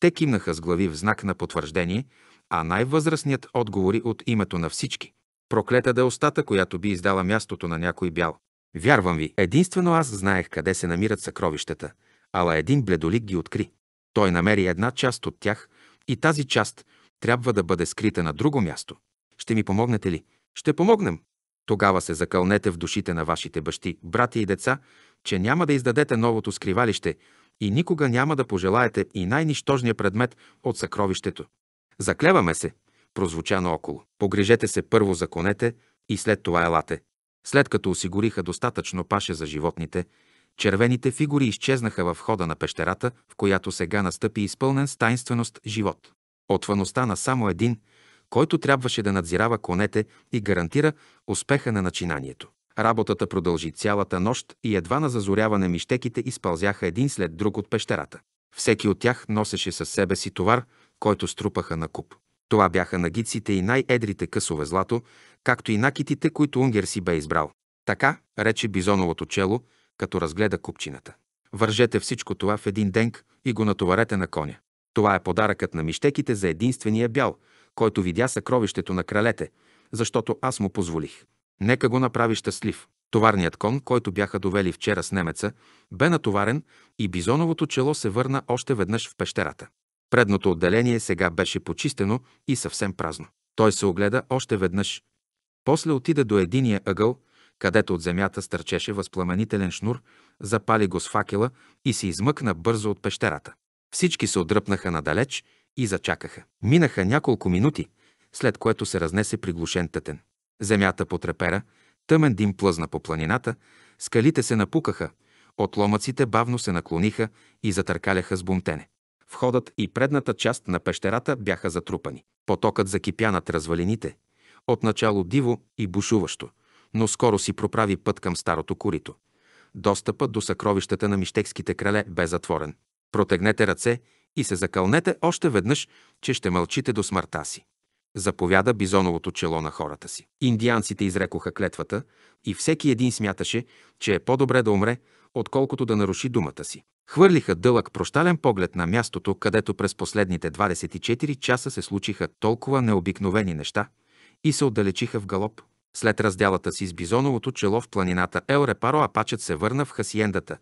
Те кимнаха с глави в знак на потвърждение, а най-възрастният отговори от името на всички. Проклета да е устата, която би издала мястото на някой бял. Вярвам ви, единствено аз знаех къде се намират съкровищата, ала един бледолик ги откри. Той намери една част от тях и тази част трябва да бъде скрита на друго място. Ще ми помогнете ли? Ще помогнем. Тогава се закълнете в душите на вашите бащи, брати и деца, че няма да издадете новото скривалище, и никога няма да пожелаете и най-нищожния предмет от съкровището. Заклеваме се, прозвуча наоколо. Погрежете се първо за конете и след това елате. След като осигуриха достатъчно паше за животните, червените фигури изчезнаха във входа на пещерата, в която сега настъпи изпълнен с тайнственост живот. Отвъността на само един, който трябваше да надзирава конете и гарантира успеха на начинанието. Работата продължи цялата нощ и едва на зазоряване мищеките изпълзяха един след друг от пещерата. Всеки от тях носеше със себе си товар, който струпаха на куп. Това бяха нагиците и най-едрите късове злато, както и накитите, които Унгер си бе избрал. Така, рече Бизоновото чело, като разгледа купчината. Вържете всичко това в един денг и го натоварете на коня. Това е подаръкът на мищеките за единствения бял, който видя съкровището на кралете, защото аз му позволих. Нека го направи щастлив. Товарният кон, който бяха довели вчера с немеца, бе натоварен и бизоновото чело се върна още веднъж в пещерата. Предното отделение сега беше почистено и съвсем празно. Той се огледа още веднъж. После отида до единия ъгъл, където от земята стърчеше възпламенителен шнур, запали го с факела и се измъкна бързо от пещерата. Всички се отдръпнаха надалеч и зачакаха. Минаха няколко минути, след което се разнесе приглушен тътен. Земята потрепера, тъмен дим плъзна по планината, скалите се напукаха, отломъците бавно се наклониха и затъркаляха с бумтене. Входът и предната част на пещерата бяха затрупани. Потокът закипя над развалините. Отначало диво и бушуващо, но скоро си проправи път към старото корито. Достъпът до съкровищата на миштекските крале бе затворен. Протегнете ръце и се закълнете още веднъж, че ще мълчите до смъртта си заповяда бизоновото чело на хората си. Индианците изрекоха клетвата и всеки един смяташе, че е по-добре да умре, отколкото да наруши думата си. Хвърлиха дълъг прощален поглед на мястото, където през последните 24 часа се случиха толкова необикновени неща и се отдалечиха в галоп. След разделата си с бизоновото чело в планината Ел Репаро Апачът се върна в хасиендата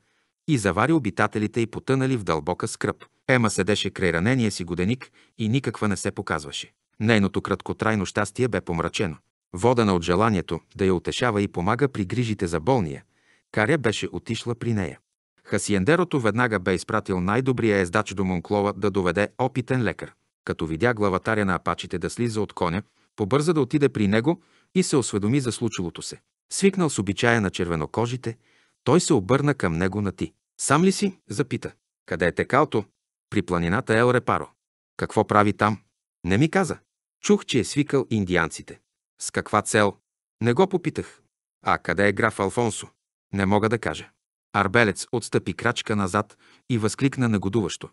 и завари обитателите и потънали в дълбока скръп. Ема седеше край ранения си годеник и никаква не се показваше. Нейното краткотрайно щастие бе помрачено. Водена от желанието да я утешава и помага при грижите за болния, Каря беше отишла при нея. Хасиендерото веднага бе изпратил най-добрия ездач до Монклова да доведе опитен лекар. Като видя главатаря на апачите да слиза от коня, побърза да отиде при него и се осведоми за случилото се. Свикнал с обичая на червенокожите, той се обърна към него на ти. Сам ли си? запита. Къде е текалто? При планината Ел Репаро. Какво прави там? Не ми каза. Чух, че е свикал индианците. С каква цел? Не го попитах. А къде е граф Алфонсо? Не мога да кажа. Арбелец отстъпи крачка назад и възкликна негодуващо.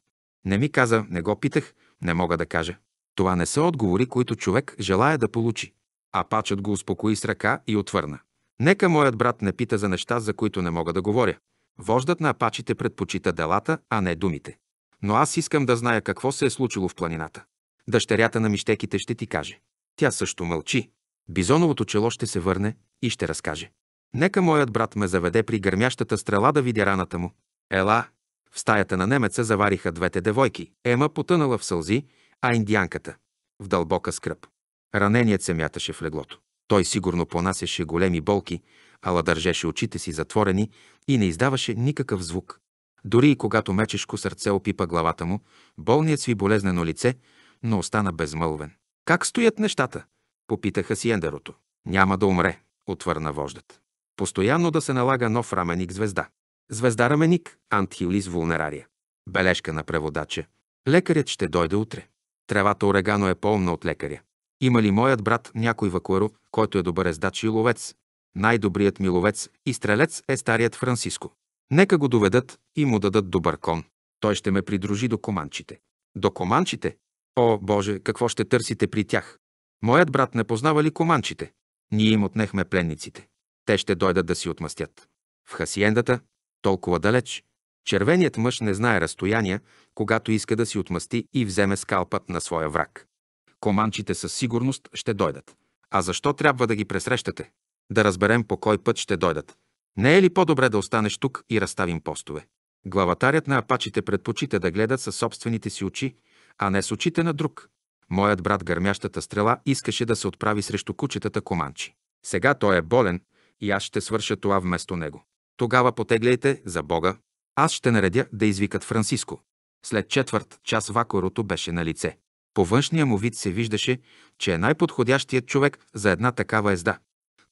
Не ми каза, не го питах, не мога да кажа. Това не са отговори, които човек желая да получи. А пачът го успокои с ръка и отвърна. Нека моят брат не пита за неща, за които не мога да говоря. Вождат на апачите предпочита делата, а не думите. Но аз искам да зная какво се е случило в планината. Дъщерята на мищеките ще ти каже. Тя също мълчи. Бизоновото чело ще се върне и ще разкаже. Нека моят брат ме заведе при гърмящата стрела да видя раната му. Ела, в стаята на немеца завариха двете девойки. Ема потънала в сълзи, а индианката – в дълбока скръп. Раненият се мяташе в леглото. Той сигурно понасяше големи болки, ала държеше очите си затворени и не издаваше никакъв звук. Дори и когато мечешко сърце опипа главата му, болният си болезнено лице но остана безмълвен. Как стоят нещата? Попитаха си ендерото. Няма да умре, отвърна вождат. Постоянно да се налага нов раменик звезда. Звезда раменик, антхилис вулнерария. Бележка на преводача. Лекарят ще дойде утре. Тревата орегано е по-умна от лекаря. Има ли моят брат някой вакуеро, който е добър ездач и ловец? Най-добрият ми ловец и стрелец е старият Франциско. Нека го доведат и му дадат добър кон. Той ще ме придружи до команчите. До команчите? О, Боже, какво ще търсите при тях? Моят брат не познава ли команчите? Ние им отнехме пленниците. Те ще дойдат да си отмъстят. В хасиендата, толкова далеч, червеният мъж не знае разстояния, когато иска да си отмъсти и вземе скалпа на своя враг. Команчите със сигурност ще дойдат. А защо трябва да ги пресрещате? Да разберем по кой път ще дойдат. Не е ли по-добре да останеш тук и разставим постове? Главатарят на апачите предпочита да гледат със собствените си очи а не с очите на друг. Моят брат гърмящата стрела искаше да се отправи срещу кучетата Команчи. Сега той е болен и аз ще свърша това вместо него. Тогава потегляйте за Бога. Аз ще наредя да извикат Франциско. След четвърт час вакорото беше на лице. По външния му вид се виждаше, че е най-подходящият човек за една такава езда.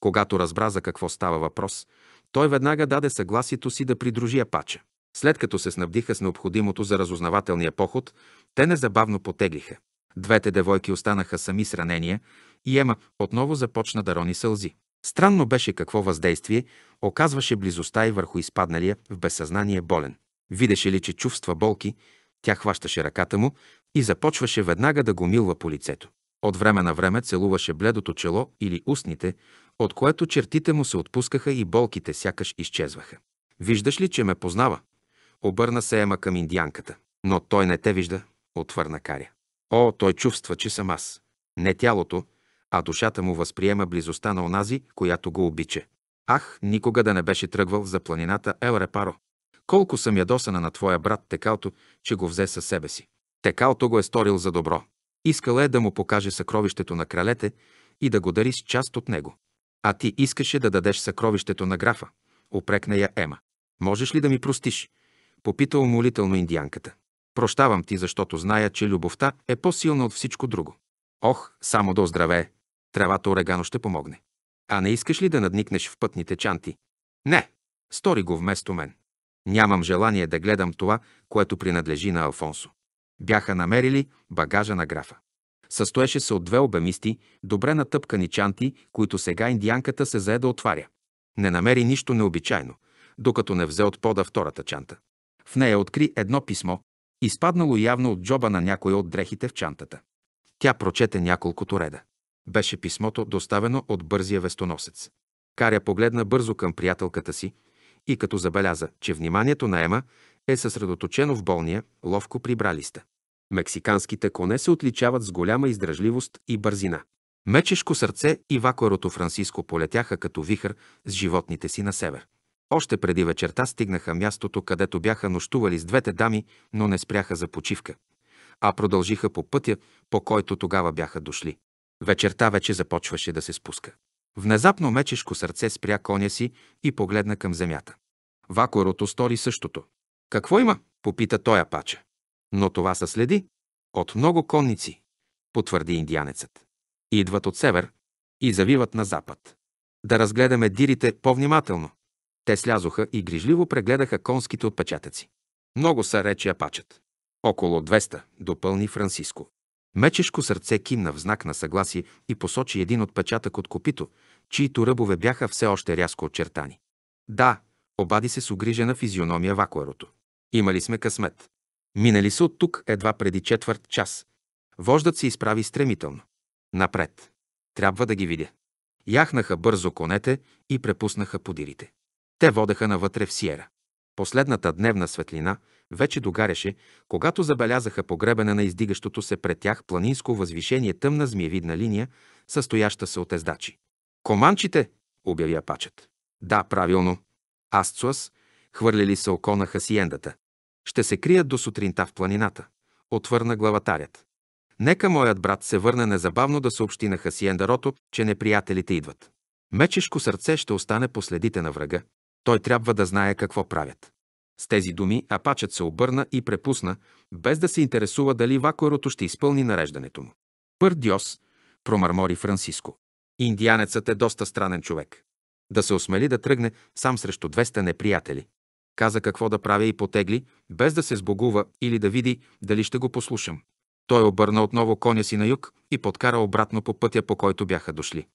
Когато разбра за какво става въпрос, той веднага даде съгласието си да придружи Апача. След като се снабдиха с необходимото за разузнавателния поход, те незабавно потеглиха. Двете девойки останаха сами с ранения и Ема отново започна да рони сълзи. Странно беше какво въздействие оказваше близостта и върху изпадналия в безсъзнание болен. Видеше ли, че чувства болки, тя хващаше ръката му и започваше веднага да го милва по лицето. От време на време целуваше бледото чело или устните, от което чертите му се отпускаха и болките сякаш изчезваха. Виждаш ли, че ме познава? Обърна се Ема към индианката. Но той не те вижда, отвърна Каря. О, той чувства, че съм аз. Не тялото, а душата му възприема близостта на онази, която го обича. Ах, никога да не беше тръгвал за планината Елрепаро. Колко съм ядосана на твоя брат Текалто, че го взе със себе си. Текалто го е сторил за добро. Искала е да му покаже съкровището на кралете и да го дари с част от него. А ти искаше да дадеш съкровището на графа, опрекна я Ема. Можеш ли да ми простиш? Попита умолително индианката. Прощавам ти, защото зная, че любовта е по-силна от всичко друго. Ох, само да оздравее. Тревата орегано ще помогне. А не искаш ли да надникнеш в пътните чанти? Не! Стори го вместо мен. Нямам желание да гледам това, което принадлежи на Алфонсо. Бяха намерили багажа на графа. Състоеше се от две обемисти, добре натъпкани чанти, които сега индианката се заеда отваря. Не намери нищо необичайно, докато не взе от пода втората чанта. В нея откри едно писмо, изпаднало явно от джоба на някоя от дрехите в чантата. Тя прочете няколкото реда. Беше писмото доставено от бързия вестоносец. Каря погледна бързо към приятелката си и като забеляза, че вниманието на Ема е съсредоточено в болния, ловко прибралиста. Мексиканските коне се отличават с голяма издръжливост и бързина. Мечешко сърце и вакорото Франциско полетяха като вихър с животните си на север. Още преди вечерта стигнаха мястото, където бяха нощували с двете дами, но не спряха за почивка, а продължиха по пътя, по който тогава бяха дошли. Вечерта вече започваше да се спуска. Внезапно мечешко сърце спря коня си и погледна към земята. Вакорото стори същото. Какво има? попита той апача. Но това са следи. От много конници, потвърди индианецът. Идват от север и завиват на запад. Да разгледаме дирите по-внимателно. Те слязоха и грижливо прегледаха конските отпечатъци. Много са речи апачат. Около 200, допълни Франциско. Мечешко сърце кимна в знак на съгласие и посочи един отпечатък от копито, чието ръбове бяха все още рязко очертани. Да, обади се с огрижена физиономия вакуерото. Имали сме късмет. Минали са от тук едва преди четвърт час. Вождат се изправи стремително. Напред. Трябва да ги видя. Яхнаха бързо конете и препуснаха подирите. Те водеха навътре в Сиера. Последната дневна светлина вече догаряше, когато забелязаха погребена на издигащото се пред тях планинско възвишение тъмна змиевидна линия, състояща се от ездачи. «Команчите!» – обяви Апачът. «Да, правилно. Асцуас хвърлили се око на хасиендата. Ще се крият до сутринта в планината», отвърна главатарят. Нека моят брат се върне незабавно да съобщи на Хасиендарото, че неприятелите идват. Мечешко сърце ще остане последите на врага, той трябва да знае какво правят. С тези думи Апачът се обърна и препусна, без да се интересува дали вакуерото ще изпълни нареждането му. Пър Диос, промърмори Франсиско. Индианецът е доста странен човек. Да се осмели да тръгне сам срещу 200 неприятели. Каза какво да правя и потегли, без да се сбогува или да види дали ще го послушам. Той обърна отново коня си на юг и подкара обратно по пътя, по който бяха дошли.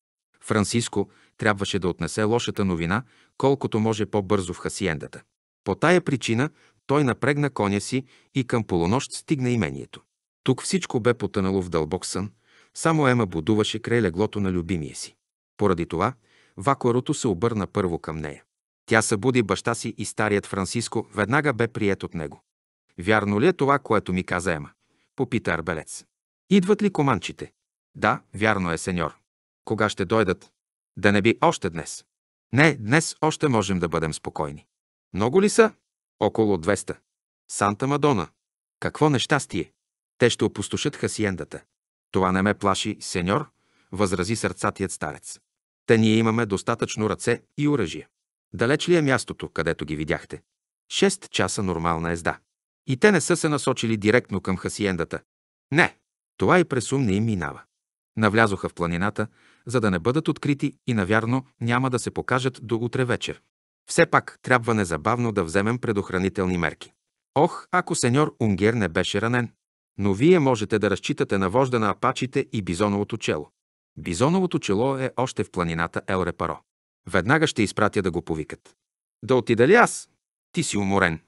Франсиско трябваше да отнесе лошата новина колкото може по-бързо в хасиендата. По тая причина той напрегна коня си и към полунощ стигна имението. Тук всичко бе потънало в дълбок сън, само Ема будуваше край леглото на любимия си. Поради това, Вакуарото се обърна първо към нея. Тя събуди баща си и старият Франциско веднага бе прият от него. Вярно ли е това, което ми каза Ема? Попита арбелец. Идват ли команчите? Да, вярно е, сеньор. Кога ще дойдат? Да не би още днес. Не, днес още можем да бъдем спокойни. Много ли са? Около 200. Санта Мадона. Какво нещастие! Те ще опустошат хасиендата. Това не ме плаши, сеньор, възрази сърцатият старец. Та ние имаме достатъчно ръце и оръжие. Далеч ли е мястото, където ги видяхте? Шест часа нормална езда. И те не са се насочили директно към хасиендата. Не, това и през ум не им минава. Навлязоха в планината, за да не бъдат открити и навярно няма да се покажат до утре вечер. Все пак трябва незабавно да вземем предохранителни мерки. Ох, ако сеньор Унгер не беше ранен! Но вие можете да разчитате на вожда на апачите и бизоновото чело. Бизоновото чело е още в планината Елрепаро. Веднага ще изпратя да го повикат. Да отида ли аз? Ти си уморен.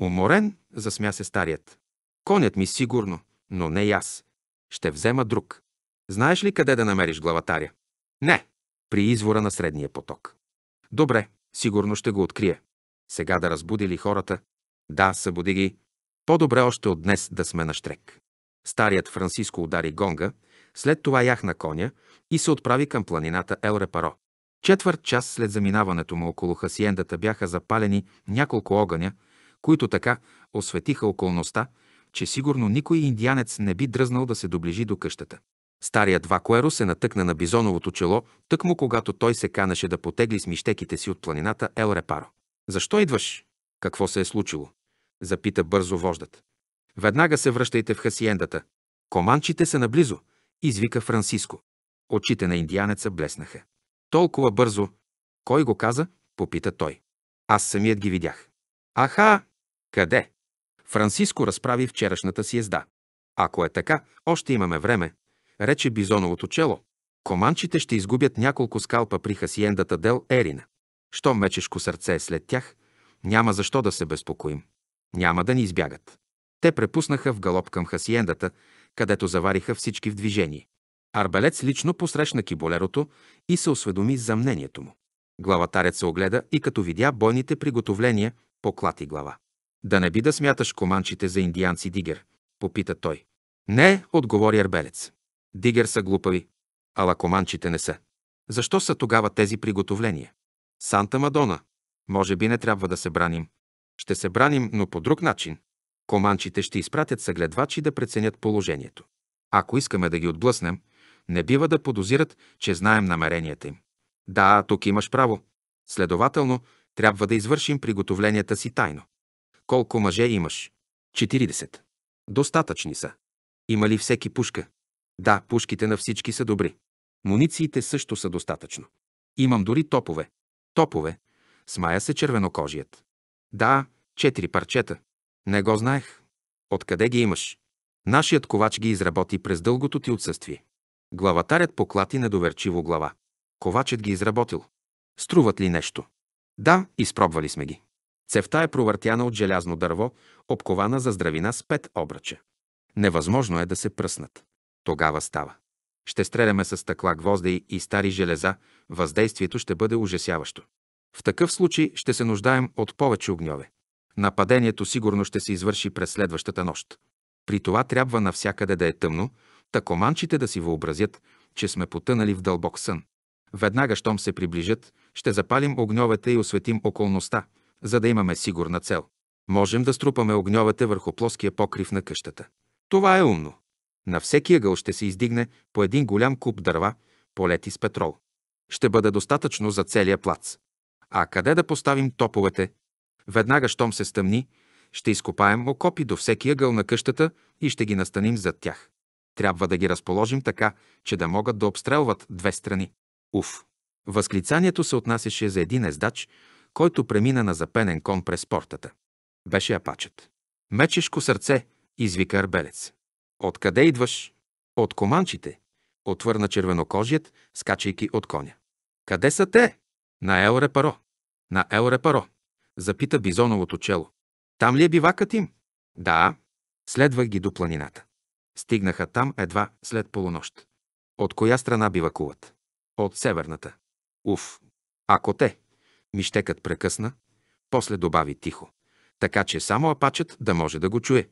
Уморен? Засмя се старият. Конят ми сигурно, но не и аз. Ще взема друг. Знаеш ли къде да намериш главатаря? Не, при извора на средния поток. Добре, сигурно ще го открия. Сега да разбуди ли хората? Да, събуди ги. По-добре още от днес да сме на штрек. Старият Франциско удари гонга, след това яхна коня и се отправи към планината Ел Репаро. Четвърт час след заминаването му около хасиендата бяха запалени няколко огъня, които така осветиха околността, че сигурно никой индианец не би дръзнал да се доближи до къщата. Старият Вакуеро се натъкна на бизоновото чело, тъкмо когато той се канеше да потегли с мищеките си от планината Ел Репаро. «Защо идваш? Какво се е случило?» запита бързо вождат. «Веднага се връщайте в хасиендата. Команчите са наблизо», извика Франсиско. Очите на индианеца блеснаха. «Толкова бързо!» «Кой го каза?» попита той. Аз самият ги видях. «Аха! Къде?» Франсиско разправи вчерашната си езда. Ако е така, още имаме време, рече Бизоновото чело. Команчите ще изгубят няколко скалпа при хасиендата Дел Ерина. Що мечешко сърце е след тях, няма защо да се безпокоим. Няма да ни избягат. Те препуснаха в галоп към хасиендата, където завариха всички в движение. Арбелец лично посрещна киболерото и се осведоми за мнението му. Главатарят се огледа и като видя бойните приготовления, поклати глава. Да не би да смяташ команчите за индианци Дигер, попита той. Не, отговори арбелец. Дигер са глупави, а лакоманчите не са. Защо са тогава тези приготовления? Санта Мадона. Може би не трябва да се браним. Ще се браним, но по друг начин. Команчите ще изпратят съгледвачи да преценят положението. Ако искаме да ги отблъснем, не бива да подозират, че знаем намеренията им. Да, тук имаш право. Следователно, трябва да извършим приготовленията си тайно. Колко мъже имаш? 40. Достатъчни са. Има ли всеки пушка? Да, пушките на всички са добри. Мунициите също са достатъчно. Имам дори топове. Топове. Смая се червенокожият. Да, четири парчета. Не го знаех. Откъде ги имаш? Нашият ковач ги изработи през дългото ти отсъствие. Главатарят поклати недоверчиво глава. Ковачът ги изработил. Струват ли нещо? Да, изпробвали сме ги. Цевта е провъртяна от желязно дърво, обкована за здравина с пет обръча. Невъзможно е да се пръснат. Тогава става. Ще стреляме с стъкла, гвозди и стари железа, въздействието ще бъде ужасяващо. В такъв случай ще се нуждаем от повече огньове. Нападението сигурно ще се извърши през следващата нощ. При това трябва навсякъде да е тъмно, та команчите да си въобразят, че сме потънали в дълбок сън. Веднага, щом се приближат, ще запалим огньовете и осветим околността, за да имаме сигурна цел. Можем да струпаме огньовете върху плоския покрив на къщата. Това е умно. На всеки ъгъл ще се издигне по един голям куп дърва, полети с петрол. Ще бъде достатъчно за целия плац. А къде да поставим топовете? Веднага, щом се стъмни, ще изкопаем окопи до всеки ъгъл на къщата и ще ги настаним зад тях. Трябва да ги разположим така, че да могат да обстрелват две страни. Уф! Възклицанието се отнасяше за един ездач, който премина на запенен кон през портата. Беше апачът. Мечешко сърце, извика арбелец. Откъде идваш? От команчите, отвърна червенокожият, скачайки от коня. Къде са те? На Елре Паро. На Елре Паро, запита бизоновото чело. Там ли е бивакът им? Да. Следвах ги до планината. Стигнаха там едва след полунощ. От коя страна бивакуват? От северната. Уф. Ако те. Миштекът прекъсна, после добави тихо. Така че само апачът да може да го чуе.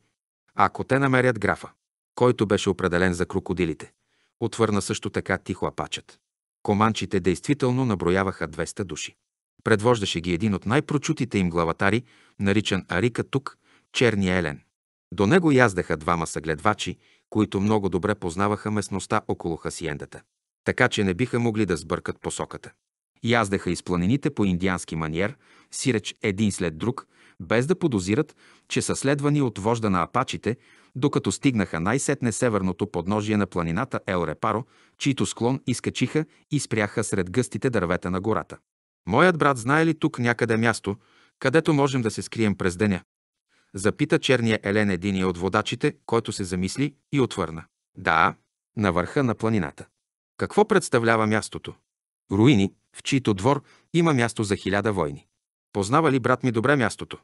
Ако те намерят графа който беше определен за крокодилите. Отвърна също така тихо апачът. Команчите действително наброяваха 200 души. Предвождаше ги един от най-прочутите им главатари, наричан Арика Тук, Черния Елен. До него яздаха двама съгледвачи, които много добре познаваха местността около хасиендата, така че не биха могли да сбъркат посоката. Яздаха из планините по индиански маниер, сиреч един след друг, без да подозират, че са следвани от вожда на апачите, докато стигнаха най-сетне северното подножие на планината Елрепаро, чието чийто склон изкачиха и спряха сред гъстите дървета на гората. Моят брат знае ли тук някъде място, където можем да се скрием през деня? Запита черния Елен единия от водачите, който се замисли и отвърна. Да, на върха на планината. Какво представлява мястото? Руини, в чийто двор има място за хиляда войни. Познава ли брат ми добре мястото?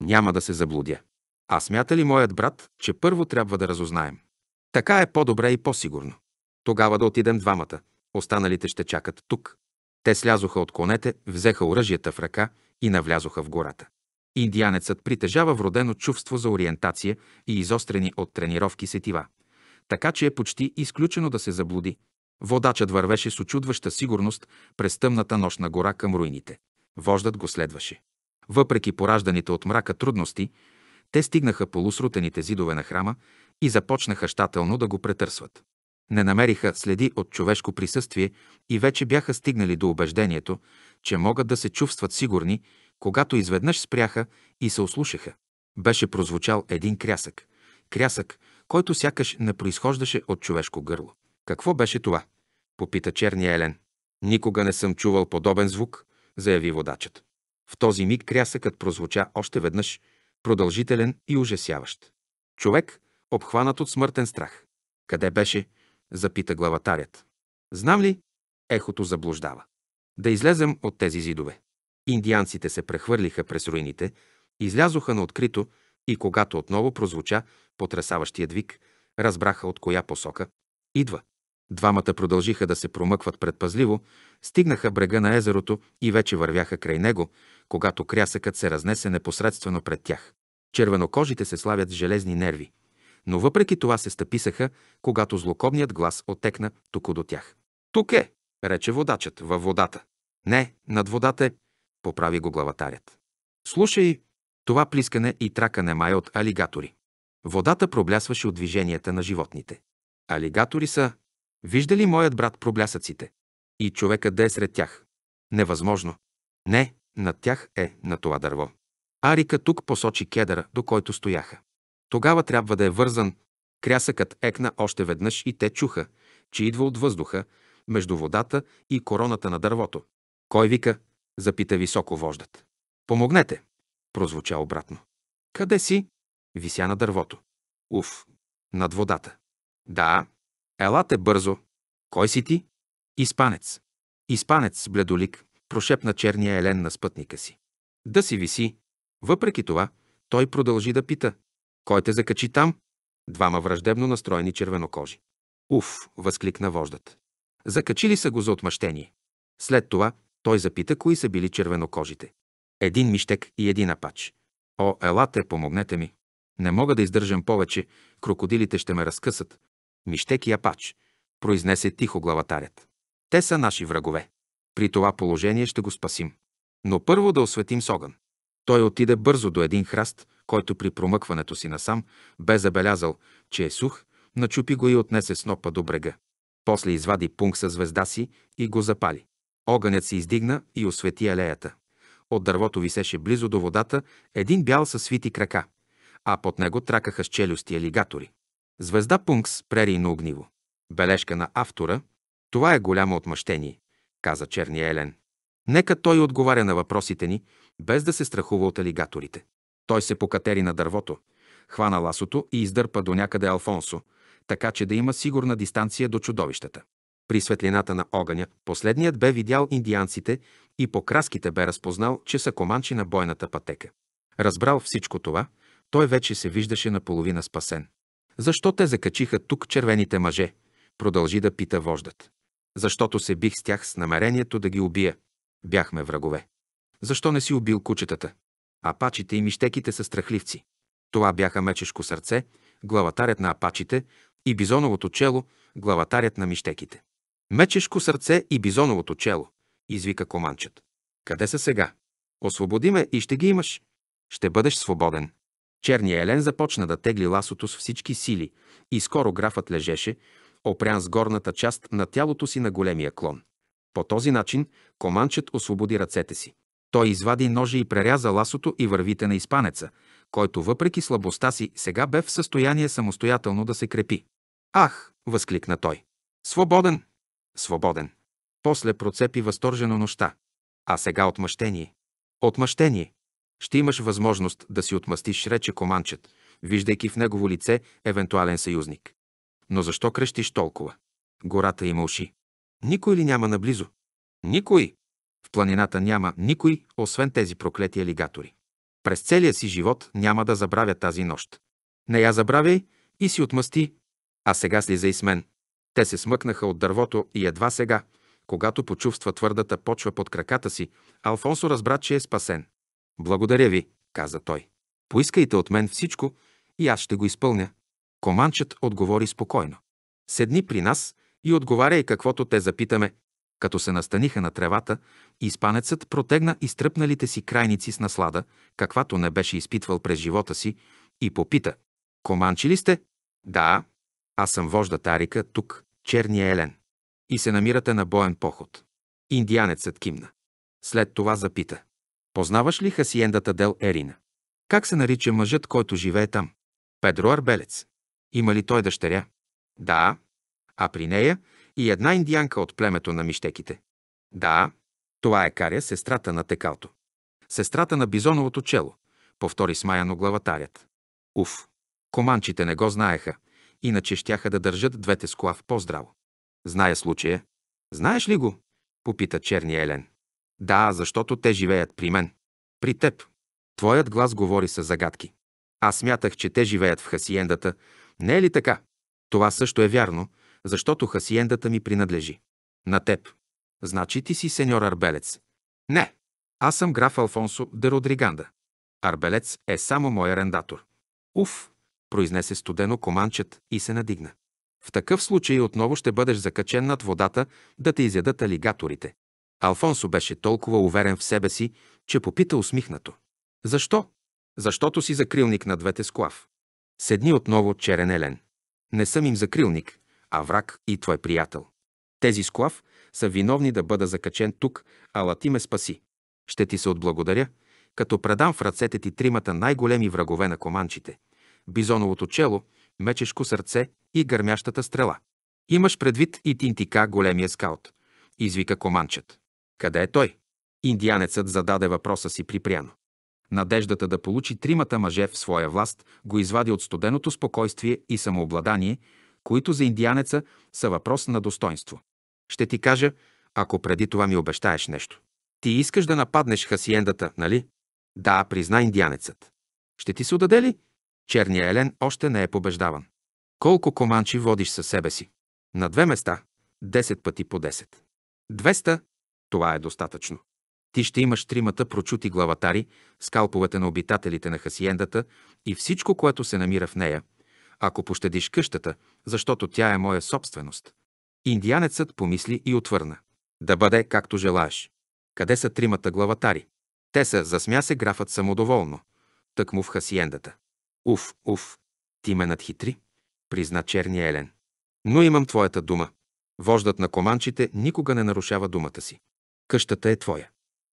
Няма да се заблудя. А смята ли моят брат, че първо трябва да разузнаем? Така е по-добре и по-сигурно. Тогава да отидем двамата. Останалите ще чакат тук. Те слязоха от конете, взеха оръжията в ръка и навлязоха в гората. Индианецът притежава вродено чувство за ориентация и изострени от тренировки сетива, така че е почти изключено да се заблуди. Водачът вървеше с очудваща сигурност през тъмната нощна гора към руините. Вождат го следваше. Въпреки поражданите от мрака трудности, те стигнаха полусрутените зидове на храма и започнаха щателно да го претърсват. Не намериха следи от човешко присъствие и вече бяха стигнали до убеждението, че могат да се чувстват сигурни, когато изведнъж спряха и се ослушаха. Беше прозвучал един крясък. Крясък, който сякаш не произхождаше от човешко гърло. Какво беше това? попита черния Елен. Никога не съм чувал подобен звук, заяви водачът. В този миг крясъкът прозвуча още веднъж продължителен и ужасяващ. Човек, обхванат от смъртен страх. Къде беше? запита главатарят. Знам ли? Ехото заблуждава. Да излезем от тези зидове. Индианците се прехвърлиха през руините, излязоха на открито и когато отново прозвуча потрясаващият вик, разбраха от коя посока идва. Двамата продължиха да се промъкват предпазливо, стигнаха брега на езерото и вече вървяха край него, когато крясъкът се разнесе непосредствено пред тях. Червенокожите се славят с железни нерви, но въпреки това се стъписаха, когато злокобният глас отекна тук до тях. Тук е, рече водачът, във водата. Не, над водата е, поправи го главатарят. Слушай, това плискане и тракане май от алигатори. Водата проблясваше от движенията на животните. Алигатори са. Вижда ли моят брат проблясъците? И човекът да е сред тях? Невъзможно. Не, на тях е на това дърво. Арика тук посочи кедъра, до който стояха. Тогава трябва да е вързан. Крясъкът екна още веднъж и те чуха, че идва от въздуха, между водата и короната на дървото. Кой вика? запита високо вождат. Помогнете! прозвуча обратно. Къде си? Вися на дървото. Уф, над водата. Да, елате бързо. Кой си ти? Испанец. Испанец, бледолик прошепна черния елен на спътника си. Да си виси. Въпреки това, той продължи да пита. Кой те закачи там? Двама враждебно настроени червенокожи. Уф, възкликна вождат. Закачили са го за отмъщение. След това той запита кои са били червенокожите. Един миштек и един апач. О, елате, помогнете ми. Не мога да издържам повече, крокодилите ще ме разкъсат. Миштек и апач, произнесе тихо главатарят. Те са наши врагове. При това положение ще го спасим. Но първо да осветим с огън. Той отиде бързо до един храст, който при промъкването си насам бе забелязал, че е сух, начупи го и отнесе снопа до брега. После извади пунк със звезда си и го запали. Огънят се издигна и освети алеята. От дървото висеше близо до водата един бял със свити крака, а под него тракаха с челюсти алигатори. Звезда Пункс прери на огниво. Бележка на автора – това е голямо отмъщение каза черния елен. Нека той отговаря на въпросите ни, без да се страхува от алигаторите. Той се покатери на дървото, хвана ласото и издърпа до някъде Алфонсо, така че да има сигурна дистанция до чудовищата. При светлината на огъня последният бе видял индианците и по краските бе разпознал, че са команчи на бойната пътека. Разбрал всичко това, той вече се виждаше наполовина спасен. Защо те закачиха тук червените мъже? Продължи да пита вождат защото се бих с тях с намерението да ги убия. Бяхме врагове. Защо не си убил кучетата? Апачите и мищеките са страхливци. Това бяха мечешко сърце, главатарят на апачите и бизоновото чело, главатарят на мищеките. Мечешко сърце и бизоновото чело, извика команчът. Къде са сега? Освободи ме и ще ги имаш. Ще бъдеш свободен. Черния елен започна да тегли ласото с всички сили и скоро графът лежеше, опрян с горната част на тялото си на големия клон. По този начин Команчет освободи ръцете си. Той извади ножи и преряза ласото и вървите на изпанеца, който въпреки слабостта си сега бе в състояние самостоятелно да се крепи. Ах! възкликна той. Свободен! Свободен! После процепи възторжено нощта. А сега отмъщение. Отмъщение! Ще имаш възможност да си отмъстиш, рече Команчет, виждайки в негово лице евентуален съюзник. Но защо крещиш толкова? Гората има уши. Никой ли няма наблизо? Никой! В планината няма никой, освен тези проклети алигатори. През целия си живот няма да забравя тази нощ. Не я забравяй и си отмъсти. А сега слизай с мен. Те се смъкнаха от дървото и едва сега, когато почувства твърдата почва под краката си, Алфонсо разбра, че е спасен. Благодаря ви, каза той. Поискайте от мен всичко и аз ще го изпълня. Команчът отговори спокойно. Седни при нас и отговаряй каквото те запитаме. Като се настаниха на тревата, изпанецът протегна изтръпналите си крайници с наслада, каквато не беше изпитвал през живота си, и попита. Команчи ли сте? Да. Аз съм вожда Тарика, тук, черния елен. И се намирате на боен поход. Индианецът кимна. След това запита. Познаваш ли хасиендата Дел Ерина? Как се нарича мъжът, който живее там? Педро Арбелец. Има ли той дъщеря? Да. А при нея и една индианка от племето на мищеките. Да. Това е Каря, сестрата на текалто. Сестрата на бизоновото чело, повтори смаяно главатарят. Уф! Команчите не го знаеха, иначе щяха да държат двете скла в по-здраво. Зная случая. Знаеш ли го? Попита черния Елен. Да, защото те живеят при мен. При теб. Твоят глас говори с загадки. Аз смятах, че те живеят в хасиендата, не е ли така? Това също е вярно, защото хасиендата ми принадлежи. На теб. Значи ти си сеньор Арбелец. Не. Аз съм граф Алфонсо де Родриганда. Арбелец е само мой арендатор. Уф, произнесе студено команчет и се надигна. В такъв случай отново ще бъдеш закачен над водата да те изядат алигаторите. Алфонсо беше толкова уверен в себе си, че попита усмихнато. Защо? Защото си закрилник на двете склав. Седни отново черен елен. Не съм им закрилник, а враг и твой приятел. Тези склав са виновни да бъда закачен тук, ала ти ме спаси. Ще ти се отблагодаря, като предам в ръцете ти тримата най-големи врагове на команчите – бизоновото чело, мечешко сърце и гърмящата стрела. Имаш предвид и Тинтика, големия скаут, извика команчът. Къде е той? Индианецът зададе въпроса си припряно. Надеждата да получи тримата мъже в своя власт го извади от студеното спокойствие и самообладание, които за индианеца са въпрос на достоинство. Ще ти кажа, ако преди това ми обещаеш нещо. Ти искаш да нападнеш хасиендата, нали? Да, призна индианецът. Ще ти се отдаде ли? Черния елен още не е побеждаван. Колко команчи водиш със себе си? На две места. 10 пъти по 10. 200. Това е достатъчно. Ти ще имаш тримата прочути главатари, скалповете на обитателите на хасиендата и всичко, което се намира в нея, ако пощадиш къщата, защото тя е моя собственост. Индианецът помисли и отвърна. Да бъде както желаеш. Къде са тримата главатари? Те са, засмя се графът самодоволно. Тък му в хасиендата. Уф, уф, ти ме надхитри, призна черния Елен. Но имам твоята дума. Вождат на команчите никога не нарушава думата си. Къщата е твоя.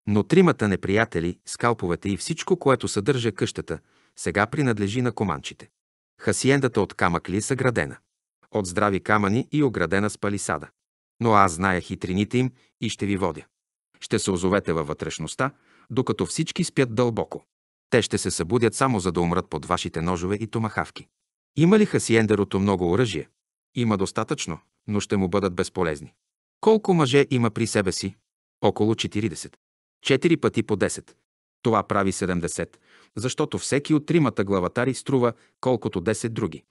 Но тримата неприятели, скалповете и всичко, което съдържа къщата, сега принадлежи на команчите. Хасиендата от камък ли е съградена? От здрави камъни и оградена с палисада. Но аз зная хитрините им и ще ви водя. Ще се озовете във вътрешността, докато всички спят дълбоко. Те ще се събудят само за да умрат под вашите ножове и томахавки. Има ли хасиендерото много оръжие? Има достатъчно, но ще му бъдат безполезни. Колко мъже има при себе си? Около 40. 4 пъти по 10. Това прави 70, защото всеки от тримата главатари струва колкото 10 други.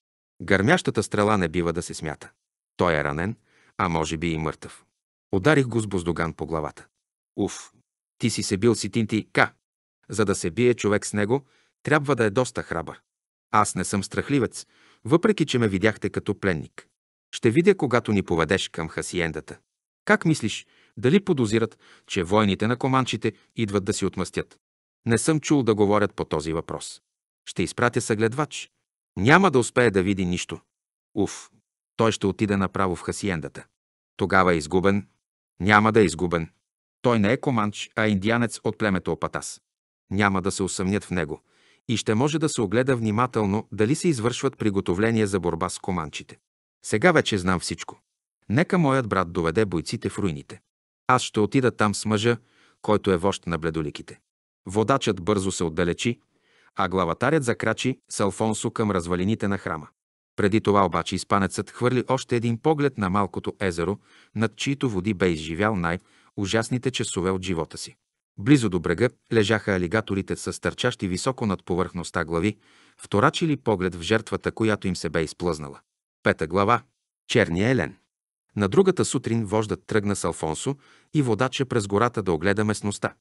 Гърмящата стрела не бива да се смята. Той е ранен, а може би и мъртъв. Ударих го с боздоган по главата. Уф, ти си се бил ситинти Ка? За да се бие човек с него, трябва да е доста храбър. Аз не съм страхливец, въпреки че ме видяхте като пленник. Ще видя, когато ни поведеш към хасиендата. Как мислиш, дали подозират, че войните на команчите идват да си отмъстят? Не съм чул да говорят по този въпрос. Ще изпратя съгледвач. Няма да успее да види нищо. Уф, той ще отиде направо в хасиендата. Тогава е изгубен. Няма да е изгубен. Той не е команч, а индианец от племето Опатас. Няма да се усъмнят в него и ще може да се огледа внимателно дали се извършват приготовления за борба с команчите. Сега вече знам всичко. Нека моят брат доведе бойците в руините. Аз ще отида там с мъжа, който е вожд на бледоликите. Водачът бързо се отдалечи, а главатарят закрачи с Алфонсо към развалините на храма. Преди това обаче испанецът хвърли още един поглед на малкото езеро, над чието води бе изживял най-ужасните часове от живота си. Близо до брега лежаха алигаторите с търчащи високо над повърхността глави, вторачили поглед в жертвата, която им се бе изплъзнала. Пета глава. Черния елен. На другата сутрин вождат тръгна с Алфонсо и водача през гората да огледа местността.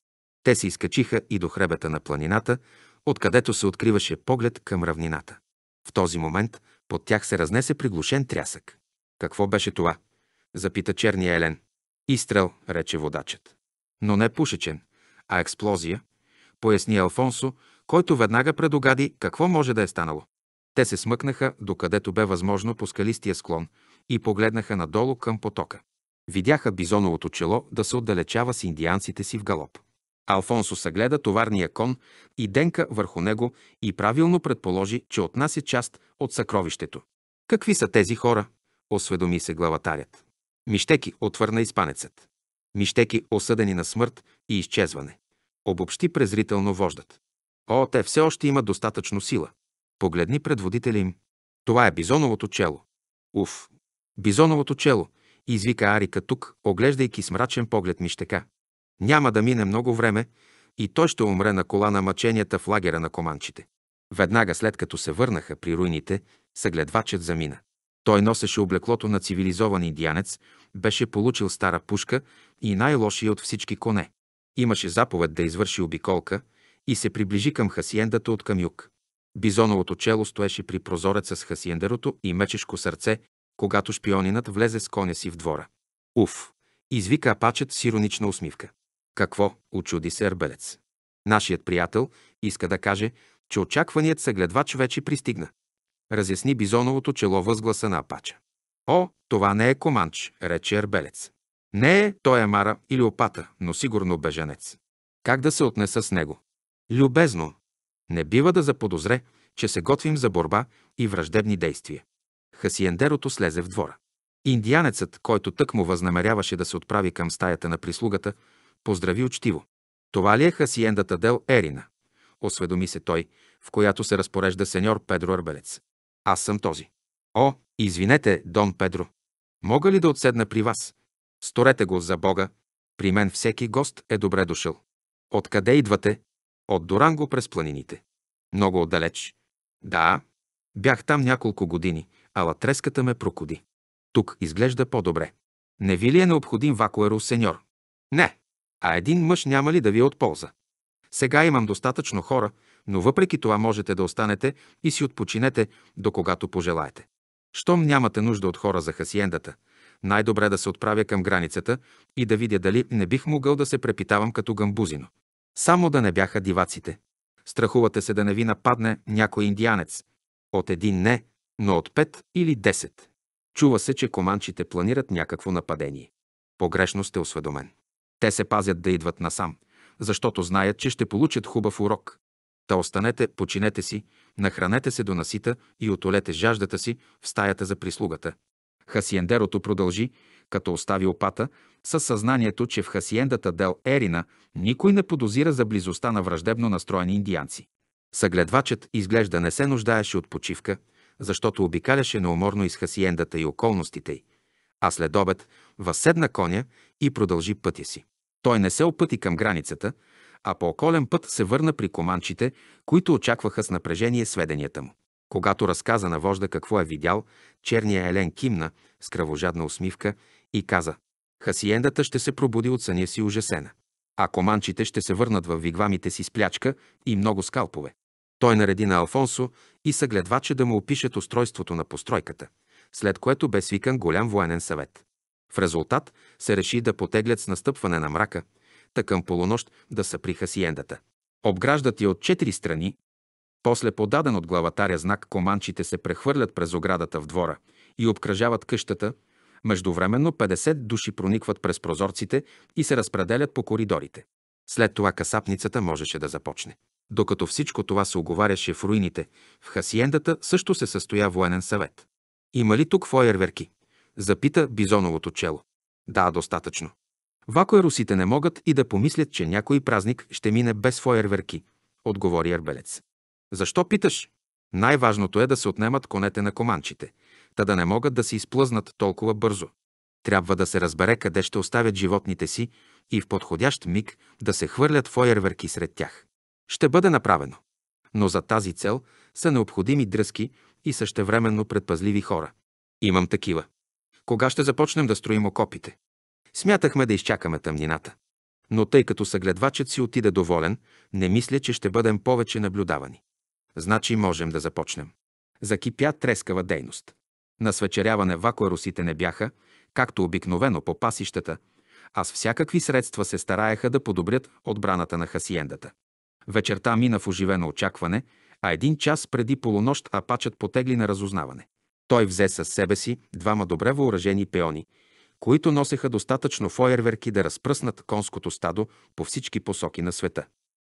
Те се изкачиха и до хребета на планината, откъдето се откриваше поглед към равнината. В този момент под тях се разнесе приглушен трясък. Какво беше това? запита черния Елен. Изстрел, рече водачът. Но не пушечен, а експлозия, поясни Алфонсо, който веднага предогади какво може да е станало. Те се смъкнаха, докъдето бе възможно по скалистия склон, и погледнаха надолу към потока. Видяха бизоновото чело да се отдалечава с индианците си в галоп. Алфонсо съгледа товарния кон и денка върху него и правилно предположи, че отнася е част от съкровището. Какви са тези хора? осведоми се главатарят. Мищеки, отвърна испанецът. Мищеки, осъдени на смърт и изчезване. Обобщи презрително вождат. О, те все още имат достатъчно сила. Погледни предводителя им. Това е бизоновото чело. Уф, Бизоновото чело, извика Арика тук, оглеждайки с мрачен поглед нищека. Няма да мине много време и той ще умре на кола на мъченията в лагера на команчите. Веднага след като се върнаха при руините, съгледвачът замина. Той носеше облеклото на цивилизован индианец, беше получил стара пушка и най-лошия от всички коне. Имаше заповед да извърши обиколка и се приближи към хасиендата от към юг. Бизоновото чело стоеше при прозореца с хасиендерото и мечешко сърце когато шпионинът влезе с коня си в двора. Уф! извика апачът с иронична усмивка. Какво? очуди се Арбелец. Нашият приятел иска да каже, че очакваният съгледвач вече пристигна. Разясни бизоновото чело възгласа на Апача. О, това не е команч, рече Арбелец. Не е, той е мара или опата, но сигурно беженец. Как да се отнеса с него? Любезно. Не бива да заподозре, че се готвим за борба и враждебни действия. Хасиендерото слезе в двора. Индианецът, който тък му възнамеряваше да се отправи към стаята на прислугата, поздрави учтиво. Това ли е хасиендата Дел Ерина? Осведоми се той, в която се разпорежда сеньор Педро Арбелец. Аз съм този. О, извинете, Дон Педро. Мога ли да отседна при вас? Сторете го за Бога. При мен всеки гост е добре дошъл. Откъде идвате? От Доранго през планините. Много отдалеч. Да, бях там няколко години – ала треската ме прокуди. Тук изглежда по-добре. Не ви ли е необходим вакуеро, сеньор? Не. А един мъж няма ли да ви е от полза? Сега имам достатъчно хора, но въпреки това можете да останете и си отпочинете, до когато пожелаете. Щом нямате нужда от хора за хасиендата, най-добре да се отправя към границата и да видя дали не бих могъл да се препитавам като гамбузино. Само да не бяха диваците. Страхувате се да не ви нападне някой индианец. От един не, но от 5 или 10. Чува се, че команчите планират някакво нападение. Погрешно сте осведомен. Те се пазят да идват насам, защото знаят, че ще получат хубав урок. Та останете, починете си, нахранете се до насита и отолете жаждата си в стаята за прислугата. Хасиендерото продължи, като остави опата, със съзнанието, че в хасиендата Дел Ерина никой не подозира за близостта на враждебно настроени индианци. Съгледвачът изглежда не се нуждаеше от почивка, защото обикаляше неуморно из хасиендата и околностите й, а след обед възседна коня и продължи пътя си. Той не се опъти към границата, а по околен път се върна при команчите, които очакваха с напрежение сведенията му. Когато разказа на вожда какво е видял, черния Елен кимна с кръвожадна усмивка и каза «Хасиендата ще се пробуди от съня си ужасена, а команчите ще се върнат в вигвамите си с плячка и много скалпове. Той нареди на Алфонсо и съгледвача да му опишат устройството на постройката, след което бе свикан голям военен съвет. В резултат се реши да потеглят с настъпване на мрака, та към полунощ да са при хасиендата. Обграждат я от четири страни. После подаден от главатаря знак команчите се прехвърлят през оградата в двора и обкръжават къщата. Междувременно 50 души проникват през прозорците и се разпределят по коридорите. След това касапницата можеше да започне. Докато всичко това се оговаряше в руините, в хасиендата също се състоя военен съвет. Има ли тук фойерверки? Запита Бизоновото чело. Да, достатъчно. Вако русите не могат и да помислят, че някой празник ще мине без фойерверки, отговори Ербелец. Защо питаш? Най-важното е да се отнемат конете на команчите, та да не могат да се изплъзнат толкова бързо. Трябва да се разбере къде ще оставят животните си и в подходящ миг да се хвърлят фойерверки сред тях. Ще бъде направено. Но за тази цел са необходими дръзки и същевременно предпазливи хора. Имам такива. Кога ще започнем да строим окопите? Смятахме да изчакаме тъмнината. Но тъй като съгледвачът си отиде доволен, не мисля, че ще бъдем повече наблюдавани. Значи можем да започнем. Закипя трескава дейност. На свечеряване вакуарусите не бяха, както обикновено по пасищата, а с всякакви средства се стараеха да подобрят отбраната на хасиендата. Вечерта мина в оживено очакване, а един час преди полунощ Апачът потегли на разузнаване. Той взе със себе си двама добре въоръжени пеони, които носеха достатъчно фойерверки да разпръснат конското стадо по всички посоки на света.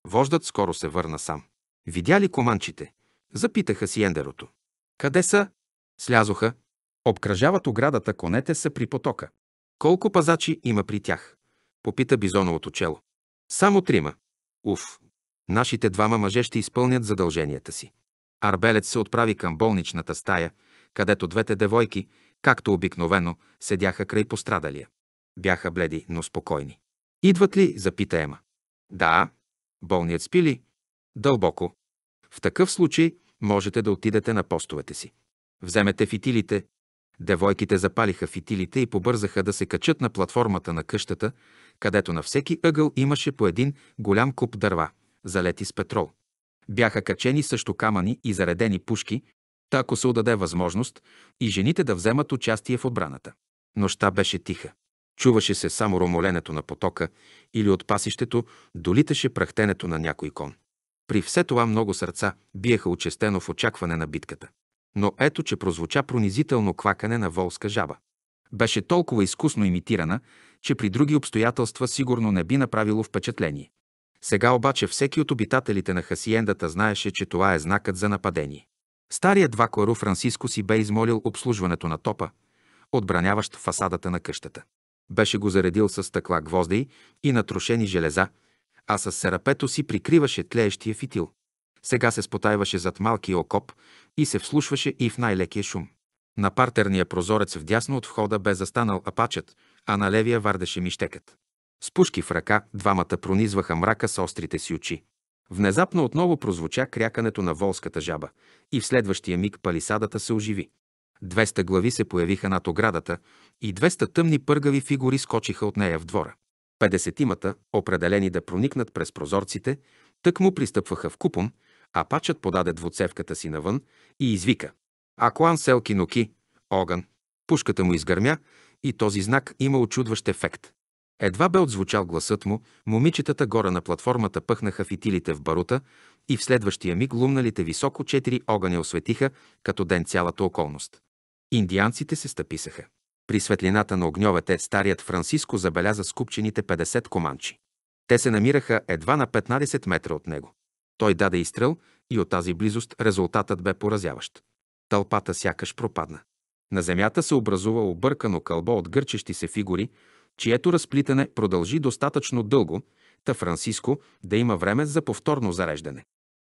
Вождат скоро се върна сам. Видя ли команчите? Запитаха си ендерото. Къде са? Слязоха. Обкръжават оградата, конете са при потока. Колко пазачи има при тях? Попита бизоновото чело. Само трима. Уф, Нашите двама мъже ще изпълнят задълженията си. Арбелец се отправи към болничната стая, където двете девойки, както обикновено, седяха край пострадалия. Бяха бледи, но спокойни. Идват ли? запита Ема. Да. Болният спи ли? Дълбоко. В такъв случай можете да отидете на постовете си. Вземете фитилите. Девойките запалиха фитилите и побързаха да се качат на платформата на къщата, където на всеки ъгъл имаше по един голям куп дърва – залети с петрол. Бяха качени също камъни и заредени пушки, та ако се отдаде възможност и жените да вземат участие в отбраната. Нощта беше тиха. Чуваше се само ромоленето на потока или от пасището долиташе прахтенето на някой кон. При все това много сърца биеха очестено в очакване на битката. Но ето, че прозвуча пронизително квакане на волска жаба. Беше толкова изкусно имитирана, че при други обстоятелства сигурно не би направило впечатление. Сега обаче всеки от обитателите на хасиендата знаеше, че това е знакът за нападение. Старият вакуаро Франциско си бе измолил обслужването на топа, отбраняващ фасадата на къщата. Беше го заредил с стъкла гвозди и натрошени железа, а с серапето си прикриваше тлеещия фитил. Сега се спотайваше зад малкия окоп и се вслушваше и в най-лекия шум. На партерния прозорец в дясно от входа бе застанал апачът, а на левия вардеше миштекът. С пушки в ръка двамата пронизваха мрака с острите си очи. Внезапно отново прозвуча крякането на волската жаба и в следващия миг палисадата се оживи. 200 глави се появиха над оградата и 200 тъмни пъргави фигури скочиха от нея в двора. Петдесетимата, определени да проникнат през прозорците, тък му пристъпваха в купом, а пачът подаде двуцевката си навън и извика. Акуан селки ноки, огън. Пушката му изгърмя и този знак има очудващ ефект. Едва бе отзвучал гласът му, момичетата горе на платформата пъхнаха фитилите в барута и в следващия миг лумналите високо четири огъня осветиха като ден цялата околност. Индианците се стъписаха. При светлината на огньовете старият Франциско забеляза скупчените 50 команчи. Те се намираха едва на 15 метра от него. Той даде изстрел и от тази близост резултатът бе поразяващ. Тълпата сякаш пропадна. На земята се образува объркано кълбо от гърчещи се фигури, чието разплитане продължи достатъчно дълго, та Франциско да има време за повторно зареждане.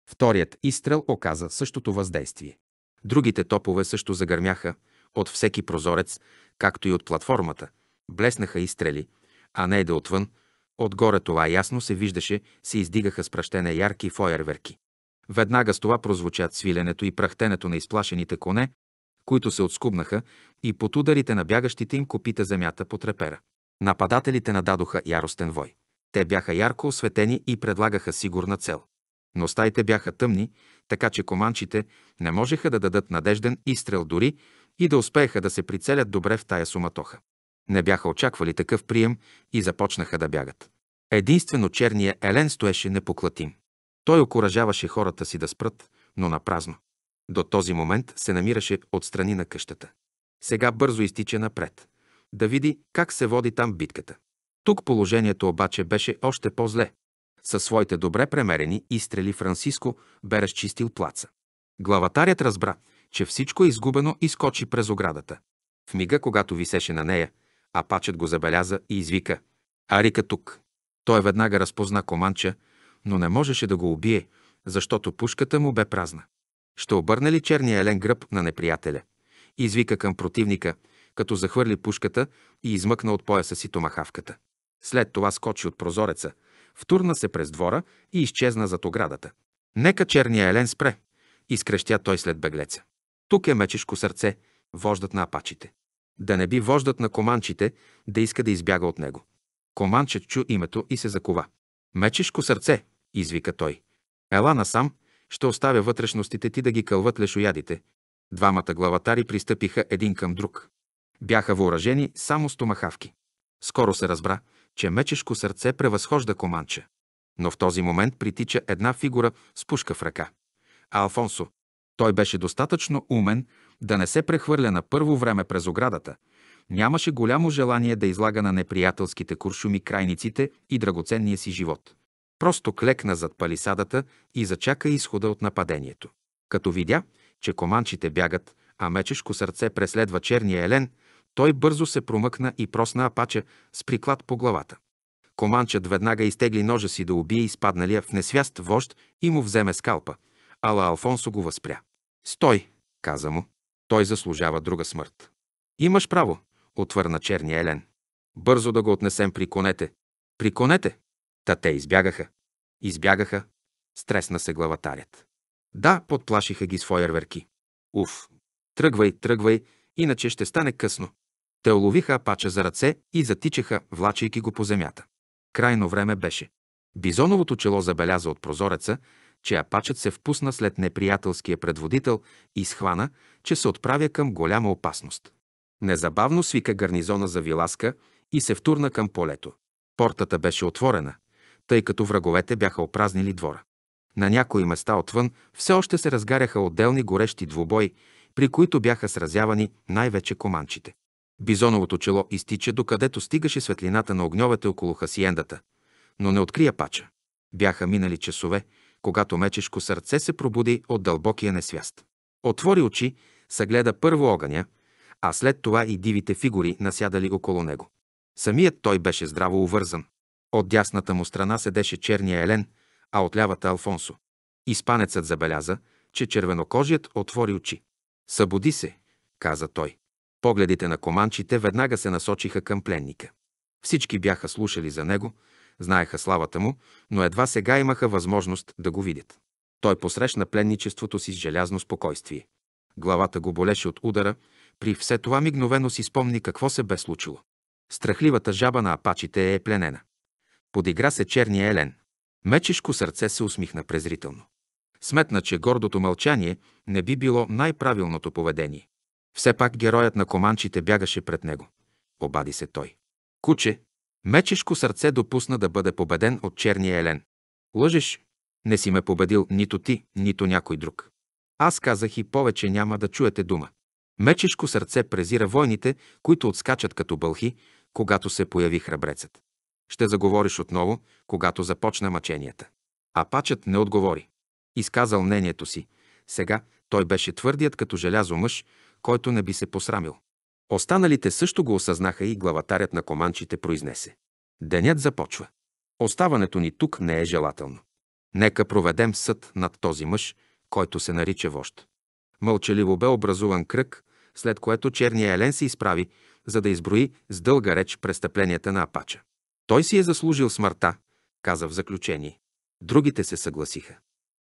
Вторият изстрел оказа същото въздействие. Другите топове също загърмяха от всеки прозорец, както и от платформата. Блеснаха изстрели, а не да отвън. Отгоре това ясно се виждаше, се издигаха с пращене ярки фойерверки. Веднага с това прозвучат свиленето и прахтенето на изплашените коне, които се отскубнаха и под ударите на бягащите им копита земята потрепера. Нападателите нададоха яростен вой. Те бяха ярко осветени и предлагаха сигурна цел. Но стаите бяха тъмни, така че команчите не можеха да дадат надежден изстрел дори и да успееха да се прицелят добре в тая суматоха. Не бяха очаквали такъв прием и започнаха да бягат. Единствено черния Елен стоеше непоклатим. Той окоръжаваше хората си да спрат, но на празно. До този момент се намираше отстрани на къщата. Сега бързо изтича напред да види как се води там битката. Тук положението обаче беше още по-зле. Със своите добре премерени изстрели Франциско бе разчистил плаца. Главатарят разбра, че всичко е изгубено и скочи през оградата. В мига, когато висеше на нея, апачът го забеляза и извика «Арика тук!». Той веднага разпозна Команча, но не можеше да го убие, защото пушката му бе празна. Ще обърне ли черния елен гръб на неприятеля? Извика към противника – като захвърли пушката и измъкна от пояса си томахавката. След това скочи от прозореца, втурна се през двора и изчезна зад оградата. Нека черния елен спре, изкрещя той след беглеца. Тук е мечешко сърце, вождат на апачите. Да не би вождат на команчите да иска да избяга от него. Команчът чу името и се закова. Мечешко сърце, извика той. Ела насам, ще оставя вътрешностите ти да ги кълват лешоядите. Двамата главатари пристъпиха един към друг. Бяха въоръжени само стомахавки. Скоро се разбра, че мечешко сърце превъзхожда команча. Но в този момент притича една фигура с пушка в ръка. Алфонсо. Той беше достатъчно умен да не се прехвърля на първо време през оградата. Нямаше голямо желание да излага на неприятелските куршуми крайниците и драгоценния си живот. Просто клекна зад палисадата и зачака изхода от нападението. Като видя, че команчите бягат, а мечешко сърце преследва черния елен – той бързо се промъкна и просна апача с приклад по главата. Команчът веднага изтегли ножа си да убие изпадналия в несвяст вожд и му вземе скалпа, ала Алфонсо го възпря. «Стой!» каза му. «Той заслужава друга смърт». «Имаш право», отвърна черния Елен. «Бързо да го отнесем при конете». «При конете?» Та те избягаха. Избягаха. Стресна се главатарят. Да, подплашиха ги с фойерверки. Уф, тръгвай, тръгвай, иначе ще стане късно. Те уловиха апача за ръце и затичаха, влачайки го по земята. Крайно време беше. Бизоновото чело забеляза от прозореца, че апачът се впусна след неприятелския предводител и схвана, че се отправя към голяма опасност. Незабавно свика гарнизона за Виласка и се втурна към полето. Портата беше отворена, тъй като враговете бяха опразнили двора. На някои места отвън все още се разгаряха отделни горещи двубой, при които бяха сразявани най-вече команчите. Бизоновото чело изтича, докъдето стигаше светлината на огньовете около хасиендата, но не открия пача. Бяха минали часове, когато мечешко сърце се пробуди от дълбокия несвяст. Отвори очи, съгледа първо огъня, а след това и дивите фигури насядали около него. Самият той беше здраво увързан. От дясната му страна седеше черния Елен, а от лявата Алфонсо. Испанецът забеляза, че червенокожият отвори очи. Събуди се, каза той. Погледите на команчите веднага се насочиха към пленника. Всички бяха слушали за него, знаеха славата му, но едва сега имаха възможност да го видят. Той посрещна пленничеството си с желязно спокойствие. Главата го болеше от удара, при все това мигновено си спомни какво се бе случило. Страхливата жаба на апачите е пленена. Подигра се черния елен. Мечешко сърце се усмихна презрително. Сметна, че гордото мълчание не би било най-правилното поведение. Все пак героят на команчите бягаше пред него. Обади се той. Куче, мечешко сърце допусна да бъде победен от черния елен. Лъжеш, не си ме победил нито ти, нито някой друг. Аз казах и повече няма да чуете дума. Мечешко сърце презира войните, които отскачат като бълхи, когато се появи храбрецът. Ще заговориш отново, когато започна мъченията. А пачът не отговори. Изказал мнението си. Сега той беше твърдият като желязо мъж, който не би се посрамил. Останалите също го осъзнаха и главатарят на команчите произнесе. Денят започва. Оставането ни тук не е желателно. Нека проведем съд над този мъж, който се нарича вожд. Мълчаливо бе образуван кръг, след което черния елен се изправи, за да изброи с дълга реч престъпленията на Апача. Той си е заслужил смъртта, каза в заключение. Другите се съгласиха.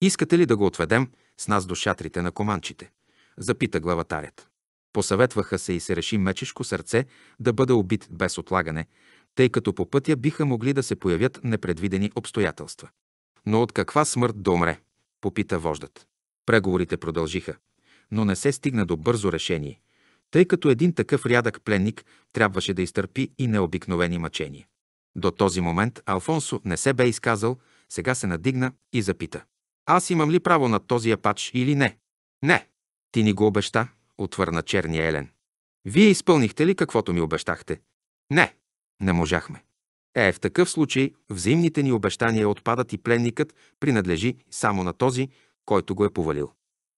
Искате ли да го отведем с нас до шатрите на команчите? запита главатарят. Посъветваха се и се реши мечешко сърце да бъде убит без отлагане, тъй като по пътя биха могли да се появят непредвидени обстоятелства. Но от каква смърт да умре? попита вождат. Преговорите продължиха, но не се стигна до бързо решение, тъй като един такъв рядък пленник трябваше да изтърпи и необикновени мъчения. До този момент Алфонсо не се бе изказал, сега се надигна и запита. Аз имам ли право на този апач или не? Не, ти ни го обеща, отвърна черния Елен. Вие изпълнихте ли каквото ми обещахте? Не, не можахме. Е, в такъв случай взаимните ни обещания отпадат и пленникът принадлежи само на този, който го е повалил.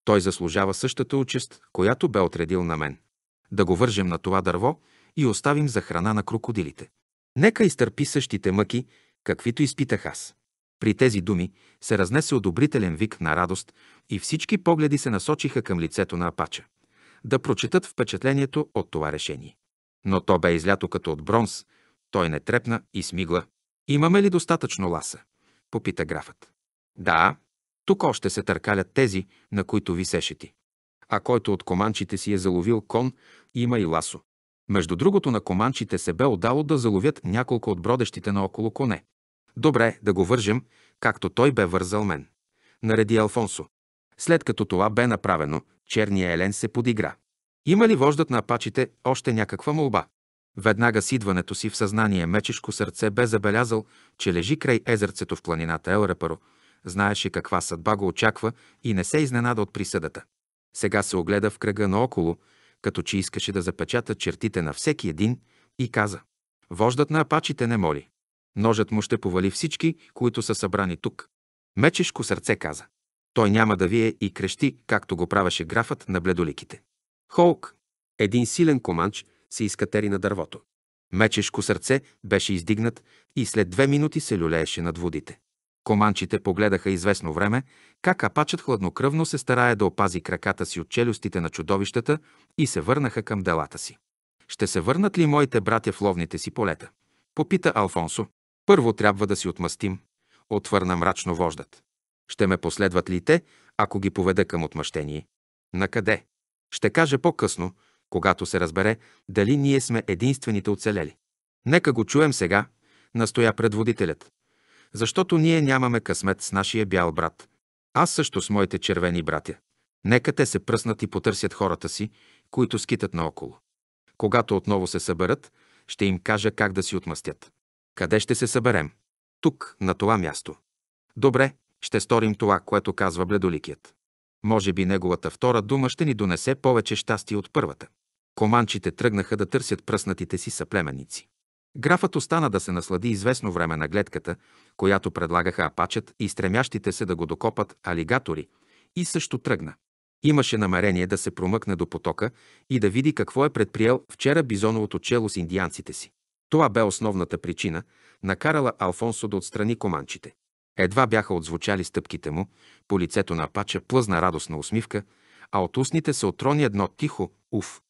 Той заслужава същата участ, която бе отредил на мен. Да го вържем на това дърво и оставим за храна на крокодилите. Нека изтърпи същите мъки, каквито изпитах аз. При тези думи се разнесе одобрителен вик на радост и всички погледи се насочиха към лицето на Апача. Да прочетат впечатлението от това решение. Но то бе излято като от бронз, той не трепна и смигла. Имаме ли достатъчно ласа? Попита графът. Да, тук още се търкалят тези, на които висеше ти. А който от команчите си е заловил кон, има и ласо. Между другото на команчите се бе отдало да заловят няколко от бродещите наоколо коне. Добре, да го вържем, както той бе вързал мен. Нареди Алфонсо. След като това бе направено, черния елен се подигра. Има ли вождат на апачите още някаква молба? Веднага с идването си в съзнание мечешко сърце бе забелязал, че лежи край езерцето в планината Елрепаро. Знаеше каква съдба го очаква и не се изненада от присъдата. Сега се огледа в кръга наоколо, като че искаше да запечата чертите на всеки един и каза «Вождат на апачите не моли. Ножът му ще повали всички, които са събрани тук. Мечешко сърце каза. Той няма да вие и крещи, както го правеше графът на бледоликите. Холк, един силен команч, се изкатери на дървото. Мечешко сърце беше издигнат и след две минути се люлееше над водите. Команчите погледаха известно време как апачът хладнокръвно се старае да опази краката си от челюстите на чудовищата и се върнаха към делата си. Ще се върнат ли моите братя в ловните си полета? Попита Алфонсо. Първо трябва да си отмъстим, отвърна мрачно вождат. Ще ме последват ли те, ако ги поведа към отмъщение? Накъде? Ще кажа по-късно, когато се разбере дали ние сме единствените оцелели. Нека го чуем сега, настоя предводителят. Защото ние нямаме късмет с нашия бял брат. Аз също с моите червени братя. Нека те се пръснат и потърсят хората си, които скитат наоколо. Когато отново се съберат, ще им кажа как да си отмъстят. Къде ще се съберем? Тук, на това място. Добре, ще сторим това, което казва бледоликият. Може би неговата втора дума ще ни донесе повече щастие от първата. Команчите тръгнаха да търсят пръснатите си съплеменици. Графът остана да се наслади известно време на гледката, която предлагаха апачът и стремящите се да го докопат алигатори, и също тръгна. Имаше намерение да се промъкне до потока и да види какво е предприел вчера бизоновото чело с индианците си. Това бе основната причина, накарала Алфонсо да отстрани команчите. Едва бяха отзвучали стъпките му, по лицето на Апача плъзна радостна усмивка, а от устните се отрони едно тихо «Уф».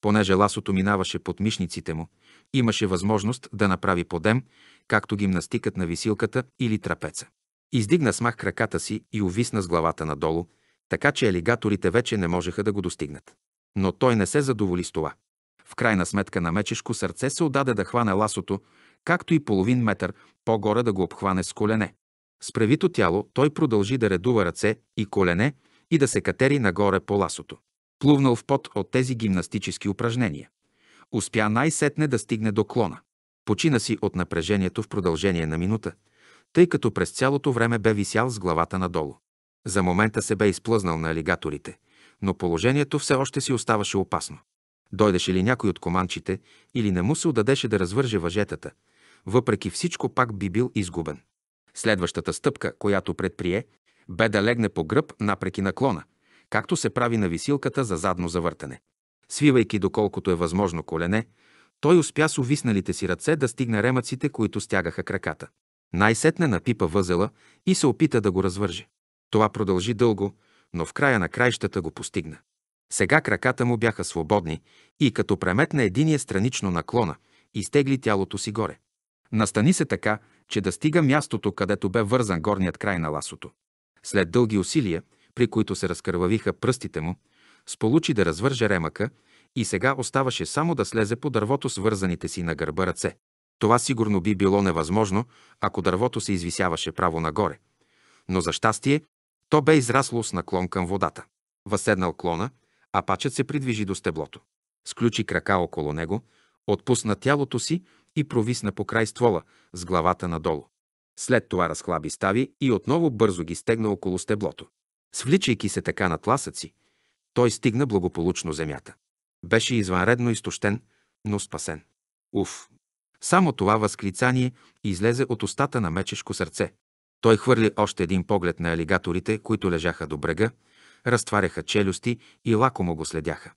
Понеже ласото минаваше под мишниците му, имаше възможност да направи подем, както гимнастикът на висилката или трапеца. Издигна смах краката си и увисна с главата надолу, така че алигаторите вече не можеха да го достигнат. Но той не се задоволи с това. В крайна сметка на мечешко сърце се отдаде да хване ласото, както и половин метър по-горе да го обхване с колене. С правито тяло той продължи да редува ръце и колене и да се катери нагоре по ласото. Плувнал в пот от тези гимнастически упражнения. Успя най-сетне да стигне до клона. Почина си от напрежението в продължение на минута, тъй като през цялото време бе висял с главата надолу. За момента се бе изплъзнал на алигаторите, но положението все още си оставаше опасно. Дойдеше ли някой от команчите или не му се отдадеше да развърже въжетата, въпреки всичко пак би бил изгубен. Следващата стъпка, която предприе, бе да легне по гръб напреки наклона, както се прави на висилката за задно завъртане. Свивайки доколкото е възможно колене, той успя с увисналите си ръце да стигне ремъците, които стягаха краката. Най-сетне напипа възела и се опита да го развърже. Това продължи дълго, но в края на краищата го постигна. Сега краката му бяха свободни и като преметна единия странично наклона, изтегли тялото си горе. Настани се така, че да стига мястото, където бе вързан горният край на ласото. След дълги усилия, при които се разкървавиха пръстите му, сполучи да развърже ремъка и сега оставаше само да слезе по дървото с вързаните си на гърба ръце. Това сигурно би било невъзможно, ако дървото се извисяваше право нагоре. Но за щастие, то бе израсло с наклон към водата. Въседнал клона, а пачът се придвижи до стеблото. Сключи крака около него, отпусна тялото си и провисна по край ствола с главата надолу. След това разхлаби стави и отново бързо ги стегна около стеблото. Свличайки се така на тласъци, той стигна благополучно земята. Беше извънредно изтощен, но спасен. Уф! Само това възклицание излезе от устата на мечешко сърце. Той хвърли още един поглед на алигаторите, които лежаха до брега, разтваряха челюсти и лакомо го следяха.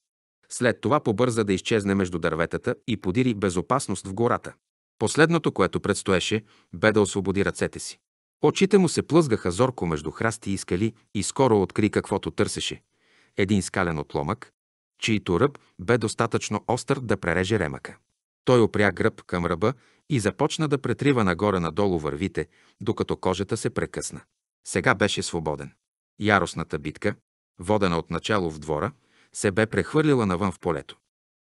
След това побърза да изчезне между дърветата и подири безопасност в гората. Последното, което предстоеше, бе да освободи ръцете си. Очите му се плъзгаха зорко между храсти и скали и скоро откри каквото търсеше. Един скален отломък, чийто ръб бе достатъчно остър да пререже ремъка. Той опря гръб към ръба и започна да претрива нагоре-надолу вървите, докато кожата се прекъсна. Сега беше свободен. Яростната битка, водена от начало в двора, се бе прехвърлила навън в полето.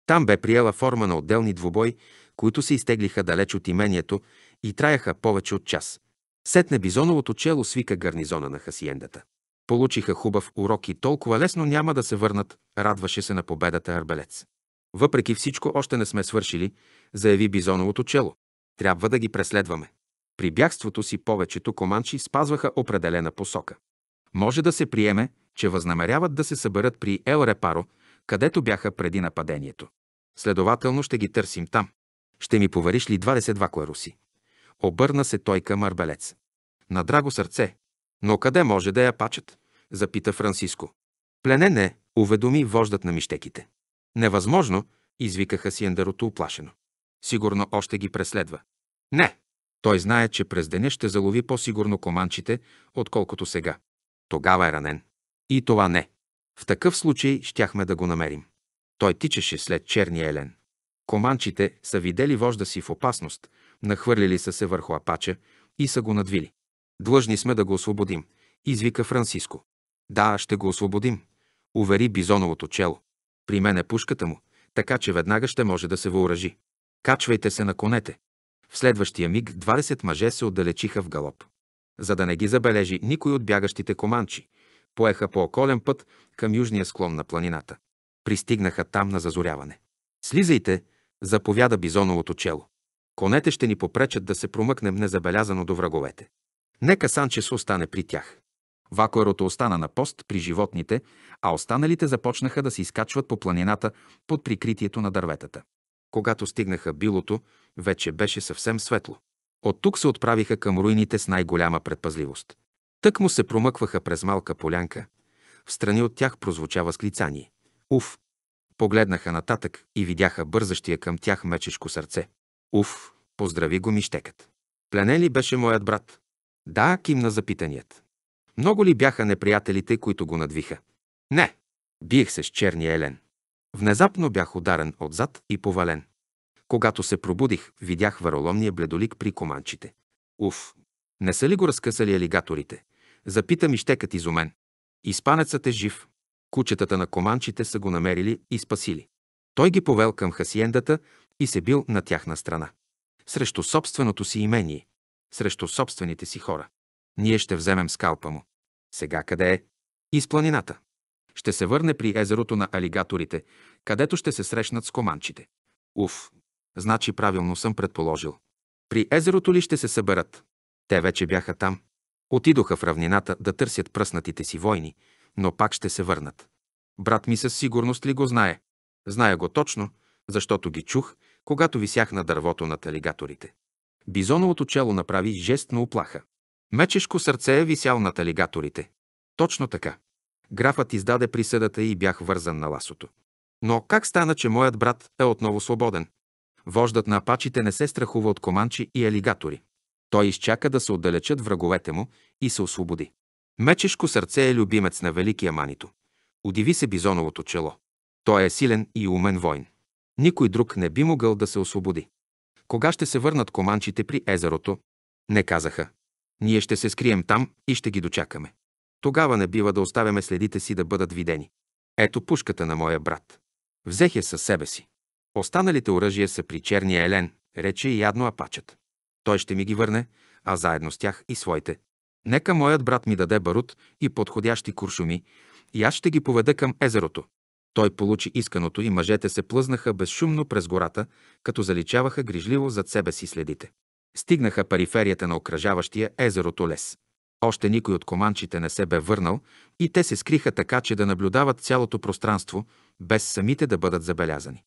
Там бе приела форма на отделни двубой, които се изтеглиха далеч от имението и траяха повече от час. Сетне Бизоновото чело свика гарнизона на хасиендата. Получиха хубав урок и толкова лесно няма да се върнат, радваше се на победата Арбелец. Въпреки всичко още не сме свършили, заяви Бизоновото чело. Трябва да ги преследваме. При бягството си повечето команчи спазваха определена посока. Може да се приеме, че възнамеряват да се съберат при Ел Репаро, където бяха преди нападението. Следователно ще ги търсим там. Ще ми повериш ли 22 коеруси? Обърна се той към арбелец. На драго сърце. Но къде може да я пачат? Запита Франциско. Пленен е, уведоми вождат на мищеките. Невъзможно, извикаха си Ендерото оплашено. Сигурно още ги преследва. Не! Той знае, че през деня ще залови по-сигурно команчите, отколкото сега. Тогава е ранен. И това не. В такъв случай щяхме да го намерим. Той тичаше след черния елен. Команчите са видели вожда си в опасност, нахвърлили са се върху апача и са го надвили. Длъжни сме да го освободим, извика Франциско. Да, ще го освободим, увери бизоновото чело. При мен е пушката му, така че веднага ще може да се въоръжи. Качвайте се на конете. В следващия миг 20 мъже се отдалечиха в галоп. За да не ги забележи никой от бягащите команчи, Поеха по околен път към южния склон на планината. Пристигнаха там на зазоряване. Слизайте, заповяда бизоновото чело. Конете ще ни попречат да се промъкнем незабелязано до враговете. Нека Санчес остане при тях. Вакуерото остана на пост при животните, а останалите започнаха да се изкачват по планината под прикритието на дърветата. Когато стигнаха билото, вече беше съвсем светло. От тук се отправиха към руините с най-голяма предпазливост. Тък му се промъкваха през малка полянка. Встрани от тях прозвуча възклицание. Уф! Погледнаха нататък и видяха бързащия към тях мечешко сърце. Уф! Поздрави го миштекът. Пленен ли беше моят брат? Да, кимна запитаният. Много ли бяха неприятелите, които го надвиха? Не. Биех се с черния елен. Внезапно бях ударен отзад и повален. Когато се пробудих, видях вароломния бледолик при команчите. Уф! Не са ли го разкъсали алигаторите? Запита мищекът изумен. Испанецът е жив. Кучетата на команчите са го намерили и спасили. Той ги повел към хасиендата и се бил на тяхна страна. Срещу собственото си имение. Срещу собствените си хора. Ние ще вземем скалпа му. Сега къде е? Из планината. Ще се върне при езерото на алигаторите, където ще се срещнат с команчите. Уф, значи правилно съм предположил. При езерото ли ще се съберат? Те вече бяха там. Отидоха в равнината да търсят пръснатите си войни, но пак ще се върнат. Брат ми със сигурност ли го знае? Зная го точно, защото ги чух, когато висях на дървото над алигаторите. Бизоновото чело направи жест на оплаха. Мечешко сърце е висял над алигаторите. Точно така. Графът издаде присъдата и бях вързан на ласото. Но как стана, че моят брат е отново свободен? Вождат на апачите не се страхува от команчи и алигатори. Той изчака да се отдалечат враговете му и се освободи. Мечешко сърце е любимец на Великия Манито. Удиви се бизоновото чело. Той е силен и умен войн. Никой друг не би могъл да се освободи. Кога ще се върнат команчите при езерото? Не казаха. Ние ще се скрием там и ще ги дочакаме. Тогава не бива да оставяме следите си да бъдат видени. Ето пушката на моя брат. Взех я със себе си. Останалите оръжия са при черния елен, рече и ядно апачът. Той ще ми ги върне, а заедно с тях и своите. Нека моят брат ми даде барут и подходящи куршуми, и аз ще ги поведа към езерото. Той получи исканото и мъжете се плъзнаха безшумно през гората, като заличаваха грижливо зад себе си следите. Стигнаха периферията на окръжаващия езерото лес. Още никой от команчите не се бе върнал и те се скриха така, че да наблюдават цялото пространство, без самите да бъдат забелязани.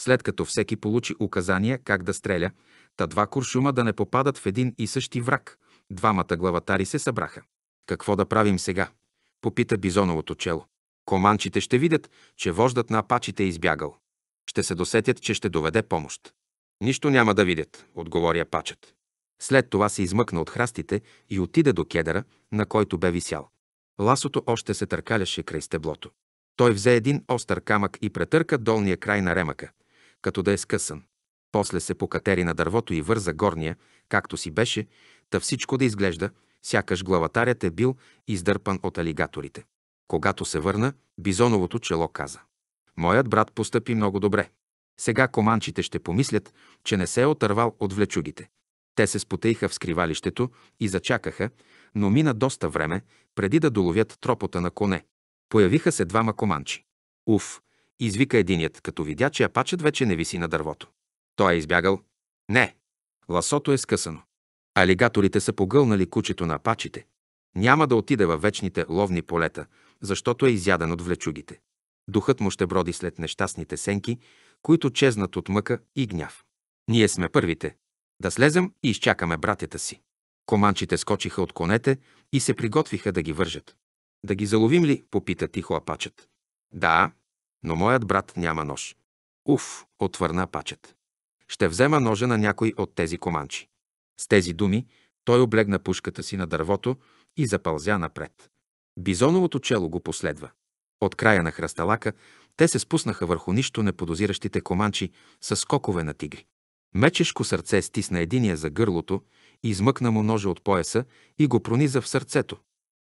След като всеки получи указания как да стреля, та два куршума да не попадат в един и същи враг. Двамата главатари се събраха. Какво да правим сега? Попита Бизоновото чело. Команчите ще видят, че вождат на апачите е избягал. Ще се досетят, че ще доведе помощ. Нищо няма да видят, отговори апачът. След това се измъкна от храстите и отиде до кедъра, на който бе висял. Ласото още се търкаляше край стеблото. Той взе един остър камък и претърка долния край на ремъка, като да е скъсан. После се покатери на дървото и върза горния, както си беше, та всичко да изглежда, сякаш главатарят е бил издърпан от алигаторите. Когато се върна, бизоновото чело каза. Моят брат постъпи много добре. Сега команчите ще помислят, че не се е отървал от влечугите. Те се спотеиха в скривалището и зачакаха, но мина доста време, преди да доловят тропота на коне. Появиха се двама команчи. Уф, извика единият, като видя, че апачът вече не виси на дървото. Той е избягал? Не. Ласото е скъсано. Алигаторите са погълнали кучето на апачите. Няма да отиде във вечните ловни полета, защото е изяден от влечугите. Духът му ще броди след нещастните сенки, които чезнат от мъка и гняв. Ние сме първите. Да слезем и изчакаме братята си. Команчите скочиха от конете и се приготвиха да ги вържат. Да ги заловим ли? попита тихо апачът. Да, но моят брат няма нож. Уф, отвърна апачът. Ще взема ножа на някой от тези команчи. С тези думи той облегна пушката си на дървото и запълзя напред. Бизоновото чело го последва. От края на храсталака те се спуснаха върху нищо неподозиращите команчи с скокове на тигри. Мечешко сърце стисна единия за гърлото, измъкна му ножа от пояса и го прониза в сърцето.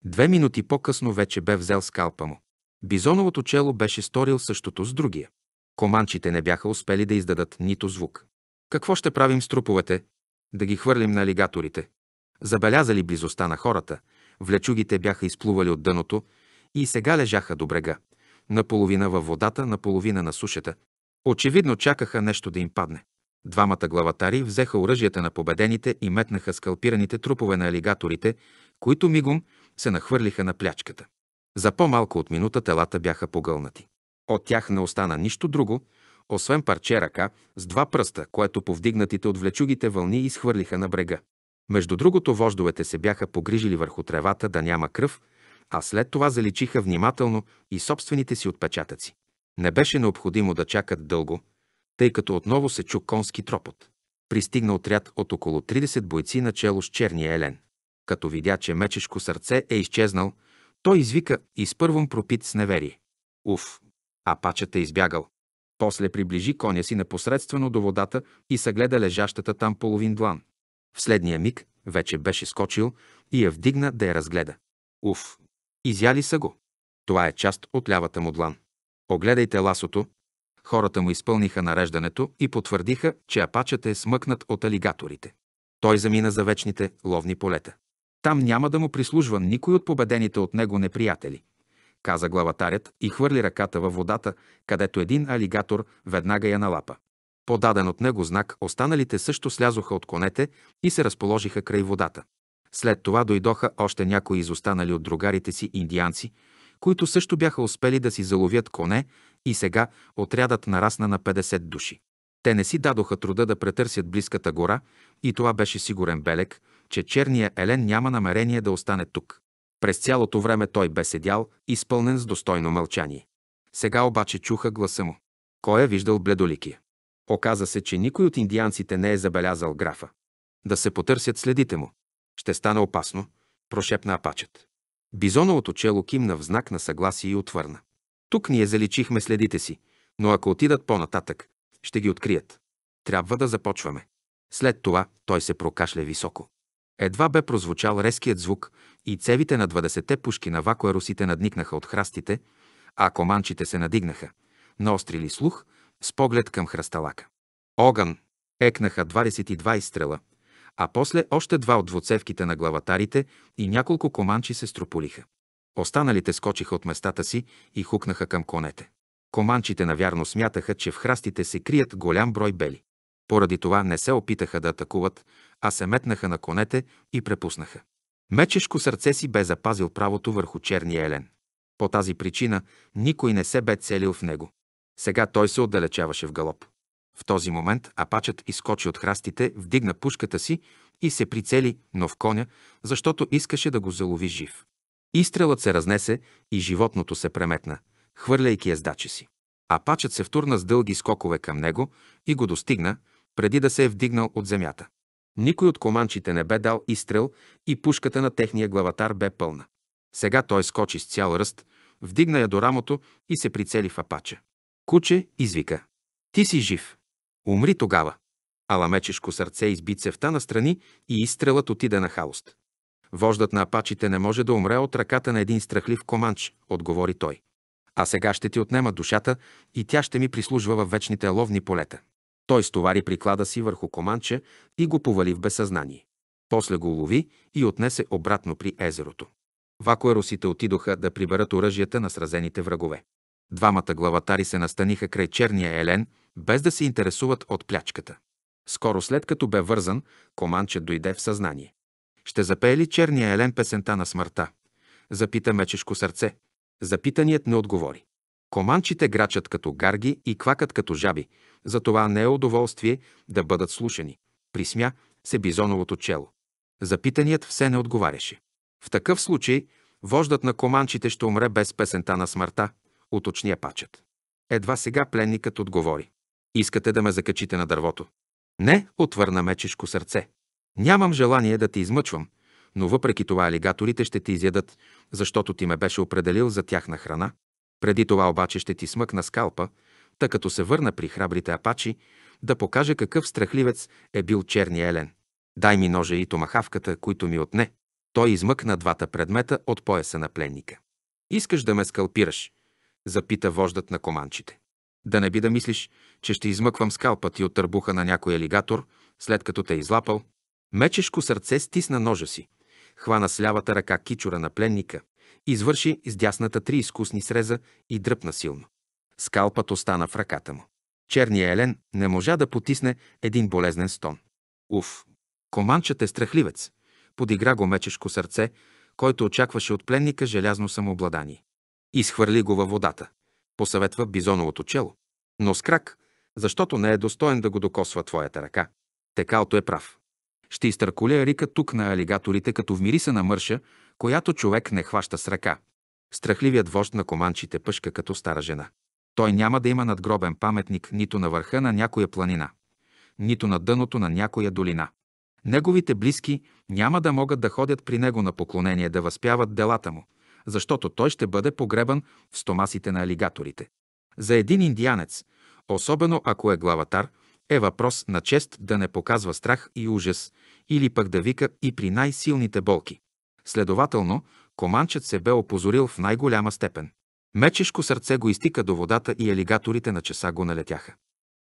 Две минути по-късно вече бе взел скалпа му. Бизоновото чело беше сторил същото с другия. Команчите не бяха успели да издадат нито звук. Какво ще правим с труповете? Да ги хвърлим на алигаторите. Забелязали близостта на хората, влечугите бяха изплували от дъното и сега лежаха до брега, наполовина във водата, наполовина на сушата. Очевидно чакаха нещо да им падне. Двамата главатари взеха оръжията на победените и метнаха скалпираните трупове на алигаторите, които мигом се нахвърлиха на плячката. За по-малко от минута телата бяха погълнати. От тях не остана нищо друго, освен парче ръка, с два пръста, което повдигнатите от влечугите вълни изхвърлиха на брега. Между другото, вождовете се бяха погрижили върху тревата да няма кръв, а след това заличиха внимателно и собствените си отпечатъци. Не беше необходимо да чакат дълго, тъй като отново се чу конски тропот. Пристигна отряд от около 30 бойци на чело с черния елен. Като видя, че мечешко сърце е изчезнал, той извика и с първом пропит с неверие. Уф, а пачата е избягал. После приближи коня си непосредствено до водата и съгледа лежащата там половин длан. В следния миг вече беше скочил и я вдигна да я разгледа. Уф! Изяли са го. Това е част от лявата му длан. Огледайте ласото. Хората му изпълниха нареждането и потвърдиха, че апачът е смъкнат от алигаторите. Той замина за вечните ловни полета. Там няма да му прислужва никой от победените от него неприятели каза главатарят и хвърли ръката във водата, където един алигатор веднага я налапа. Подаден от него знак, останалите също слязоха от конете и се разположиха край водата. След това дойдоха още някои изостанали от другарите си индианци, които също бяха успели да си заловят коне и сега отрядът нарасна на 50 души. Те не си дадоха труда да претърсят близката гора и това беше сигурен белег, че черния елен няма намерение да остане тук. През цялото време той бе седял, изпълнен с достойно мълчание. Сега обаче чуха гласа му. Кой е виждал бледоликия? Оказа се, че никой от индианците не е забелязал графа. Да се потърсят следите му. Ще стане опасно, прошепна апачът. Бизоновото чело кимна в знак на съгласие и отвърна. Тук ние заличихме следите си, но ако отидат по-нататък, ще ги открият. Трябва да започваме. След това той се прокашля високо. Едва бе прозвучал резкият звук, и цевите на 20-те пушки на вакуерусите надникнаха от храстите, а команчите се надигнаха, наострили слух с поглед към храсталака. Огън! Екнаха 22 изстрела, а после още два от двуцевките на главатарите и няколко команчи се строполиха. Останалите скочиха от местата си и хукнаха към конете. Команчите навярно смятаха, че в храстите се крият голям брой бели. Поради това не се опитаха да атакуват, а се метнаха на конете и препуснаха. Мечешко сърце си бе запазил правото върху черния елен. По тази причина никой не се бе целил в него. Сега той се отдалечаваше в галоп. В този момент апачът изкочи от храстите, вдигна пушката си и се прицели, но в коня, защото искаше да го залови жив. Изстрелът се разнесе и животното се преметна, хвърляйки ездача си. Апачът се втурна с дълги скокове към него и го достигна, преди да се е вдигнал от земята. Никой от команчите не бе дал изстрел и пушката на техния главатар бе пълна. Сега той скочи с цял ръст, вдигна я до рамото и се прицели в апача. Куче извика. Ти си жив. Умри тогава. Ала мечешко сърце изби цевта настрани и изстрелът отида на хаост. Вождат на апачите не може да умре от ръката на един страхлив команч, отговори той. А сега ще ти отнема душата и тя ще ми прислужва във вечните ловни полета. Той стовари приклада си върху команче и го повали в безсъзнание. После го улови и отнесе обратно при езерото. Вакуеросите отидоха да приберат оръжията на сразените врагове. Двамата главатари се настаниха край черния елен, без да се интересуват от плячката. Скоро след като бе вързан, команче дойде в съзнание. Ще запее ли черния елен песента на смъртта? Запита мечешко сърце. Запитаният не отговори. Команчите грачат като гарги и квакат като жаби, затова не е удоволствие да бъдат слушани. Присмя се бизоновото чело. Запитаният все не отговаряше. В такъв случай вождат на команчите ще умре без песента на смъртта, уточня пачът. Едва сега пленникът отговори. Искате да ме закачите на дървото? Не, отвърна мечешко сърце. Нямам желание да те измъчвам, но въпреки това алигаторите ще те изядат, защото ти ме беше определил за тяхна храна, преди това обаче ще ти смъкна скалпа, тъй като се върна при храбрите апачи, да покаже какъв страхливец е бил черния елен. Дай ми ножа и томахавката, които ми отне. Той измъкна двата предмета от пояса на пленника. Искаш да ме скалпираш? Запита вождат на команчите. Да не би да мислиш, че ще измъквам скалпа ти от търбуха на някой алигатор, след като те е излапал. Мечешко сърце стисна ножа си. Хвана с лявата ръка кичура на пленника, Извърши с дясната три изкусни среза и дръпна силно. Скалпът остана в ръката му. Черния елен не можа да потисне един болезнен стон. Уф! Команчът е страхливец. Подигра го мечешко сърце, който очакваше от пленника желязно самообладание. Изхвърли го във водата. Посъветва бизоновото чело. Но с крак, защото не е достоен да го докосва твоята ръка. Текалто е прав. Ще изтърколя Рика тук на алигаторите, като в мириса на мърша, която човек не хваща с ръка. Страхливият вожд на команчите пъшка като стара жена. Той няма да има надгробен паметник нито на върха на някоя планина, нито на дъното на някоя долина. Неговите близки няма да могат да ходят при него на поклонение да възпяват делата му, защото той ще бъде погребан в стомасите на алигаторите. За един индианец, особено ако е главатар, е въпрос на чест да не показва страх и ужас или пък да вика и при най-силните болки. Следователно, команчът се бе опозорил в най-голяма степен. Мечешко сърце го изтика до водата и алигаторите на часа го налетяха.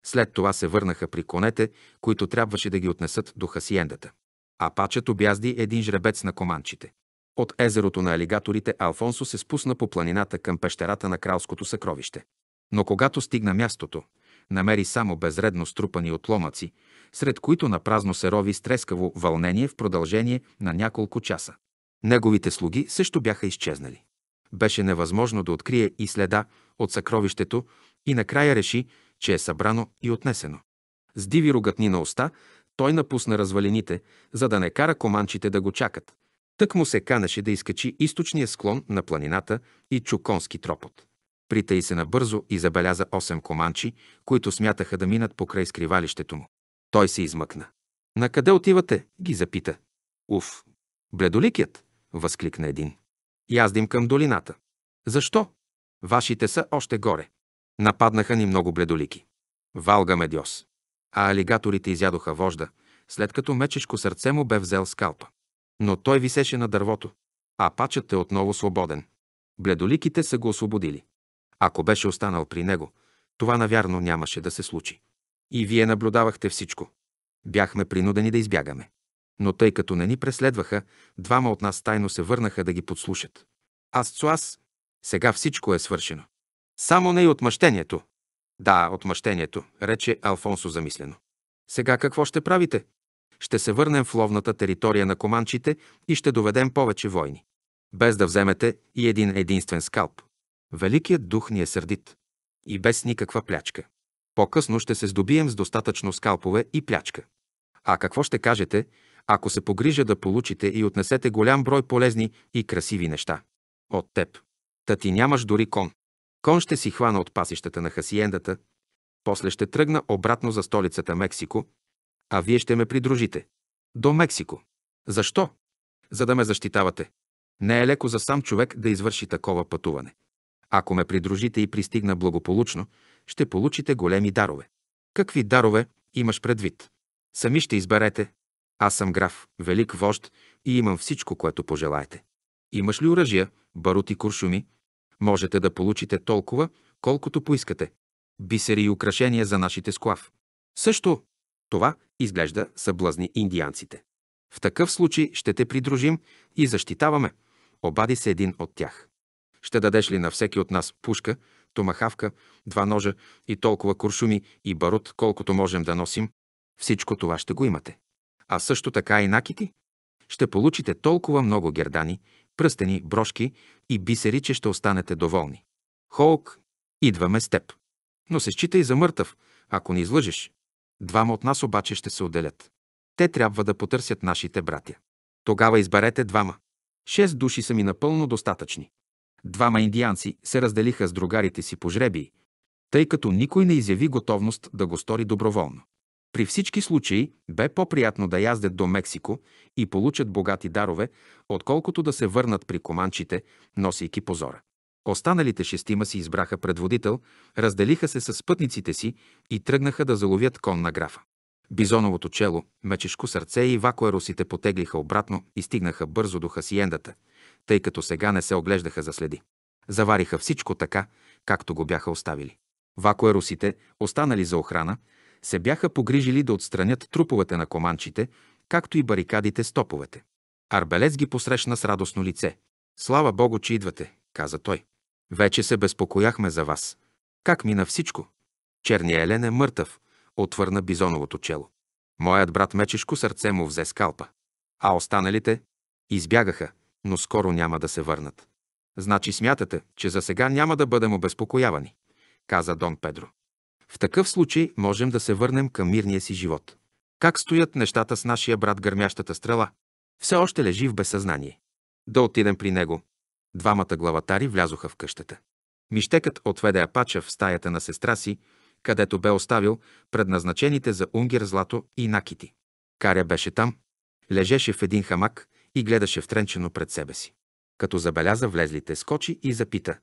След това се върнаха при конете, които трябваше да ги отнесат до хасиендата. А пачът обязди един жребец на команчите. От езерото на алигаторите Алфонсо се спусна по планината към пещерата на кралското съкровище. Но когато стигна мястото, намери само безредно струпани отломъци, сред които на празно се рови стрескаво вълнение в продължение на няколко часа. Неговите слуги също бяха изчезнали. Беше невъзможно да открие и следа от съкровището и накрая реши, че е събрано и отнесено. С диви рогатни на уста, той напусна развалините, за да не кара команчите да го чакат. Тък му се канеше да изкачи източния склон на планината и чуконски тропот. Притаи се набързо и забеляза 8 команчи, които смятаха да минат покрай скривалището му. Той се измъкна. «На къде отивате?» ги запита. «Уф! Бледоликият!» възкликна един. Яздим към долината. Защо? Вашите са още горе. Нападнаха ни много бледолики. Валга Медиос. А алигаторите изядоха вожда, след като мечешко сърце му бе взел скалпа. Но той висеше на дървото, а пачът е отново свободен. Бледоликите са го освободили. Ако беше останал при него, това навярно нямаше да се случи. И вие наблюдавахте всичко. Бяхме принудени да избягаме но тъй като не ни преследваха, двама от нас тайно се върнаха да ги подслушат. Аз Цуас, сега всичко е свършено. Само не и отмъщението. Да, отмъщението, рече Алфонсо замислено. Сега какво ще правите? Ще се върнем в ловната територия на команчите и ще доведем повече войни. Без да вземете и един единствен скалп. Великият дух ни е сърдит. И без никаква плячка. По-късно ще се здобием с достатъчно скалпове и плячка. А какво ще кажете, ако се погрижа да получите и отнесете голям брой полезни и красиви неща. От теб. Та ти нямаш дори кон. Кон ще си хвана от пасищата на хасиендата, после ще тръгна обратно за столицата Мексико, а вие ще ме придружите. До Мексико. Защо? За да ме защитавате. Не е леко за сам човек да извърши такова пътуване. Ако ме придружите и пристигна благополучно, ще получите големи дарове. Какви дарове имаш предвид? Сами ще изберете, аз съм граф, велик вожд и имам всичко, което пожелаете. Имаш ли оръжия, барут и куршуми? Можете да получите толкова, колкото поискате. Бисери и украшения за нашите склав. Също това, изглежда, съблазни индианците. В такъв случай ще те придружим и защитаваме. Обади се един от тях. Ще дадеш ли на всеки от нас пушка, томахавка, два ножа и толкова куршуми и барут, колкото можем да носим? Всичко това ще го имате а също така и накити. Ще получите толкова много гердани, пръстени, брошки и бисери, че ще останете доволни. Холк, идваме с теб. Но се считай за мъртъв, ако ни излъжеш. Двама от нас обаче ще се отделят. Те трябва да потърсят нашите братя. Тогава изберете двама. Шест души са ми напълно достатъчни. Двама индианци се разделиха с другарите си по жребии, тъй като никой не изяви готовност да го стори доброволно. При всички случаи бе по-приятно да яздят до Мексико и получат богати дарове, отколкото да се върнат при команчите, носейки позора. Останалите шестима си избраха предводител, разделиха се с пътниците си и тръгнаха да заловят кон на графа. Бизоновото чело, мечешко сърце и вакуеросите потеглиха обратно и стигнаха бързо до хасиендата, тъй като сега не се оглеждаха за следи. Завариха всичко така, както го бяха оставили. Вакуеросите, останали за охрана, се бяха погрижили да отстранят труповете на команчите, както и барикадите с топовете. Арбелец ги посрещна с радостно лице. «Слава Богу, че идвате», каза той. «Вече се безпокояхме за вас. Как мина всичко?» Черния Елен е мъртъв, отвърна бизоновото чело. Моят брат Мечешко сърце му взе скалпа. А останалите? Избягаха, но скоро няма да се върнат. Значи смятате, че за сега няма да бъдем обезпокоявани, каза Дон Педро. В такъв случай можем да се върнем към мирния си живот. Как стоят нещата с нашия брат гърмящата стрела? Все още лежи в безсъзнание. Да отидем при него. Двамата главатари влязоха в къщата. Миштекът отведе Апача в стаята на сестра си, където бе оставил предназначените за унгер злато и накити. Каря беше там, лежеше в един хамак и гледаше втренчено пред себе си. Като забеляза влезлите, скочи и запита.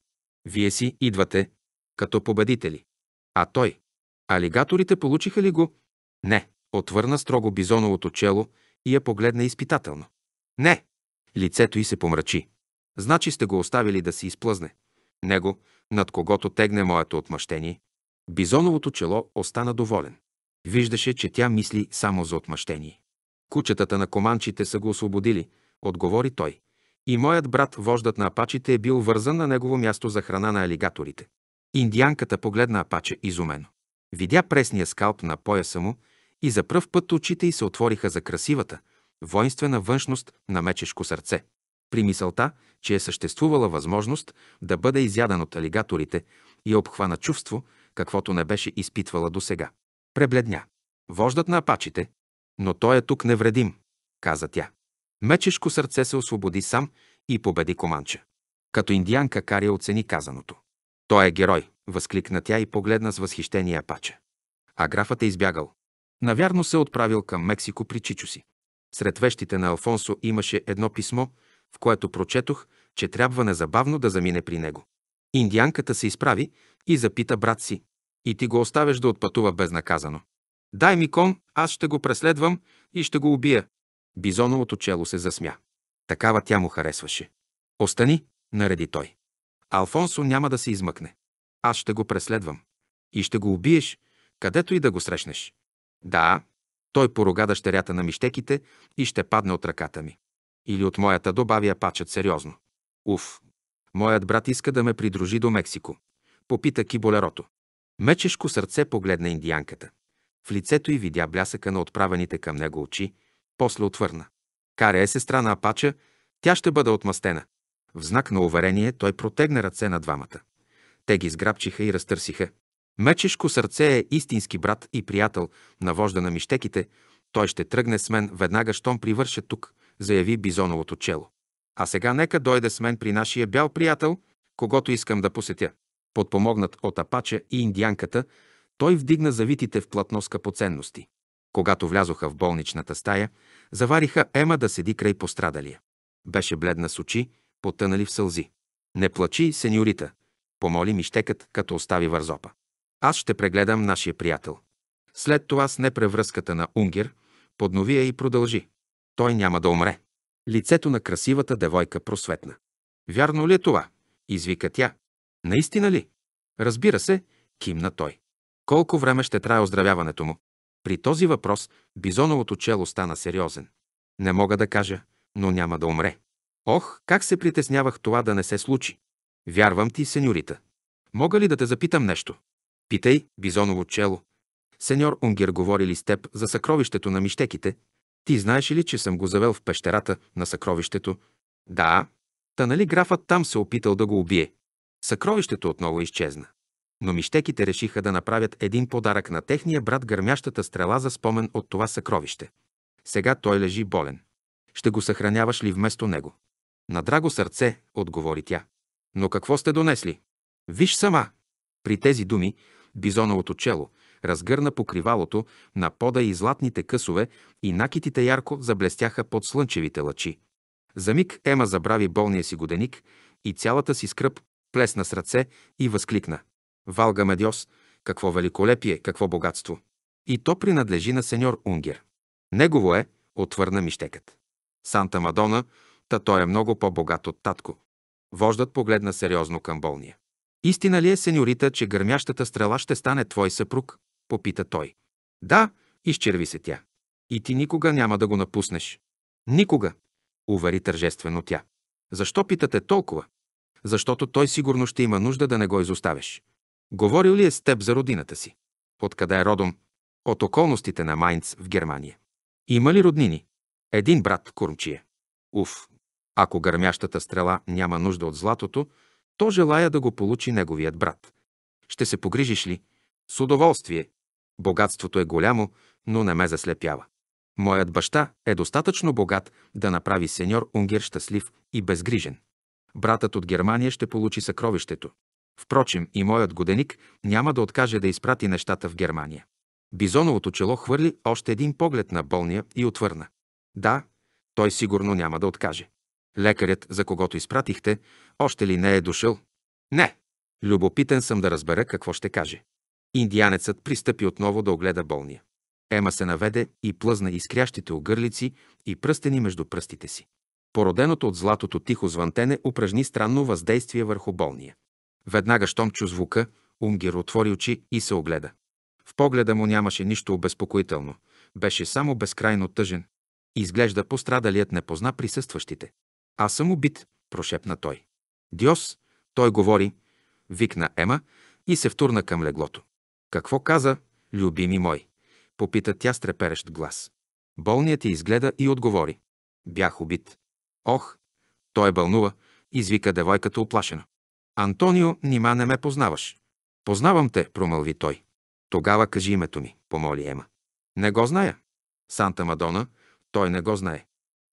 Вие си идвате, като победители. А той? Алигаторите получиха ли го? Не, отвърна строго бизоновото чело и я погледна изпитателно. Не! Лицето й се помрачи. Значи сте го оставили да си изплъзне. Него, над когото тегне моето отмъщение. Бизоновото чело остана доволен. Виждаше, че тя мисли само за отмъщение. Кучетата на команчите са го освободили, отговори той. И моят брат, вождат на апачите, е бил вързан на негово място за храна на алигаторите. Индианката погледна Апаче изумено. Видя пресния скалп на пояса му и за пръв път очите й се отвориха за красивата, воинствена външност на мечешко сърце. При мисълта, че е съществувала възможност да бъде изядан от алигаторите и е обхвана чувство, каквото не беше изпитвала досега. Пребледня. Вождат на апачите, но той е тук невредим, каза тя. Мечешко сърце се освободи сам и победи Команча. Като индианка Кария оцени казаното. Той е герой, възкликна тя и погледна с възхищение Апаче. А графът е избягал. Навярно се отправил към Мексико при Чичо си. Сред вещите на Алфонсо имаше едно писмо, в което прочетох, че трябва незабавно да замине при него. Индианката се изправи и запита брат си. И ти го оставяш да отпътува безнаказано. Дай ми кон, аз ще го преследвам и ще го убия. Бизоновото чело се засмя. Такава тя му харесваше. Остани, нареди той. Алфонсо няма да се измъкне. Аз ще го преследвам. И ще го убиеш, където и да го срещнеш. Да, той порога дъщерята на мищеките и ще падне от ръката ми. Или от моята добави пачът сериозно. Уф, моят брат иска да ме придружи до Мексико. Попита киболерото. Мечешко сърце погледна индианката. В лицето й видя блясъка на отправените към него очи, после отвърна. Каре е сестра на Апача, тя ще бъде отмъстена. В знак на уверение той протегна ръце на двамата. Те ги сграбчиха и разтърсиха. Мечешко сърце е истински брат и приятел на вожда на мищеките. Той ще тръгне с мен веднага, щом привърша тук, заяви бизоновото чело. А сега нека дойде с мен при нашия бял приятел, когато искам да посетя. Подпомогнат от апача и индианката, той вдигна завитите в платно скъпоценности. Когато влязоха в болничната стая, завариха Ема да седи край пострадалия. Беше бледна с очи, потънали в сълзи. Не плачи, сеньорита, помоли мищекът, като остави вързопа. Аз ще прегледам нашия приятел. След това сне превръзката на Унгер, поднови я и продължи. Той няма да умре. Лицето на красивата девойка просветна. Вярно ли е това? Извика тя. Наистина ли? Разбира се, кимна той. Колко време ще трае оздравяването му? При този въпрос Бизоновото чело стана сериозен. Не мога да кажа, но няма да умре. Ох, как се притеснявах това да не се случи. Вярвам ти, сеньорита. Мога ли да те запитам нещо? Питай, бизоново чело. Сеньор Унгер говори ли с теб за съкровището на мищеките? Ти знаеш ли, че съм го завел в пещерата на съкровището? Да. Та нали графът там се опитал да го убие? Съкровището отново изчезна. Но мищеките решиха да направят един подарък на техния брат гърмящата стрела за спомен от това съкровище. Сега той лежи болен. Ще го съхраняваш ли вместо него? На драго сърце, отговори тя. Но какво сте донесли? Виж сама! При тези думи бизоновото чело разгърна покривалото на пода и златните късове и накитите ярко заблестяха под слънчевите лъчи. За миг Ема забрави болния си годеник и цялата си скръп плесна с ръце и възкликна. Валга Медиос, какво великолепие, какво богатство! И то принадлежи на сеньор Унгер. Негово е, отвърна мищекът. Санта Мадона, та той е много по-богат от татко. Вождат погледна сериозно към болния. Истина ли е, сеньорита, че гърмящата стрела ще стане твой съпруг? Попита той. Да, изчерви се тя. И ти никога няма да го напуснеш. Никога, увери тържествено тя. Защо питате толкова? Защото той сигурно ще има нужда да не го изоставиш. Говорил ли е с теб за родината си? Откъде е родом? От околностите на Майнц в Германия. Има ли роднини? Един брат Курмчия. Уф, ако гърмящата стрела няма нужда от златото, то желая да го получи неговият брат. Ще се погрижиш ли? С удоволствие. Богатството е голямо, но не ме заслепява. Моят баща е достатъчно богат да направи сеньор Унгир щастлив и безгрижен. Братът от Германия ще получи съкровището. Впрочем, и моят годеник няма да откаже да изпрати нещата в Германия. Бизоновото чело хвърли още един поглед на болния и отвърна. Да, той сигурно няма да откаже. Лекарят, за когото изпратихте, още ли не е дошъл? Не. Любопитен съм да разбера какво ще каже. Индианецът пристъпи отново да огледа болния. Ема се наведе и плъзна изкрящите огърлици и пръстени между пръстите си. Породеното от златото тихо звънтене упражни странно въздействие върху болния. Веднага щом чу звука, Умгир отвори очи и се огледа. В погледа му нямаше нищо обезпокоително, беше само безкрайно тъжен. Изглежда пострадалият не позна присъстващите. Аз съм убит, прошепна той. Диос, той говори, викна Ема и се втурна към леглото. Какво каза, любими мой? Попита тя с треперещ глас. Болният я изгледа и отговори. Бях убит. Ох, той бълнува, извика девойката оплашена. Антонио, нима не ме познаваш. Познавам те, промълви той. Тогава кажи името ми, помоли Ема. Не го зная. Санта Мадона, той не го знае.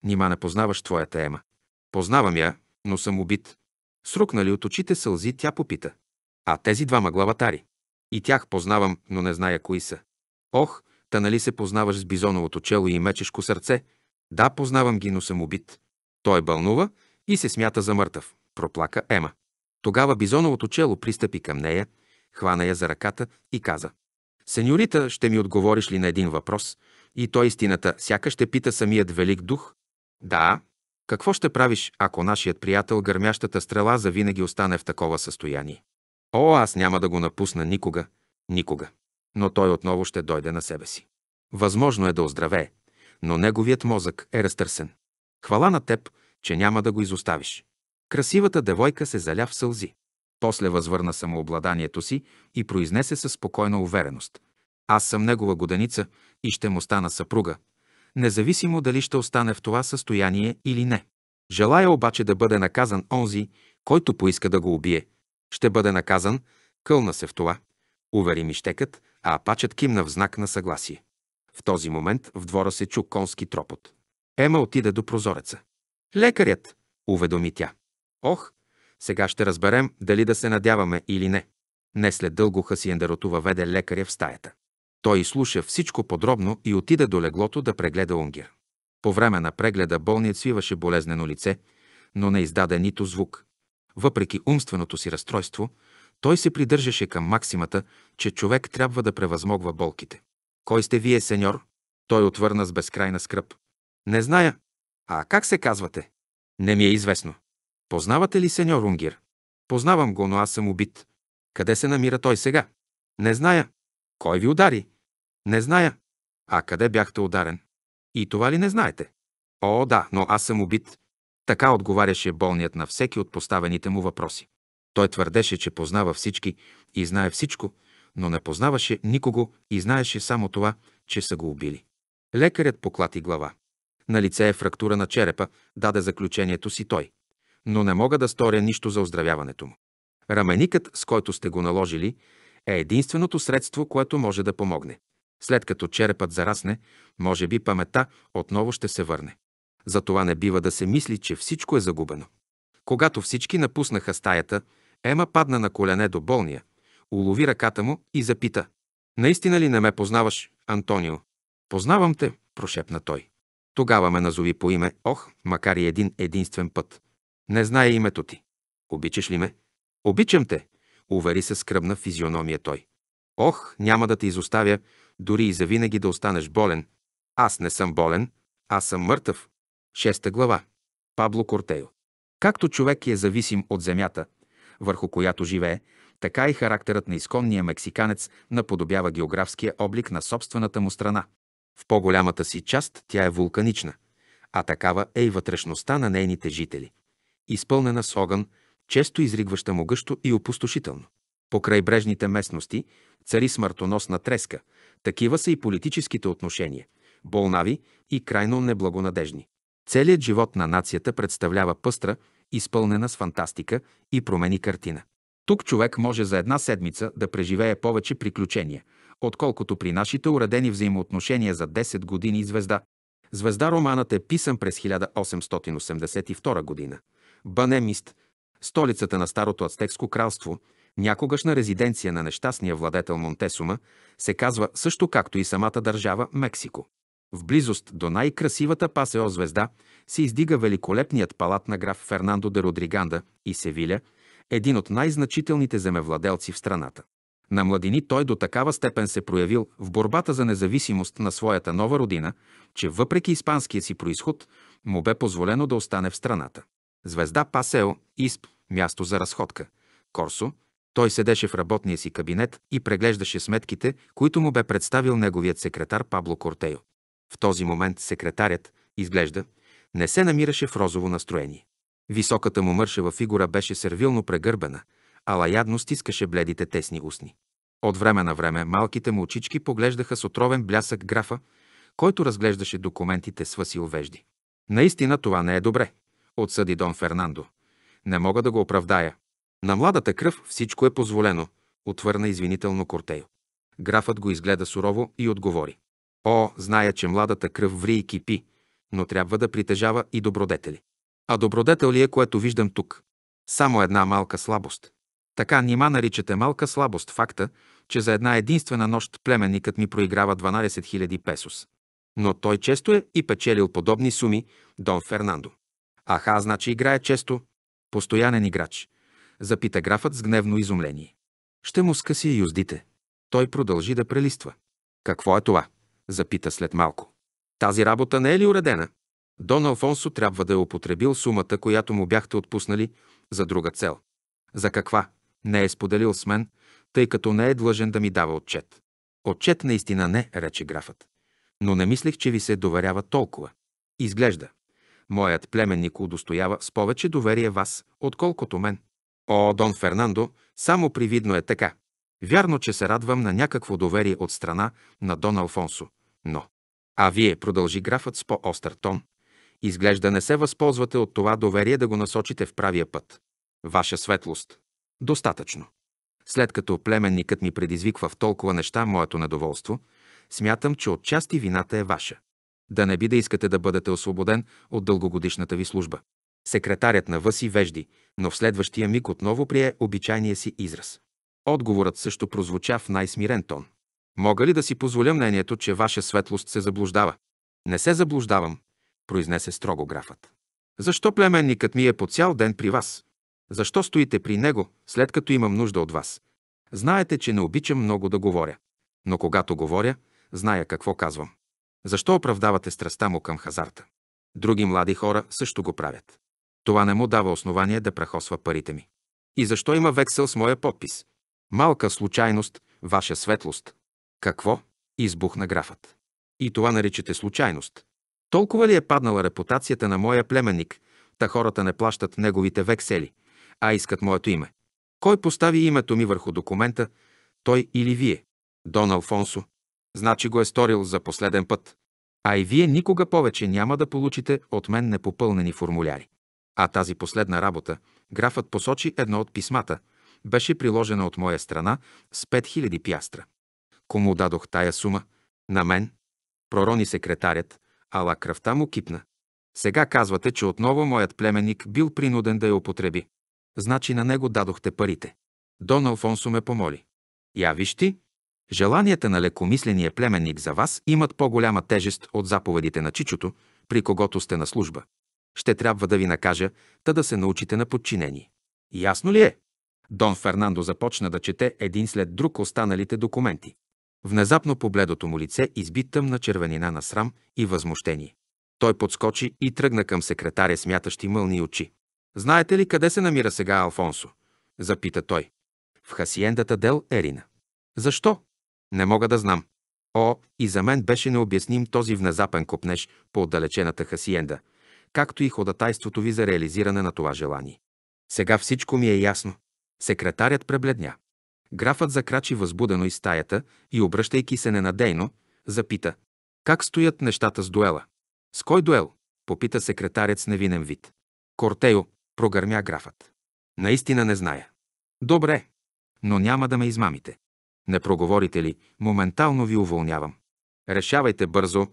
Нима не познаваш твоята Ема. Познавам я, но съм убит. Срукнали от очите сълзи, тя попита. А тези двама главатари? И тях познавам, но не зная кои са. Ох, та нали се познаваш с бизоновото чело и мечешко сърце? Да, познавам ги, но съм убит. Той бълнува и се смята за мъртъв. Проплака Ема. Тогава бизоновото чело пристъпи към нея, хвана я за ръката и каза. Сеньорита, ще ми отговориш ли на един въпрос? И той истината, сякаш ще пита самият велик дух. Да, какво ще правиш, ако нашият приятел гърмящата стрела завинаги остане в такова състояние? О, аз няма да го напусна никога, никога. Но той отново ще дойде на себе си. Възможно е да оздравее, но неговият мозък е разтърсен. Хвала на теб, че няма да го изоставиш. Красивата девойка се заля в сълзи. После възвърна самообладанието си и произнесе със спокойна увереност. Аз съм негова годеница и ще му стана съпруга, независимо дали ще остане в това състояние или не. Желая обаче да бъде наказан онзи, който поиска да го убие. Ще бъде наказан, кълна се в това, увери мищекът, а апачът кимна в знак на съгласие. В този момент в двора се чу конски тропот. Ема отида до прозореца. Лекарят, уведоми тя. Ох, сега ще разберем дали да се надяваме или не. Не след дълго Хасиендерото въведе лекаря в стаята. Той изслуша всичко подробно и отида до леглото да прегледа Унгер. По време на прегледа болният свиваше болезнено лице, но не издаде нито звук. Въпреки умственото си разстройство, той се придържаше към максимата, че човек трябва да превъзмогва болките. Кой сте вие, сеньор? Той отвърна с безкрайна скръп. Не зная. А как се казвате? Не ми е известно. Познавате ли сеньор Унгир? Познавам го, но аз съм убит. Къде се намира той сега? Не зная. Кой ви удари? Не зная. А къде бяхте ударен? И това ли не знаете? О, да, но аз съм убит. Така отговаряше болният на всеки от поставените му въпроси. Той твърдеше, че познава всички и знае всичко, но не познаваше никого и знаеше само това, че са го убили. Лекарят поклати глава. На лице е фрактура на черепа, даде заключението си той. Но не мога да сторя нищо за оздравяването му. Раменикът, с който сте го наложили, е единственото средство, което може да помогне. След като черепът зарасне, може би памета отново ще се върне. Затова не бива да се мисли, че всичко е загубено. Когато всички напуснаха стаята, Ема падна на колене до болния, улови ръката му и запита. «Наистина ли не ме познаваш, Антонио?» «Познавам те», прошепна той. Тогава ме назови по име, ох, макар и един единствен път. Не знае името ти. Обичаш ли ме? Обичам те, увери се скръбна физиономия той. Ох, няма да те изоставя, дори и завинаги да останеш болен. Аз не съм болен, аз съм мъртъв. Шеста глава. Пабло Кортео. Както човек е зависим от земята, върху която живее, така и характерът на изконния мексиканец наподобява географския облик на собствената му страна. В по-голямата си част тя е вулканична, а такава е и вътрешността на нейните жители. Изпълнена с огън, често изригваща могъщо и опустошително. По крайбрежните местности цари смъртоносна треска, такива са и политическите отношения – болнави и крайно неблагонадежни. Целият живот на нацията представлява пъстра, изпълнена с фантастика и промени картина. Тук човек може за една седмица да преживее повече приключения, отколкото при нашите уредени взаимоотношения за 10 години звезда. Звезда романът е писан през 1882 година. Банемист, столицата на Старото Ацтекско кралство – някогашна резиденция на нещастния владетел Монтесума, се казва също както и самата държава Мексико. В близост до най-красивата пасео звезда се издига великолепният палат на граф Фернандо де Родриганда и Севиля, един от най-значителните земевладелци в страната. На младини той до такава степен се проявил в борбата за независимост на своята нова родина, че въпреки испанския си происход, му бе позволено да остане в страната. Звезда Пасео, Исп, място за разходка, Корсо, той седеше в работния си кабинет и преглеждаше сметките, които му бе представил неговият секретар Пабло Кортео. В този момент секретарят, изглежда, не се намираше в розово настроение. Високата му мършева фигура беше сервилно прегърбена, а лаядно стискаше бледите тесни устни. От време на време малките му очички поглеждаха с отровен блясък графа, който разглеждаше документите с Васил Вежди. Наистина това не е добре, отсъди Дон Фернандо. Не мога да го оправдая, на младата кръв всичко е позволено, отвърна извинително Кортейо. Графът го изгледа сурово и отговори. О, зная, че младата кръв ври и кипи, но трябва да притежава и добродетели. А добродетел ли е, което виждам тук? Само една малка слабост. Така нима наричате малка слабост факта, че за една единствена нощ племенникът ми проиграва 12 000 песос. Но той често е и печелил подобни суми Дон Фернандо. Аха, значи играе често. Постоянен играч запита графът с гневно изумление. Ще му скъси юздите. Той продължи да прелиства. Какво е това? запита след малко. Тази работа не е ли уредена? Дон Алфонсо трябва да е употребил сумата, която му бяхте отпуснали за друга цел. За каква? Не е споделил с мен, тъй като не е длъжен да ми дава отчет. Отчет наистина не, рече графът. Но не мислех, че ви се доверява толкова. Изглежда. Моят племенник удостоява с повече доверие вас, отколкото мен. О, Дон Фернандо, само привидно е така. Вярно, че се радвам на някакво доверие от страна на Дон Алфонсо, но... А вие, продължи графът с по-остър тон, изглежда не се възползвате от това доверие да го насочите в правия път. Ваша светлост. Достатъчно. След като племенникът ми предизвиква в толкова неща моето недоволство, смятам, че отчасти вината е ваша. Да не би да искате да бъдете освободен от дългогодишната ви служба. Секретарят на Въси вежди, но в следващия миг отново прие обичайния си израз. Отговорът също прозвуча в най-смирен тон. Мога ли да си позволя мнението, че ваша светлост се заблуждава? Не се заблуждавам, произнесе строго графът. Защо племенникът ми е по цял ден при вас? Защо стоите при него, след като имам нужда от вас? Знаете, че не обичам много да говоря. Но когато говоря, зная какво казвам. Защо оправдавате страстта му към хазарта? Други млади хора също го правят. Това не му дава основание да прахосва парите ми. И защо има вексел с моя подпис? Малка случайност, ваша светлост. Какво? Избухна графът. И това наричате случайност. Толкова ли е паднала репутацията на моя племенник, та хората не плащат неговите вексели, а искат моето име? Кой постави името ми върху документа, той или вие? Дон Алфонсо. Значи го е сторил за последен път. А и вие никога повече няма да получите от мен непопълнени формуляри. А тази последна работа, графът посочи едно от писмата, беше приложена от моя страна с 5000 пястра. Кому дадох тая сума? На мен? Пророни секретарят, ала кръвта му кипна. Сега казвате, че отново моят племенник бил принуден да я употреби. Значи на него дадохте парите. Дон Алфонсо ме помоли. Я виж ти, желанията на лекомисления племенник за вас имат по-голяма тежест от заповедите на чичото, при когото сте на служба. Ще трябва да ви накажа, та да се научите на подчинение. Ясно ли е? Дон Фернандо започна да чете един след друг останалите документи. Внезапно по бледото му лице изби тъмна червенина на срам и възмущение. Той подскочи и тръгна към секретаря смятащи мълни очи. «Знаете ли къде се намира сега Алфонсо?» – запита той. «В хасиендата Дел Ерина». «Защо?» «Не мога да знам». О, и за мен беше необясним този внезапен копнеж по отдалечената хасиенда, както и ходатайството ви за реализиране на това желание. Сега всичко ми е ясно. Секретарят пребледня. Графът закрачи възбудено из стаята и, обръщайки се ненадейно, запита. Как стоят нещата с дуела? С кой дуел? Попита секретарят с невинен вид. Кортео, прогърмя графът. Наистина не зная. Добре, но няма да ме измамите. Не проговорите ли, моментално ви уволнявам. Решавайте бързо.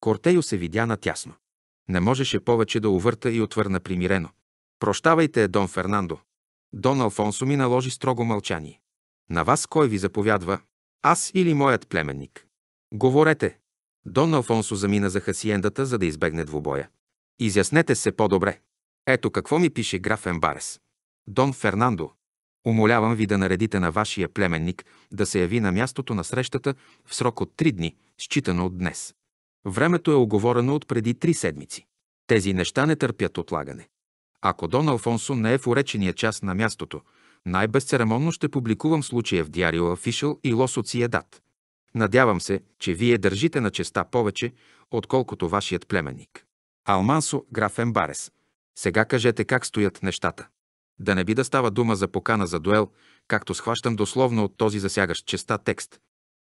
Кортео се видя натясно. Не можеше повече да увърта и отвърна примирено. Прощавайте, Дон Фернандо. Дон Алфонсо ми наложи строго мълчание. На вас кой ви заповядва? Аз или моят племенник? Говорете. Дон Алфонсо замина за хасиендата, за да избегне двубоя. Изяснете се по-добре. Ето какво ми пише граф Ембарес. Дон Фернандо, умолявам ви да наредите на вашия племенник да се яви на мястото на срещата в срок от три дни, считано от днес. Времето е оговорено от преди три седмици. Тези неща не търпят отлагане. Ако Дон Алфонсо не е в уречения час на мястото, най-безцеремонно ще публикувам случая в Диарио Афишъл и Ло Социедат. Надявам се, че вие държите на честа повече, отколкото вашият племенник. Алмансо, граф Ембарес. Сега кажете как стоят нещата. Да не би да става дума за покана за дуел, както схващам дословно от този засягащ честа текст.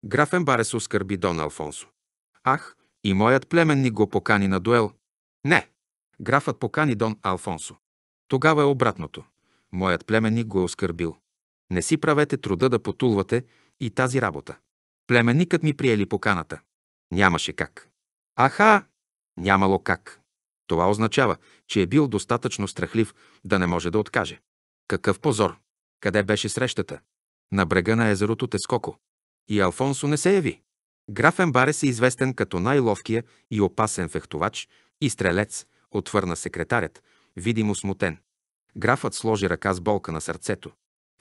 Граф Ембарес оскърби Дон Алфонсо. Ах, и моят племенник го покани на дуел. Не, графът покани Дон Алфонсо. Тогава е обратното. Моят племенник го е оскърбил. Не си правете труда да потулвате и тази работа. Племенникът ми приели поканата. Нямаше как. Аха! Нямало как. Това означава, че е бил достатъчно страхлив да не може да откаже. Какъв позор! Къде беше срещата? На брега на езерото Тескоко. И Алфонсо не се яви. Граф Ембарес е известен като най-ловкия и опасен фехтовач и стрелец, отвърна секретарят, видимо смутен. Графът сложи ръка с болка на сърцето.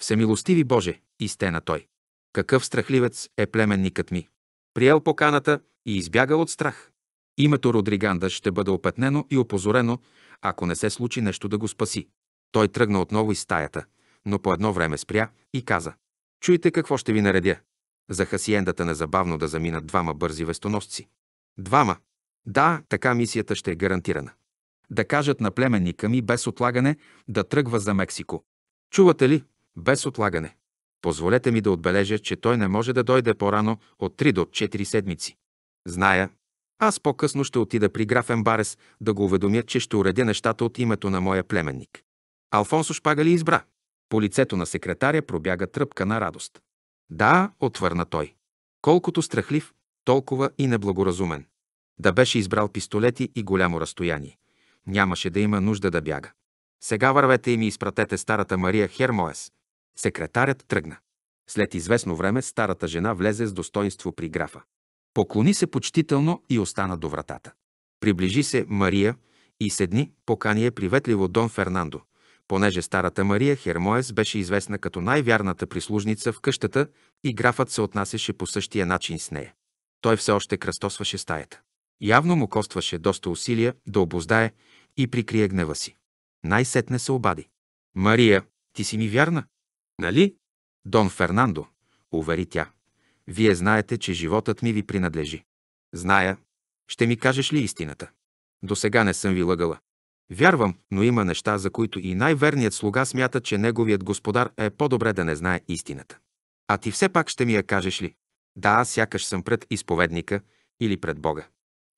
Всемилостиви Боже, изтена той. Какъв страхливец е племенникът ми. Приел поканата и избяга от страх. Името Родриганда ще бъде опетнено и опозорено, ако не се случи нещо да го спаси. Той тръгна отново из стаята, но по едно време спря и каза. Чуйте какво ще ви наредя. За хасиендата незабавно да заминат двама бързи вестоносци. Двама. Да, така мисията ще е гарантирана. Да кажат на племенника ми без отлагане да тръгва за Мексико. Чувате ли? Без отлагане. Позволете ми да отбележа, че той не може да дойде по-рано от 3 до 4 седмици. Зная, аз по-късно ще отида при граф Ембарес да го уведомя, че ще уредя нещата от името на моя племенник. Алфонсо ли избра. По лицето на секретаря пробяга тръпка на радост. Да, отвърна той. Колкото страхлив, толкова и неблагоразумен. Да беше избрал пистолети и голямо разстояние. Нямаше да има нужда да бяга. Сега вървете и ми изпратете старата Мария Хермоес. Секретарят тръгна. След известно време старата жена влезе с достоинство при графа. Поклони се почтително и остана до вратата. Приближи се Мария и седни, покани е приветливо Дон Фернандо понеже старата Мария Хермоес беше известна като най-вярната прислужница в къщата и графът се отнасяше по същия начин с нея. Той все още кръстосваше стаята. Явно му костваше доста усилия да обоздае и прикрие гнева си. Най-сетне се обади. Мария, ти си ми вярна? Нали? Дон Фернандо, увери тя. Вие знаете, че животът ми ви принадлежи. Зная. Ще ми кажеш ли истината? До сега не съм ви лъгала. Вярвам, но има неща, за които и най-верният слуга смята, че неговият господар е по-добре да не знае истината. А ти все пак ще ми я кажеш ли? Да, аз сякаш съм пред изповедника или пред Бога.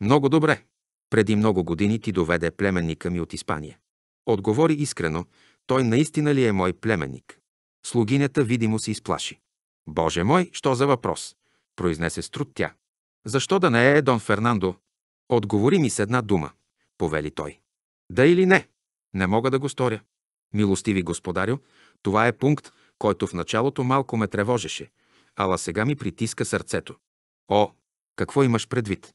Много добре. Преди много години ти доведе племенника ми от Испания. Отговори искрено, той наистина ли е мой племенник? Слугинята видимо се изплаши. Боже мой, що за въпрос? произнесе с труд тя. Защо да не е Дон Фернандо? Отговори ми с една дума, повели той. Да или не? Не мога да го сторя. Милостиви господарю, това е пункт, който в началото малко ме тревожеше, ала сега ми притиска сърцето. О, какво имаш предвид?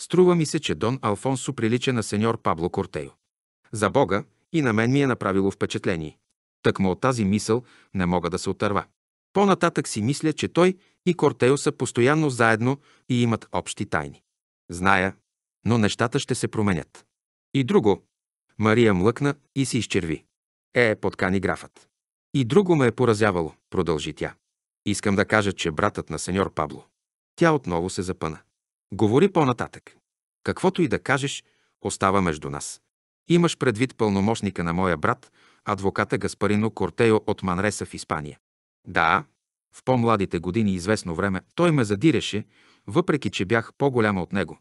Струва ми се, че Дон Алфонсо прилича на сеньор Пабло Кортео. За Бога и на мен ми е направило впечатление. Тъкмо от тази мисъл не мога да се отърва. По-нататък си мисля, че той и Кортео са постоянно заедно и имат общи тайни. Зная, но нещата ще се променят. И друго, Мария млъкна и се изчерви. Е, е, подкани графът. И друго ме е поразявало, продължи тя. Искам да кажа, че братът на сеньор Пабло. Тя отново се запъна. Говори по-нататък. Каквото и да кажеш, остава между нас. Имаш предвид пълномощника на моя брат, адвоката Гаспарино Кортео от Манреса в Испания. Да, в по-младите години известно време той ме задиреше, въпреки че бях по-голяма от него,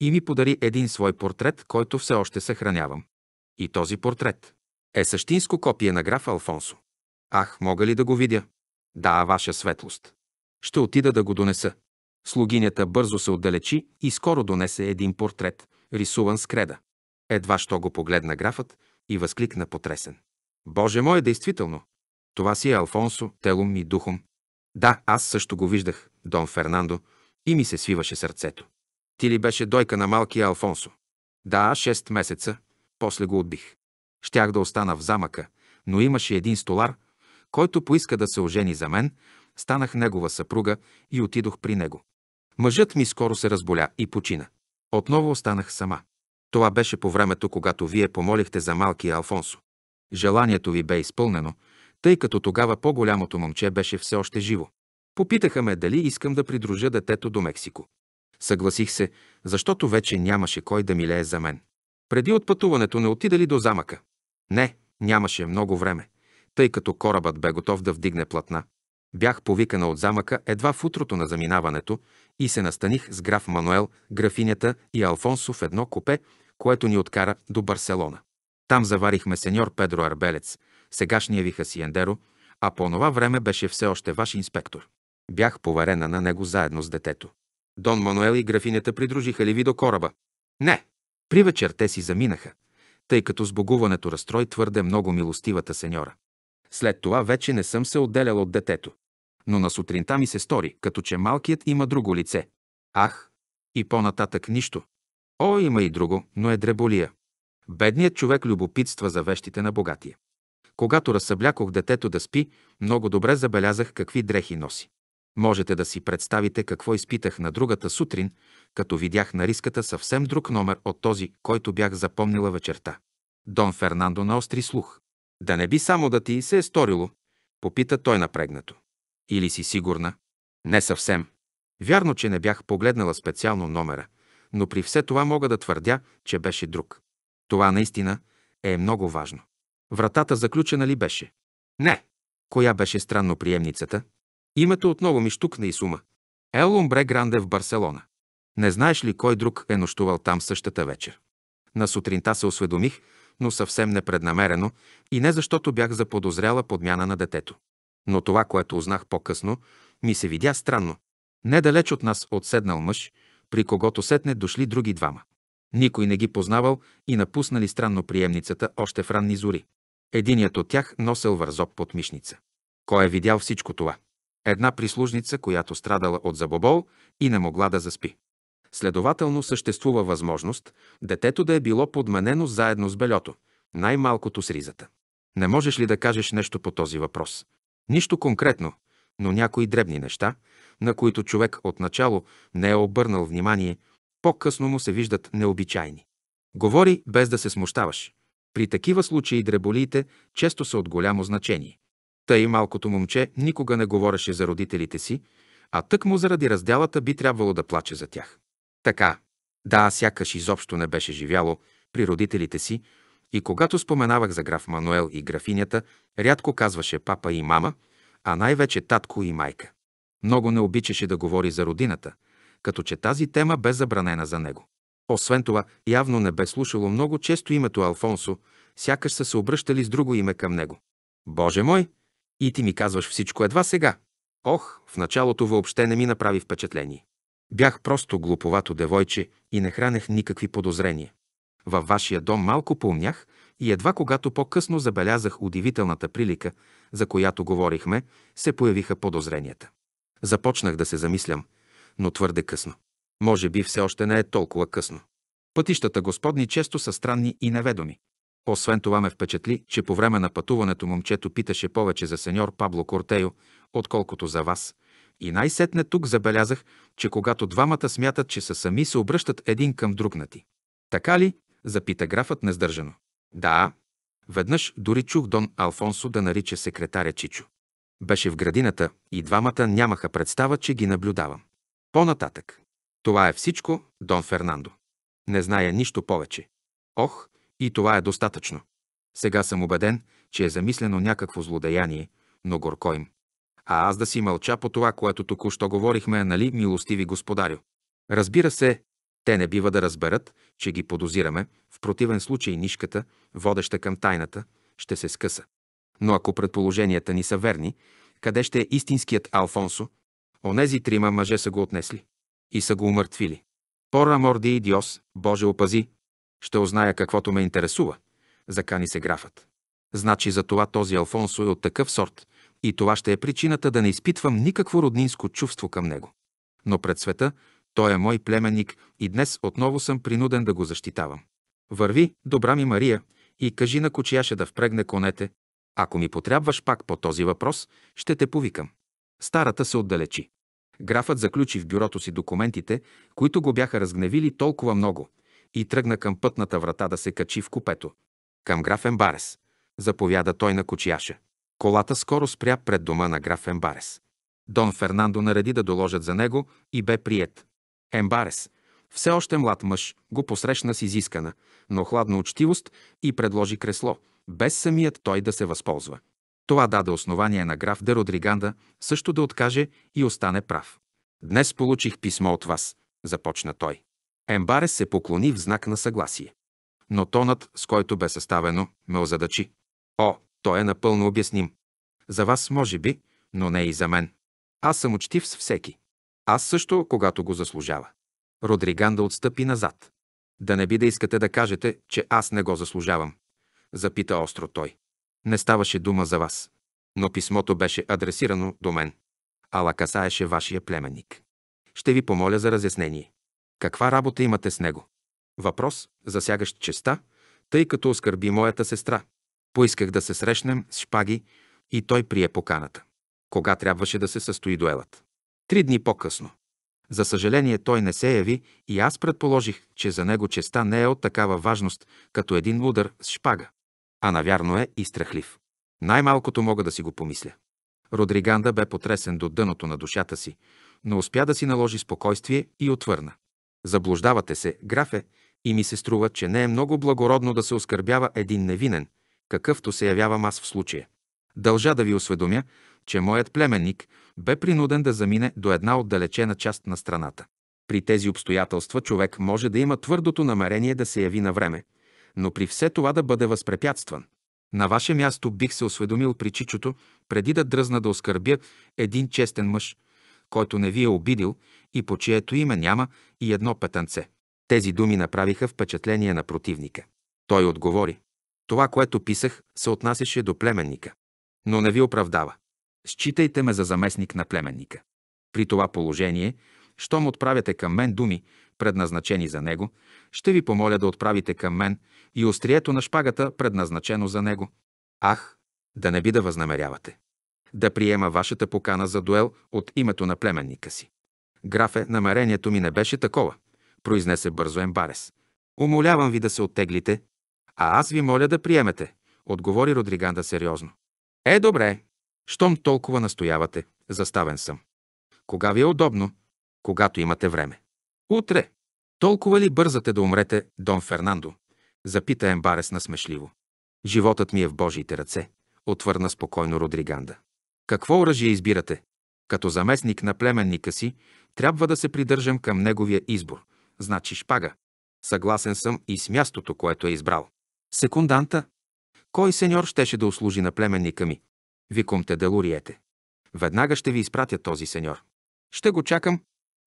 и ми подари един свой портрет, който все още съхранявам. И този портрет е същинско копие на граф Алфонсо. Ах, мога ли да го видя? Да, ваша светлост. Ще отида да го донеса. Слугинята бързо се отдалечи и скоро донесе един портрет, рисуван с креда. Едва що го погледна графът и възкликна потресен. Боже мой, действително! Това си е Алфонсо, телом и духом. Да, аз също го виждах, Дон Фернандо, и ми се свиваше сърцето. Ти ли беше дойка на малкия Алфонсо? Да, 6 месеца, после го отбих. Щях да остана в замъка, но имаше един столар, който поиска да се ожени за мен, станах негова съпруга и отидох при него. Мъжът ми скоро се разболя и почина. Отново останах сама. Това беше по времето, когато вие помолихте за малкия Алфонсо. Желанието ви бе изпълнено, тъй като тогава по-голямото момче беше все още живо. Попитаха ме дали искам да придружа детето до Мексико. Съгласих се, защото вече нямаше кой да милее за мен. Преди от пътуването не отида ли до замъка? Не, нямаше много време, тъй като корабът бе готов да вдигне платна. Бях повикана от замъка едва в утрото на заминаването и се настаних с граф Мануел, графинята и Алфонсо в едно купе, което ни откара до Барселона. Там заварихме сеньор Педро Арбелец, сегашния си Ендеро, а по това време беше все още ваш инспектор. Бях поверена на него заедно с детето. Дон Мануел и графинята придружиха ли ви до кораба? Не, при вечер те си заминаха, тъй като сбогуването разстрой твърде много милостивата сеньора. След това вече не съм се отделял от детето. Но на сутринта ми се стори, като че малкият има друго лице. Ах! И по-нататък нищо. О, има и друго, но е дреболия. Бедният човек любопитства за вещите на богатия. Когато разсъблякох детето да спи, много добре забелязах какви дрехи носи. Можете да си представите какво изпитах на другата сутрин, като видях на риската съвсем друг номер от този, който бях запомнила вечерта. Дон Фернандо наостри слух. Да не би само да ти се е сторило, попита той напрегнато. Или си сигурна? Не съвсем. Вярно, че не бях погледнала специално номера, но при все това мога да твърдя, че беше друг. Това наистина е много важно. Вратата заключена ли беше? Не. Коя беше странно приемницата? Името отново ми штукна и сума. Ел Умбре Гранде в Барселона. Не знаеш ли кой друг е нощувал там същата вечер? На сутринта се осведомих, но съвсем непреднамерено и не защото бях заподозряла подмяна на детето. Но това, което узнах по-късно, ми се видя странно. Недалеч от нас отседнал мъж, при когото сетне дошли други двама. Никой не ги познавал и напуснали странно приемницата още в ранни зори. Единият от тях носел вързоп под мишница. Кой е видял всичко това? Една прислужница, която страдала от забобол и не могла да заспи. Следователно съществува възможност детето да е било подменено заедно с белето, най-малкото с ризата. Не можеш ли да кажеш нещо по този въпрос? Нищо конкретно, но някои дребни неща, на които човек отначало не е обърнал внимание, по-късно му се виждат необичайни. Говори без да се смущаваш. При такива случаи дреболиите често са от голямо значение. Тъй малкото момче никога не говореше за родителите си, а тък му заради разделата би трябвало да плаче за тях. Така, да, сякаш изобщо не беше живяло при родителите си и когато споменавах за граф Мануел и графинята, рядко казваше папа и мама, а най-вече татко и майка. Много не обичаше да говори за родината, като че тази тема бе забранена за него. Освен това, явно не бе слушало много често името Алфонсо, сякаш са се обръщали с друго име към него. Боже мой, и ти ми казваш всичко едва сега. Ох, в началото въобще не ми направи впечатление. Бях просто глуповато девойче и не хранех никакви подозрения. Във вашия дом малко поумнях и едва когато по-късно забелязах удивителната прилика, за която говорихме, се появиха подозренията. Започнах да се замислям, но твърде късно. Може би все още не е толкова късно. Пътищата Господни често са странни и неведоми. Освен това ме впечатли, че по време на пътуването момчето питаше повече за сеньор Пабло Кортео, отколкото за вас. И най-сетне тук забелязах, че когато двамата смятат, че са сами, се обръщат един към друг на ти. Така ли? запита графът нездържано. Да. Веднъж дори чух Дон Алфонсо да нарича секретаря Чичо. Беше в градината и двамата нямаха представа, че ги наблюдавам. По-нататък. Това е всичко, Дон Фернандо. Не зная нищо повече. Ох, и това е достатъчно. Сега съм убеден, че е замислено някакво злодеяние, но горко им. А аз да си мълча по това, което току-що говорихме, нали, милостиви господарю. Разбира се, те не бива да разберат, че ги подозираме, в противен случай нишката, водеща към тайната, ще се скъса. Но ако предположенията ни са верни, къде ще е истинският Алфонсо? Онези трима мъже са го отнесли и са го умъртвили. Пора морди и диос, Боже опази, ще узная каквото ме интересува, закани се графът. Значи за това този Алфонсо е от такъв сорт и това ще е причината да не изпитвам никакво роднинско чувство към него. Но пред света той е мой племенник и днес отново съм принуден да го защитавам. Върви, добра ми Мария, и кажи на кучияше да впрегне конете. Ако ми потрябваш пак по този въпрос, ще те повикам. Старата се отдалечи. Графът заключи в бюрото си документите, които го бяха разгневили толкова много – и тръгна към пътната врата да се качи в купето. Към граф Ембарес. Заповяда той на кочияша. Колата скоро спря пред дома на граф Ембарес. Дон Фернандо нареди да доложат за него и бе прият. Ембарес, все още млад мъж, го посрещна с изискана, но хладна учтивост и предложи кресло, без самият той да се възползва. Това даде основание на граф де Родриганда също да откаже и остане прав. Днес получих писмо от вас, започна той. Ембарес се поклони в знак на съгласие. Но тонът, с който бе съставено, ме озадачи. О, той е напълно обясним. За вас, може би, но не и за мен. Аз съм учтив с всеки. Аз също, когато го заслужава. Родриган да отстъпи назад. Да не би да искате да кажете, че аз не го заслужавам. Запита остро той. Не ставаше дума за вас. Но писмото беше адресирано до мен. Ала касаеше вашия племенник. Ще ви помоля за разяснение. Каква работа имате с него? Въпрос, засягащ честа, тъй като оскърби моята сестра. Поисках да се срещнем с Шпаги и той прие поканата. Кога трябваше да се състои дуелът? Три дни по-късно. За съжаление той не се яви и аз предположих, че за него честа не е от такава важност, като един удар с шпага. А навярно е и страхлив. Най-малкото мога да си го помисля. Родриганда бе потресен до дъното на душата си, но успя да си наложи спокойствие и отвърна. Заблуждавате се, графе, и ми се струва, че не е много благородно да се оскърбява един невинен, какъвто се явявам аз в случая. Дължа да ви осведомя, че моят племенник бе принуден да замине до една отдалечена част на страната. При тези обстоятелства човек може да има твърдото намерение да се яви на време, но при все това да бъде възпрепятстван. На ваше място бих се осведомил при чичото, преди да дръзна да оскърбя един честен мъж – който не ви е обидил и по чието име няма и едно петънце. Тези думи направиха впечатление на противника. Той отговори. Това, което писах, се отнасяше до племенника. Но не ви оправдава. Считайте ме за заместник на племенника. При това положение, щом отправяте към мен думи, предназначени за него, ще ви помоля да отправите към мен и острието на шпагата, предназначено за него. Ах, да не би да възнамерявате да приема вашата покана за дуел от името на племенника си. Графе, намерението ми не беше такова, произнесе бързо Ембарес. Умолявам ви да се оттеглите, а аз ви моля да приемете, отговори Родриганда сериозно. Е, добре, щом толкова настоявате, заставен съм. Кога ви е удобно? Когато имате време. Утре. Толкова ли бързате да умрете, Дон Фернандо? Запита Ембарес насмешливо. Животът ми е в Божиите ръце, отвърна спокойно Родриганда. Какво оръжие избирате? Като заместник на племенника си, трябва да се придържам към неговия избор, значи шпага. Съгласен съм и с мястото, което е избрал. Секунданта? Кой сеньор щеше да услужи на племенника ми? Викомте делуриете. Веднага ще ви изпратя този сеньор. Ще го чакам.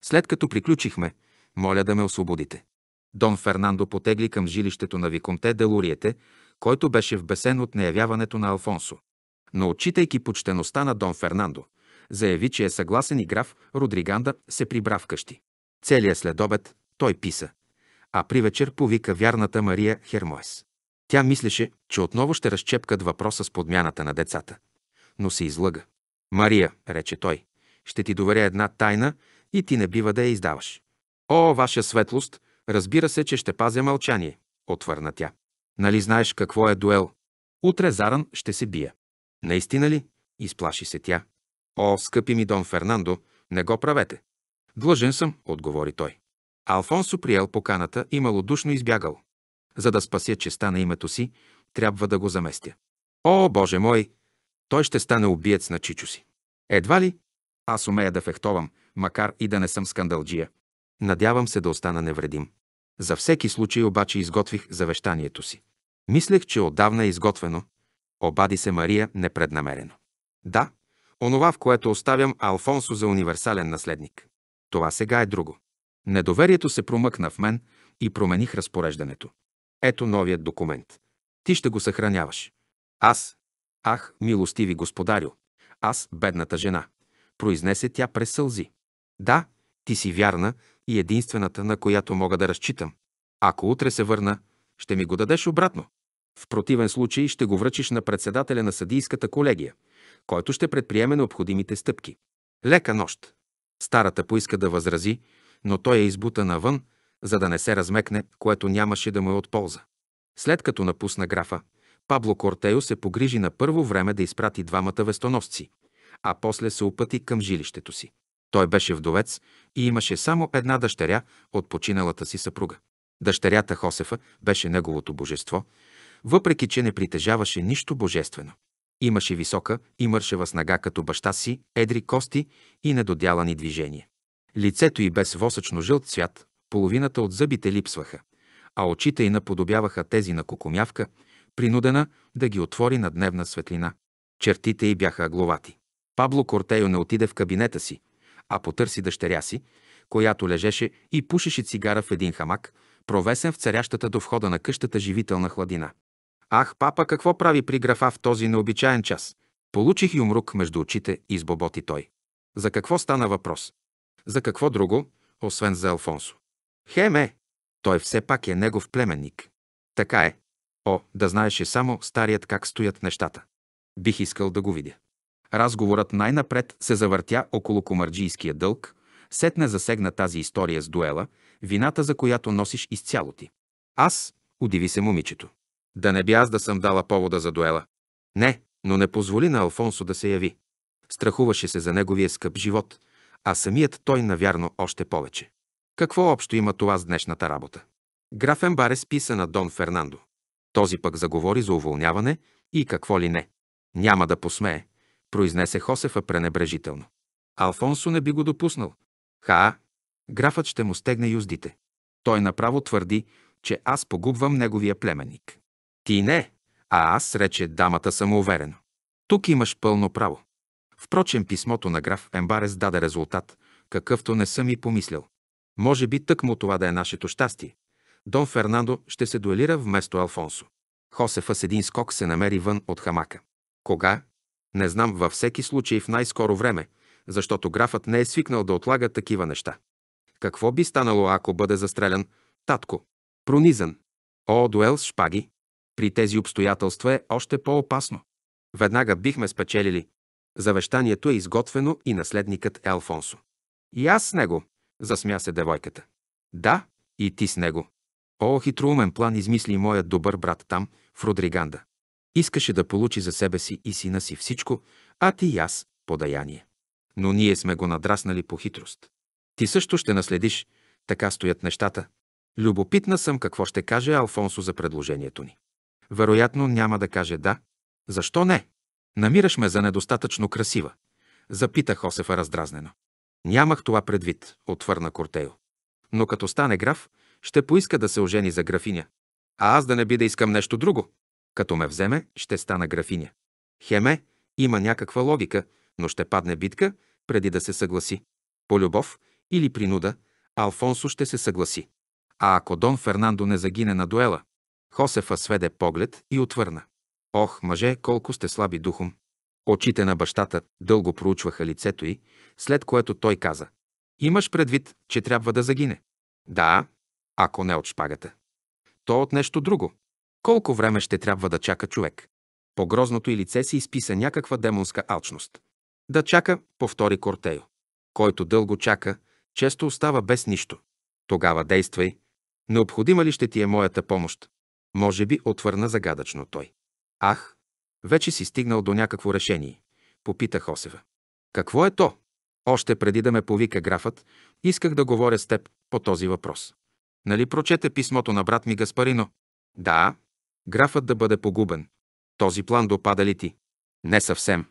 След като приключихме, моля да ме освободите. Дон Фернандо потегли към жилището на Виконте делуриете, който беше в бесен от неявяването на Алфонсо но отчитайки почтеността на Дон Фернандо, заяви, че е съгласен и граф Родриганда се прибра вкъщи. Целият следобед той писа, а при вечер повика вярната Мария Хермоес. Тя мислеше, че отново ще разчепкат въпроса с подмяната на децата, но се излъга. Мария, рече той, ще ти доверя една тайна и ти не бива да я издаваш. О, ваша светлост, разбира се, че ще пазя мълчание, отвърна тя. Нали знаеш какво е дуел? Утре заран ще се бия. Наистина ли? Изплаши се тя. О, скъпи ми Дон Фернандо, не го правете. Длъжен съм, отговори той. Алфонсо приел поканата и малодушно избягал. За да спася честа на името си, трябва да го заместя. О, Боже мой! Той ще стане убиец на чичо си. Едва ли? Аз умея да фехтовам, макар и да не съм скандалджия. Надявам се да остана невредим. За всеки случай обаче изготвих завещанието си. Мислех, че отдавна е изготвено, обади се Мария непреднамерено. Да, онова, в което оставям Алфонсо за универсален наследник. Това сега е друго. Недоверието се промъкна в мен и промених разпореждането. Ето новият документ. Ти ще го съхраняваш. Аз. Ах, милостиви господарю. Аз, бедната жена. Произнесе тя през сълзи. Да, ти си вярна и единствената, на която мога да разчитам. Ако утре се върна, ще ми го дадеш обратно. В противен случай ще го връчиш на председателя на съдийската колегия, който ще предприеме необходимите стъпки. Лека нощ. Старата поиска да възрази, но той е избута навън, за да не се размекне, което нямаше да му е от полза. След като напусна графа, Пабло Кортео се погрижи на първо време да изпрати двамата вестоносци, а после се опъти към жилището си. Той беше вдовец и имаше само една дъщеря от починалата си съпруга. Дъщерята Хосефа беше неговото божество въпреки че не притежаваше нищо божествено. Имаше висока и мършева снага като баща си, едри кости и недодялани движения. Лицето й без восъчно жълт цвят, половината от зъбите липсваха, а очите й наподобяваха тези на кокомявка, принудена да ги отвори на дневна светлина. Чертите й бяха гловати. Пабло Кортео не отиде в кабинета си, а потърси дъщеря си, която лежеше и пушеше цигара в един хамак, провесен в царящата до входа на къщата живителна хладина. Ах, папа, какво прави при графа в този необичаен час? Получих юмрук между очите и сбоботи той. За какво стана въпрос? За какво друго, освен за Алфонсо? Хеме! Той все пак е негов племенник. Така е. О, да знаеше само старият как стоят нещата. Бих искал да го видя. Разговорът най-напред се завъртя около комарджийския дълг, сетне засегна тази история с дуела, вината за която носиш изцяло ти. Аз, удиви се момичето. Да не би аз да съм дала повода за дуела. Не, но не позволи на Алфонсо да се яви. Страхуваше се за неговия скъп живот, а самият той, навярно, още повече. Какво общо има това с днешната работа? Граф Ембарес писа на Дон Фернандо. Този пък заговори за уволняване и какво ли не. Няма да посмее, произнесе Хосефа пренебрежително. Алфонсо не би го допуснал. Ха, графът ще му стегне юздите. Той направо твърди, че аз погубвам неговия племенник. Ти не, а аз, рече дамата самоуверено. Тук имаш пълно право. Впрочем, писмото на граф Ембарес даде резултат, какъвто не съм и помислял. Може би тъкмо това да е нашето щастие. Дон Фернандо ще се дуелира вместо Алфонсо. Хосефа с един скок се намери вън от хамака. Кога? Не знам във всеки случай в най-скоро време, защото графът не е свикнал да отлага такива неща. Какво би станало, ако бъде застрелян? Татко. Пронизан. О, дуел с шпаги. При тези обстоятелства е още по-опасно. Веднага бихме спечелили. Завещанието е изготвено и наследникът е Алфонсо. И аз с него, засмя се девойката. Да, и ти с него. О, хитроумен план измисли моят добър брат там, в Родриганда. Искаше да получи за себе си и сина си всичко, а ти и аз – подаяние. Но ние сме го надраснали по хитрост. Ти също ще наследиш, така стоят нещата. Любопитна съм какво ще каже Алфонсо за предложението ни. Вероятно няма да каже да. Защо не? Намираш ме за недостатъчно красива. Запита Хосефа раздразнено. Нямах това предвид, отвърна Кортео. Но като стане граф, ще поиска да се ожени за графиня. А аз да не би да искам нещо друго. Като ме вземе, ще стана графиня. Хеме, има някаква логика, но ще падне битка, преди да се съгласи. По любов или принуда, Алфонсо ще се съгласи. А ако Дон Фернандо не загине на дуела, Хосефа сведе поглед и отвърна. Ох, мъже, колко сте слаби духом! Очите на бащата дълго проучваха лицето й, след което той каза. Имаш предвид, че трябва да загине. Да, ако не от шпагата. То от нещо друго. Колко време ще трябва да чака човек? По грозното й лице се изписа някаква демонска алчност. Да чака, повтори Кортео. Който дълго чака, често остава без нищо. Тогава действай. Необходима ли ще ти е моята помощ? Може би отвърна загадъчно той. Ах, вече си стигнал до някакво решение, попита Хосева. Какво е то? Още преди да ме повика графът, исках да говоря с теб по този въпрос. Нали прочете писмото на брат ми Гаспарино? Да, графът да бъде погубен. Този план допада ли ти? Не съвсем.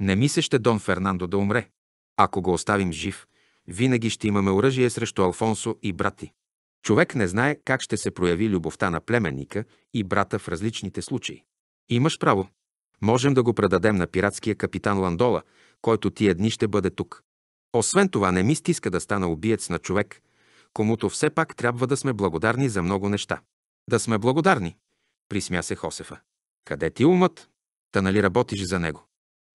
Не ми се ще Дон Фернандо да умре. Ако го оставим жив, винаги ще имаме оръжие срещу Алфонсо и брати. Човек не знае как ще се прояви любовта на племенника и брата в различните случаи. Имаш право. Можем да го предадем на пиратския капитан Ландола, който тия дни ще бъде тук. Освен това, не ми стиска да стана убиец на човек, комуто все пак трябва да сме благодарни за много неща. Да сме благодарни, присмя се Хосефа. Къде ти умът? Та нали работиш за него?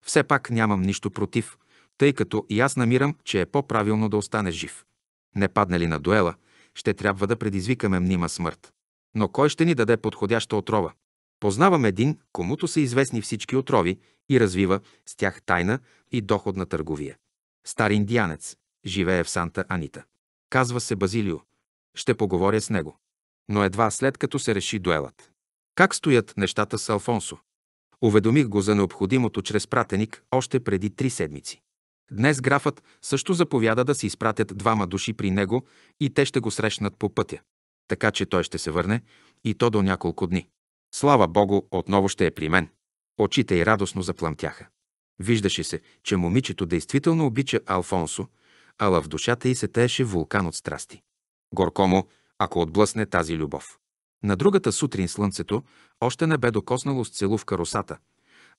Все пак нямам нищо против, тъй като и аз намирам, че е по-правилно да останеш жив. Не паднали на дуела – ще трябва да предизвикаме мнима смърт. Но кой ще ни даде подходяща отрова? Познавам един, комуто са известни всички отрови и развива с тях тайна и доходна търговия. Стар индианец, живее в Санта Анита. Казва се Базилио. Ще поговоря с него. Но едва след като се реши дуелът. Как стоят нещата с Алфонсо? Уведомих го за необходимото чрез пратеник още преди три седмици. Днес графът също заповяда да се изпратят двама души при него и те ще го срещнат по пътя. Така че той ще се върне и то до няколко дни. Слава Богу, отново ще е при мен. Очите й радостно заплъмтяха. Виждаше се, че момичето действително обича Алфонсо, ала в душата й се тееше вулкан от страсти. Горко му, ако отблъсне тази любов. На другата сутрин слънцето още не бе докоснало с целувка росата –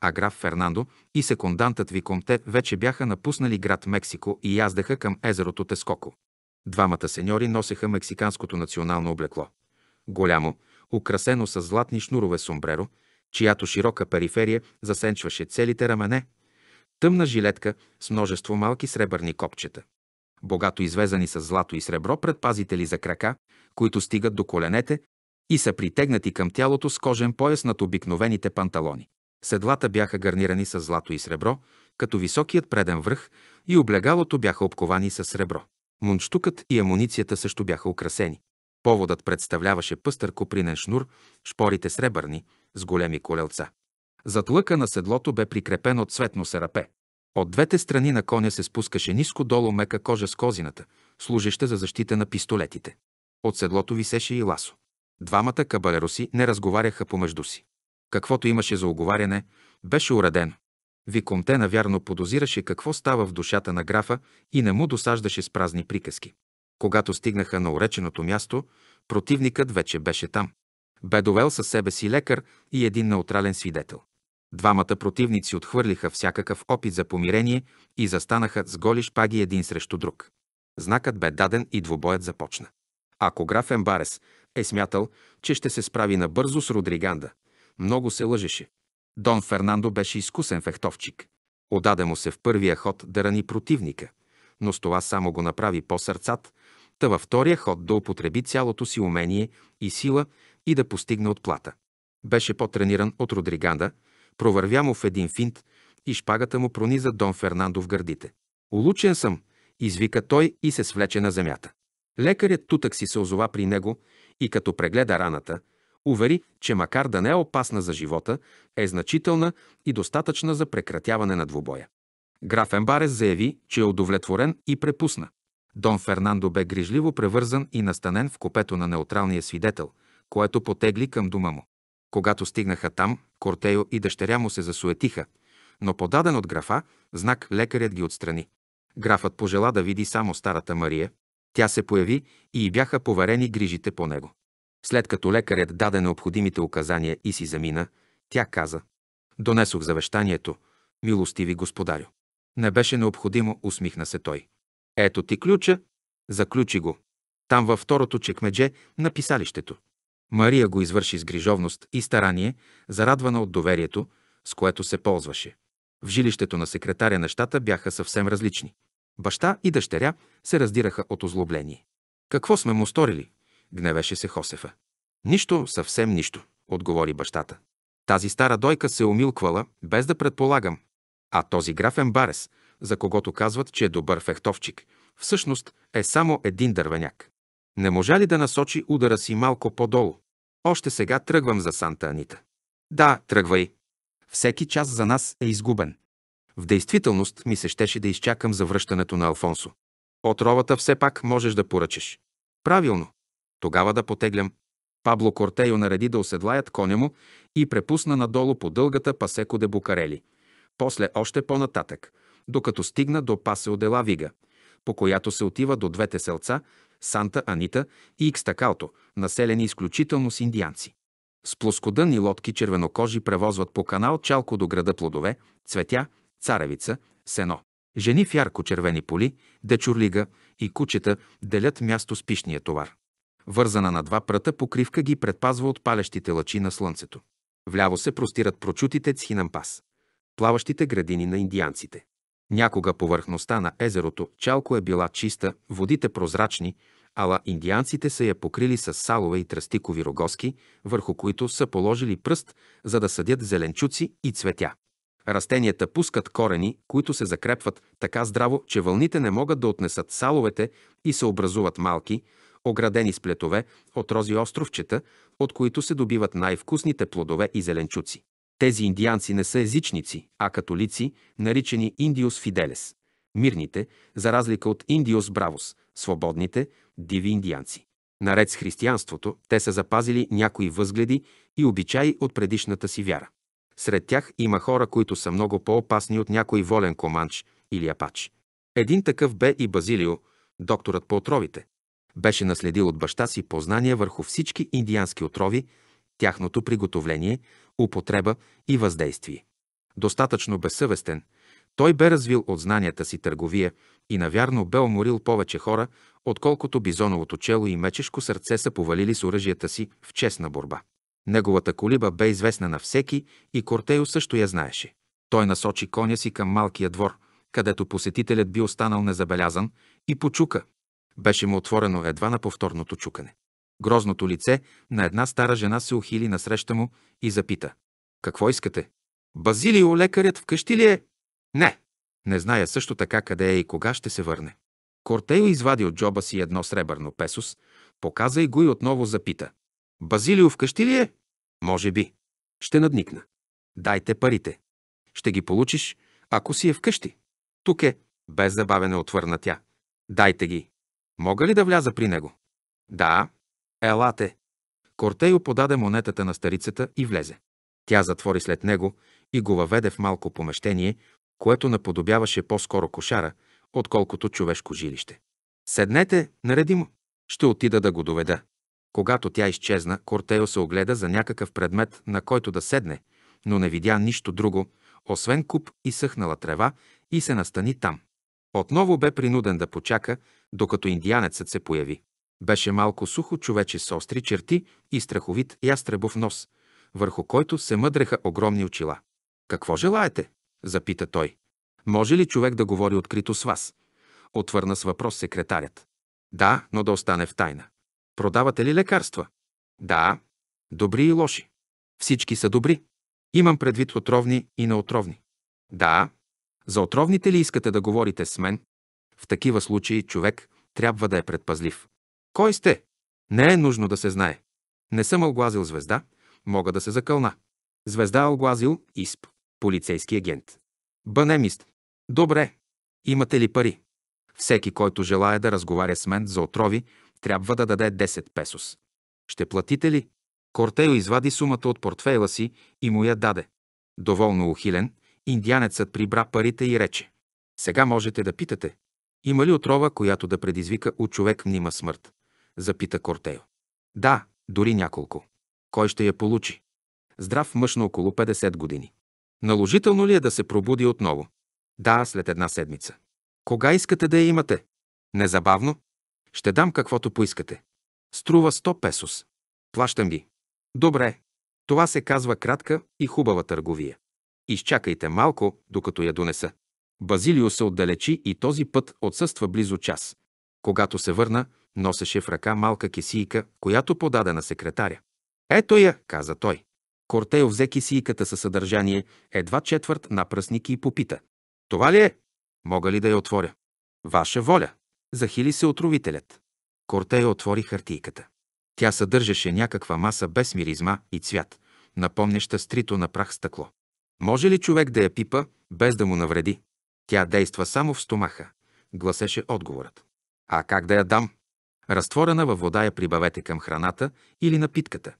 а граф Фернандо и секундантът Виконте вече бяха напуснали град Мексико и яздаха към езерото Тескоко. Двамата сеньори носеха мексиканското национално облекло. Голямо, украсено с златни шнурове сомбреро, чиято широка периферия засенчваше целите рамене, тъмна жилетка с множество малки сребърни копчета. Богато извезани с злато и сребро предпазители за крака, които стигат до коленете и са притегнати към тялото с кожен пояс над обикновените панталони. Седлата бяха гарнирани с злато и сребро, като високият преден връх и облегалото бяха обковани с сребро. Мунштукът и амуницията също бяха украсени. Поводът представляваше пъстър копринен шнур, шпорите сребърни, с големи колелца. Зад лъка на седлото бе прикрепено цветно серапе. От двете страни на коня се спускаше ниско долу мека кожа с козината, служеща за защита на пистолетите. От седлото висеше и ласо. Двамата кабалероси не разговаряха помежду си. Каквото имаше за оговаряне, беше уредено. Викомте навярно подозираше какво става в душата на графа и не му досаждаше с празни приказки. Когато стигнаха на уреченото място, противникът вече беше там. Бе довел със себе си лекар и един неутрален свидетел. Двамата противници отхвърлиха всякакъв опит за помирение и застанаха с голи шпаги един срещу друг. Знакът бе даден и двобоят започна. Ако граф Ембарес е смятал, че ще се справи набързо с Родриганда, много се лъжеше. Дон Фернандо беше изкусен фехтовчик. Отдаде му се в първия ход да рани противника, но с това само го направи по-сърцат, та във втория ход да употреби цялото си умение и сила и да постигне отплата. Беше по-трениран от Родриганда, провървя му в един финт и шпагата му прониза Дон Фернандо в гърдите. Улучен съм, извика той и се свлече на земята. Лекарят тутък си се озова при него и като прегледа раната, Увери, че макар да не е опасна за живота, е значителна и достатъчна за прекратяване на двубоя. Граф Ембарес заяви, че е удовлетворен и препусна. Дон Фернандо бе грижливо превързан и настанен в копето на неутралния свидетел, което потегли към дома му. Когато стигнаха там, Кортео и дъщеря му се засуетиха, но подаден от графа, знак лекарят ги отстрани. Графът пожела да види само старата Мария. Тя се появи и бяха поверени грижите по него. След като лекарят даде необходимите указания и си замина, тя каза «Донесох завещанието, милостиви господарю». Не беше необходимо, усмихна се той. Ето ти ключа, заключи го. Там във второто чекмедже на писалището. Мария го извърши с грижовност и старание, зарадвана от доверието, с което се ползваше. В жилището на секретаря на щата бяха съвсем различни. Баща и дъщеря се раздираха от озлобление. Какво сме му сторили? гневеше се Хосефа. Нищо, съвсем нищо, отговори бащата. Тази стара дойка се умилквала, без да предполагам. А този графен Ембарес, за когото казват, че е добър фехтовчик, всъщност е само един дървеняк. Не можа ли да насочи удара си малко по-долу? Още сега тръгвам за Санта Анита. Да, тръгвай. Всеки час за нас е изгубен. В действителност ми се щеше да изчакам завръщането на Алфонсо. Отровата все пак можеш да поръчаш. Правилно, тогава да потеглям. Пабло Кортейо нареди да оседлаят коня му и препусна надолу по дългата пасеко де Букарели. После още по-нататък, докато стигна до пасео де Лавига, по която се отива до двете селца, Санта Анита и Икстакалто, населени изключително с индианци. С плоскодънни лодки червенокожи превозват по канал Чалко до града плодове, цветя, царевица, сено. Жени в ярко-червени поли, дечурлига и кучета делят място с пишния товар вързана на два пръта покривка ги предпазва от палещите лъчи на слънцето. Вляво се простират прочутите Цхинампас, плаващите градини на индианците. Някога повърхността на езерото Чалко е била чиста, водите прозрачни, ала индианците са я покрили с салове и тръстикови рогоски, върху които са положили пръст, за да съдят зеленчуци и цветя. Растенията пускат корени, които се закрепват така здраво, че вълните не могат да отнесат саловете и се образуват малки, оградени с плетове от рози островчета, от които се добиват най-вкусните плодове и зеленчуци. Тези индианци не са езичници, а католици, наричани Индиус Фиделес. Мирните, за разлика от Индиус Бравос, свободните, диви индианци. Наред с християнството, те са запазили някои възгледи и обичаи от предишната си вяра. Сред тях има хора, които са много по-опасни от някой волен команч или апач. Един такъв бе и Базилио, докторът по отровите. Беше наследил от баща си познания върху всички индиански отрови, тяхното приготовление, употреба и въздействие. Достатъчно безсъвестен, той бе развил от знанията си търговия и навярно бе уморил повече хора, отколкото бизоновото чело и мечешко сърце са повалили с оръжията си в честна борба. Неговата колиба бе известна на всеки и Кортео също я знаеше. Той насочи коня си към малкия двор, където посетителят би останал незабелязан, и почука. Беше му отворено едва на повторното чукане. Грозното лице на една стара жена се ухили насреща му и запита. Какво искате? Базилио лекарят вкъщи ли е? Не. Не зная също така къде е и кога ще се върне. Кортео извади от джоба си едно сребърно песос, показа и го и отново запита. Базилио вкъщи ли е? Може би. Ще надникна. Дайте парите. Ще ги получиш, ако си е вкъщи. Тук е, без забавене отвърна тя. Дайте ги. Мога ли да вляза при него? Да. Елате. Кортейо подаде монетата на старицата и влезе. Тя затвори след него и го въведе в малко помещение, което наподобяваше по-скоро кошара, отколкото човешко жилище. Седнете, нареди му. Ще отида да го доведа. Когато тя изчезна, Кортео се огледа за някакъв предмет, на който да седне, но не видя нищо друго, освен куп и съхнала трева и се настани там. Отново бе принуден да почака, докато индианецът се появи. Беше малко сухо човече с остри черти и страховит ястребов нос, върху който се мъдреха огромни очила. «Какво желаете?» – запита той. «Може ли човек да говори открито с вас?» – отвърна с въпрос секретарят. «Да, но да остане в тайна. Продавате ли лекарства?» «Да. Добри и лоши. Всички са добри. Имам предвид отровни и неотровни. Да, за отровните ли искате да говорите с мен? В такива случаи човек трябва да е предпазлив. Кой сте? Не е нужно да се знае. Не съм алглазил звезда, мога да се закълна. Звезда алглазил е ИСП, полицейски агент. Банемист. Добре. Имате ли пари? Всеки, който желая да разговаря с мен за отрови, трябва да даде 10 песос. Ще платите ли? Кортео извади сумата от портфейла си и му я даде. Доволно ухилен, Индианецът прибра парите и рече. Сега можете да питате. Има ли отрова, която да предизвика у човек мнима смърт? Запита Кортео. Да, дори няколко. Кой ще я получи? Здрав мъж на около 50 години. Наложително ли е да се пробуди отново? Да, след една седмица. Кога искате да я имате? Незабавно. Ще дам каквото поискате. Струва 100 песос. Плащам ги. Добре. Това се казва кратка и хубава търговия. Изчакайте малко, докато я донеса. Базилио се отдалечи и този път отсъства близо час. Когато се върна, носеше в ръка малка кисийка, която подаде на секретаря. Ето я, каза той. Кортео взе кисийката със съдържание едва четвърт на пръсник и попита. Това ли е? Мога ли да я отворя? Ваша воля. Захили се отровителят. Кортео отвори хартийката. Тя съдържаше някаква маса без миризма и цвят, напомняща стрито на прах стъкло. Може ли човек да я пипа, без да му навреди? Тя действа само в стомаха, гласеше отговорът. А как да я дам? Разтворена във вода я прибавете към храната или напитката.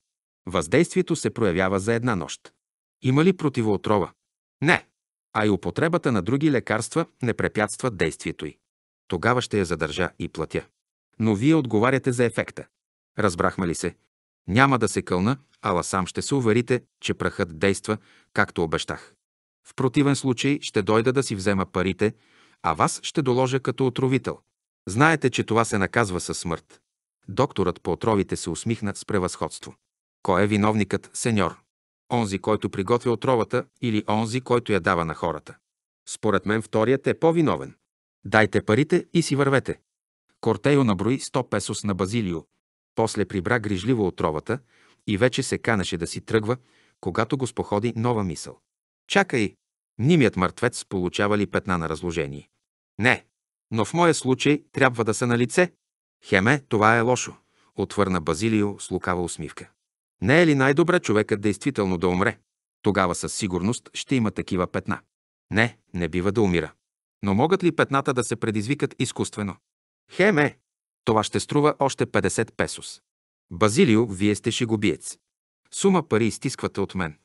Въздействието се проявява за една нощ. Има ли противоотрова? Не. А и употребата на други лекарства не препятства действието й. Тогава ще я задържа и платя. Но вие отговаряте за ефекта. Разбрахме ли се? Няма да се кълна, ала сам ще се уверите, че прахът действа, както обещах. В противен случай ще дойда да си взема парите, а вас ще доложа като отровител. Знаете, че това се наказва със смърт. Докторът по отровите се усмихна с превъзходство. Кой е виновникът, сеньор? Онзи, който приготвя отровата или онзи, който я дава на хората? Според мен вторият е по-виновен. Дайте парите и си вървете. Кортейо наброи 100 песос на Базилио, после прибра грижливо отровата и вече се канеше да си тръгва, когато го споходи нова мисъл. Чакай! Мнимият мъртвец получава ли петна на разложение? Не, но в моя случай трябва да са на лице. Хеме, това е лошо, отвърна Базилио с лукава усмивка. Не е ли най-добре човекът действително да умре? Тогава със сигурност ще има такива петна. Не, не бива да умира. Но могат ли петната да се предизвикат изкуствено? Хеме, това ще струва още 50 песос. Базилио, вие сте шигобиец. Сума пари изтисквате от мен.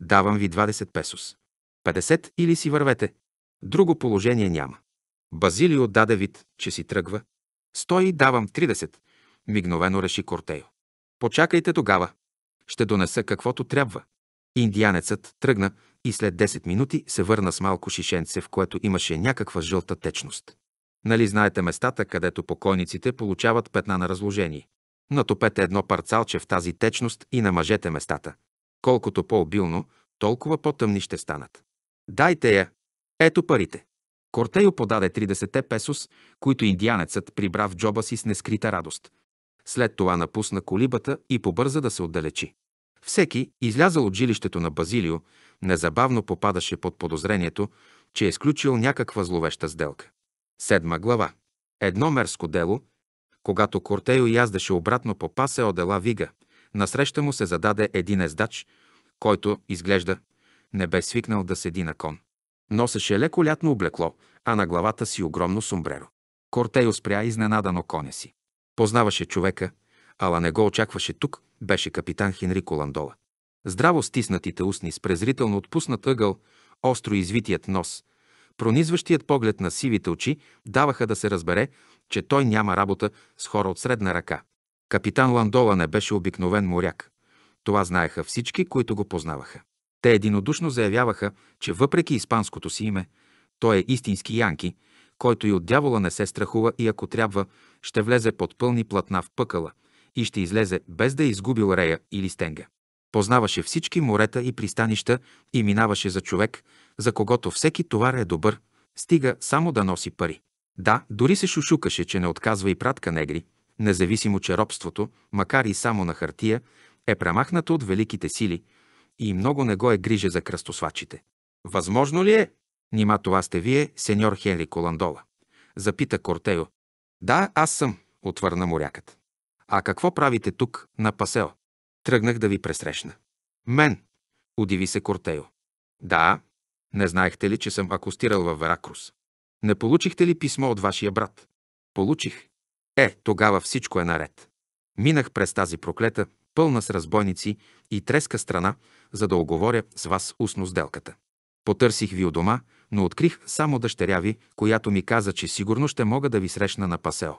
Давам ви 20 песос. 50 или си вървете. Друго положение няма. Базилио даде вид, че си тръгва. Стой, давам 30, мигновено реши Кортео. Почакайте тогава. Ще донеса каквото трябва. Индианецът тръгна и след 10 минути се върна с малко шишенце, в което имаше някаква жълта течност. Нали знаете местата, където покойниците получават петна на разложение? Натопете едно парцалче в тази течност и намажете местата. Колкото по-обилно, толкова по-тъмни ще станат. Дайте я! Ето парите! Кортейо подаде 30-те песос, които индианецът прибра в джоба си с нескрита радост. След това напусна колибата и побърза да се отдалечи. Всеки, излязъл от жилището на Базилио, незабавно попадаше под подозрението, че е изключил някаква зловеща сделка. Седма глава. Едно мерско дело, когато Кортео яздаше обратно по от ела Вига, насреща му се зададе един ездач, който, изглежда, не бе свикнал да седи на кон. Носеше леко лятно облекло, а на главата си огромно сумбреро. Кортео спря изненадано коня си. Познаваше човека, ала не го очакваше тук, беше капитан Хенрико Ландола. Здраво стиснатите устни с презрително отпуснат ъгъл, остро извитият нос – Пронизващият поглед на сивите очи даваха да се разбере, че той няма работа с хора от средна ръка. Капитан Ландола не беше обикновен моряк. Това знаеха всички, които го познаваха. Те единодушно заявяваха, че въпреки испанското си име, той е истински янки, който и от дявола не се страхува и ако трябва, ще влезе под пълни платна в пъкъла и ще излезе без да е изгубил рея или стенга. Познаваше всички морета и пристанища и минаваше за човек, за когото всеки товар е добър, стига само да носи пари. Да, дори се шушукаше, че не отказва и пратка негри, независимо, че робството, макар и само на хартия, е премахнато от великите сили и много не го е грижа за кръстосвачите. Възможно ли е? Нима това сте вие, сеньор Хенри Коландола? Запита Кортео. Да, аз съм, отвърна морякът. А какво правите тук, на Пасео? Тръгнах да ви пресрещна. Мен, удиви се Кортео. Да, не знаехте ли, че съм акустирал във Веракрус? Не получихте ли писмо от вашия брат? Получих. Е, тогава всичко е наред. Минах през тази проклета, пълна с разбойници и треска страна, за да оговоря с вас устно сделката. Потърсих ви у дома, но открих само дъщеря ви, която ми каза, че сигурно ще мога да ви срещна на пасео.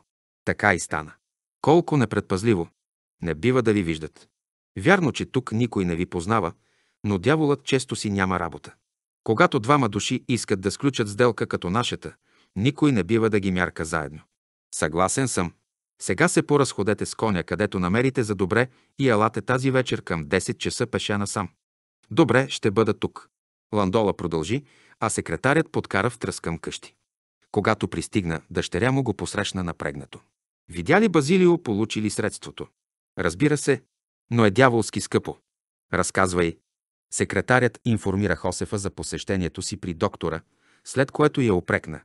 Така и стана. Колко непредпазливо. Не бива да ви виждат. Вярно, че тук никой не ви познава, но дяволът често си няма работа. Когато двама души искат да сключат сделка като нашата, никой не бива да ги мярка заедно. Съгласен съм. Сега се поразходете с коня, където намерите за добре и елате тази вечер към 10 часа пеша насам. Добре, ще бъда тук. Ландола продължи, а секретарят подкара в тръс към къщи. Когато пристигна, дъщеря му го посрещна напрегнато. Видя ли Базилио, получили средството? Разбира се, но е дяволски скъпо. Разказвай. Секретарят информира Хосефа за посещението си при доктора, след което я опрекна.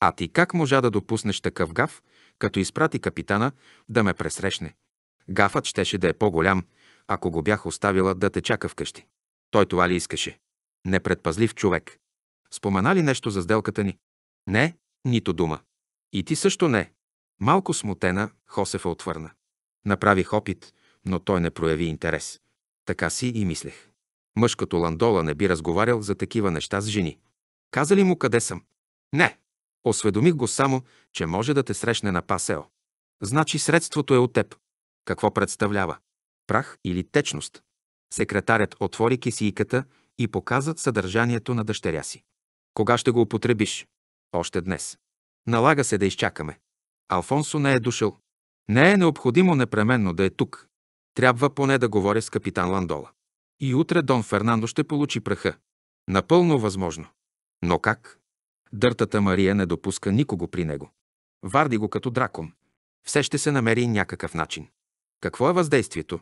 А ти как можа да допуснеш такъв гав, като изпрати капитана да ме пресрещне? Гафът щеше да е по-голям, ако го бях оставила да те чака вкъщи. Той това ли искаше? Непредпазлив човек. Спомена ли нещо за сделката ни? Не, нито дума. И ти също не. Малко смутена, Хосефа отвърна. Направих опит но той не прояви интерес. Така си и мислех. Мъж като Ландола не би разговарял за такива неща с жени. Каза ли му къде съм? Не. Осведомих го само, че може да те срещне на пасео. Значи средството е от теб. Какво представлява? Прах или течност? Секретарят отвори кисийката и показа съдържанието на дъщеря си. Кога ще го употребиш? Още днес. Налага се да изчакаме. Алфонсо не е дошъл. Не е необходимо непременно да е тук. Трябва поне да говоря с капитан Ландола. И утре Дон Фернандо ще получи праха. Напълно възможно. Но как? Дъртата Мария не допуска никого при него. Варди го като дракон. Все ще се намери някакъв начин. Какво е въздействието?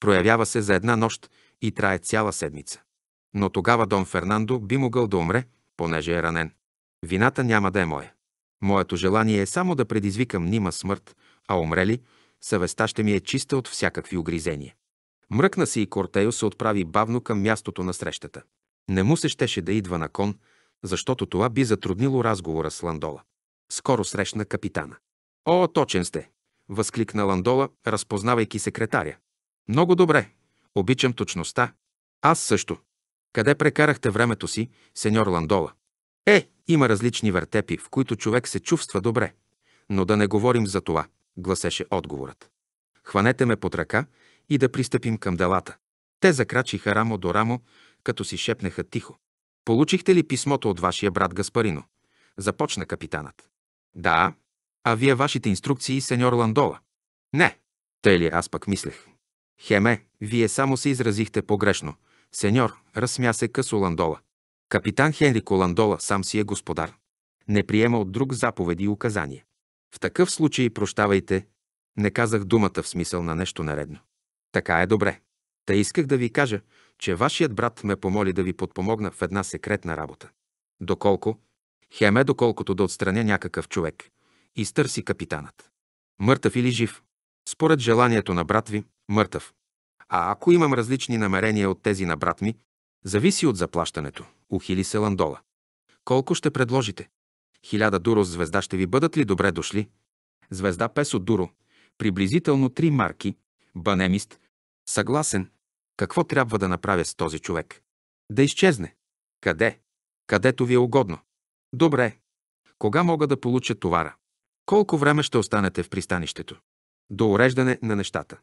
Проявява се за една нощ и трае цяла седмица. Но тогава Дон Фернандо би могъл да умре, понеже е ранен. Вината няма да е моя. Моето желание е само да предизвикам нима смърт, а умрели, съвестта ще ми е чиста от всякакви огризения. Мръкна се и Кортейо се отправи бавно към мястото на срещата. Не му се щеше да идва на кон, защото това би затруднило разговора с Ландола. Скоро срещна капитана. О, точен сте! възкликна Ландола, разпознавайки секретаря. Много добре. Обичам точността. Аз също. Къде прекарахте времето си, сеньор Ландола? Е, има различни вертепи, в които човек се чувства добре. Но да не говорим за това гласеше отговорът. Хванете ме под ръка и да пристъпим към делата. Те закрачиха рамо до рамо, като си шепнеха тихо. Получихте ли писмото от вашия брат Гаспарино? Започна капитанът. Да. А вие вашите инструкции, сеньор Ландола? Не. Те ли аз пък мислех? Хеме, вие само се изразихте погрешно. Сеньор, разсмя се късо Ландола. Капитан Хенрико Ландола сам си е господар. Не приема от друг заповеди и указания. В такъв случай прощавайте. Не казах думата в смисъл на нещо наредно. Така е добре. Та исках да ви кажа, че вашият брат ме помоли да ви подпомогна в една секретна работа. Доколко? Хеме доколкото да отстраня някакъв човек. Изтърси капитанът. Мъртъв или жив? Според желанието на брат ви, мъртъв. А ако имам различни намерения от тези на брат ми, зависи от заплащането. Ухили се Ландола. Колко ще предложите? Хиляда дуро с звезда ще ви бъдат ли добре дошли? Звезда песо дуро. Приблизително три марки. Банемист. Съгласен. Какво трябва да направя с този човек? Да изчезне. Къде? Където ви е угодно. Добре. Кога мога да получа товара? Колко време ще останете в пристанището? До уреждане на нещата.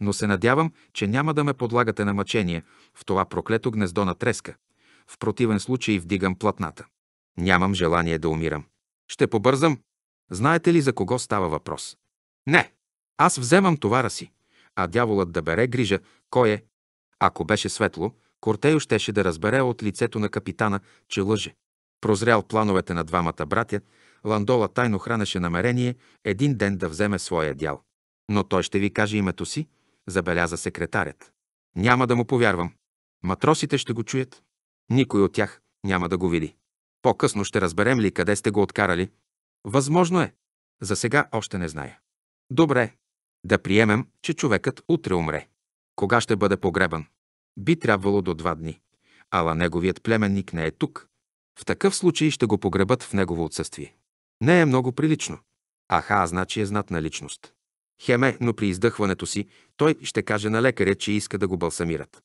Но се надявам, че няма да ме подлагате на мъчение в това проклето гнездо на треска. В противен случай вдигам платната. Нямам желание да умирам. Ще побързам. Знаете ли за кого става въпрос? Не. Аз вземам товара си, а дяволът да бере грижа кой е. Ако беше светло, Кортео щеше да разбере от лицето на капитана, че лъже. Прозрял плановете на двамата братя, Ландола тайно хранеше намерение един ден да вземе своя дял. Но той ще ви каже името си, забеляза секретарят. Няма да му повярвам. Матросите ще го чуят. Никой от тях няма да го види. По-късно ще разберем ли къде сте го откарали. Възможно е. За сега още не зная. Добре. Да приемем, че човекът утре умре. Кога ще бъде погребан? Би трябвало до два дни. Ала неговият племенник не е тук. В такъв случай ще го погребат в негово отсъствие. Не е много прилично. Аха, значи е знатна личност. Хеме, но при издъхването си той ще каже на лекаря, че иска да го балсамират.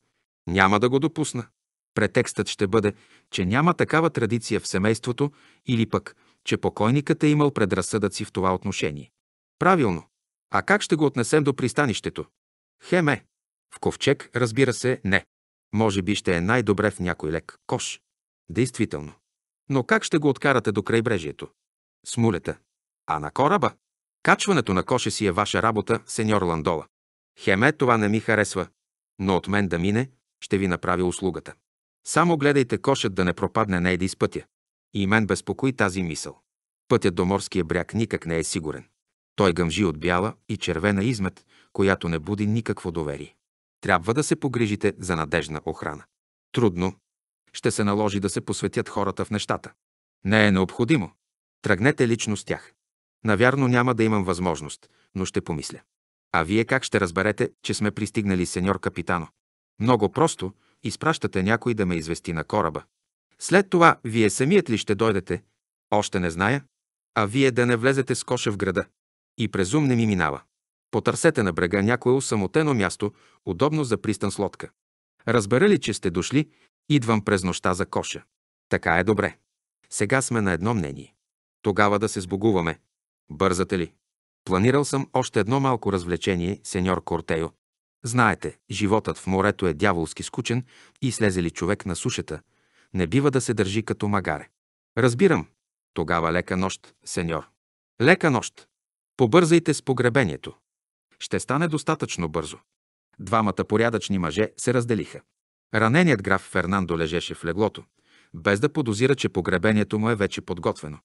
Няма да го допусна. Претекстът ще бъде, че няма такава традиция в семейството или пък, че покойникът е имал предразсъдъци в това отношение. Правилно. А как ще го отнесем до пристанището? Хеме. В ковчег, разбира се, не. Може би ще е най-добре в някой лек кош. Действително. Но как ще го откарате до крайбрежието? С мулета. А на кораба? Качването на коше си е ваша работа, сеньор Ландола. Хеме, това не ми харесва. Но от мен да мине, ще ви направя услугата. Само гледайте кошът да не пропадне на един с пътя. И мен безпокои тази мисъл. Пътят до морския бряг никак не е сигурен. Той гъмжи от бяла и червена измет, която не буди никакво доверие. Трябва да се погрижите за надежна охрана. Трудно. Ще се наложи да се посветят хората в нещата. Не е необходимо. Тръгнете лично с тях. Навярно няма да имам възможност, но ще помисля. А вие как ще разберете, че сме пристигнали, сеньор капитано? Много просто, изпращате някой да ме извести на кораба. След това вие самият ли ще дойдете? Още не зная. А вие да не влезете с коша в града. И през ум не ми минава. Потърсете на брега някое усамотено място, удобно за пристан с лодка. Разбера ли, че сте дошли, идвам през нощта за коша. Така е добре. Сега сме на едно мнение. Тогава да се сбогуваме. Бързате ли? Планирал съм още едно малко развлечение, сеньор Кортео, Знаете, животът в морето е дяволски скучен и слезе ли човек на сушата, не бива да се държи като магаре. Разбирам. Тогава лека нощ, сеньор. Лека нощ. Побързайте с погребението. Ще стане достатъчно бързо. Двамата порядъчни мъже се разделиха. Раненият граф Фернандо лежеше в леглото, без да подозира, че погребението му е вече подготвено.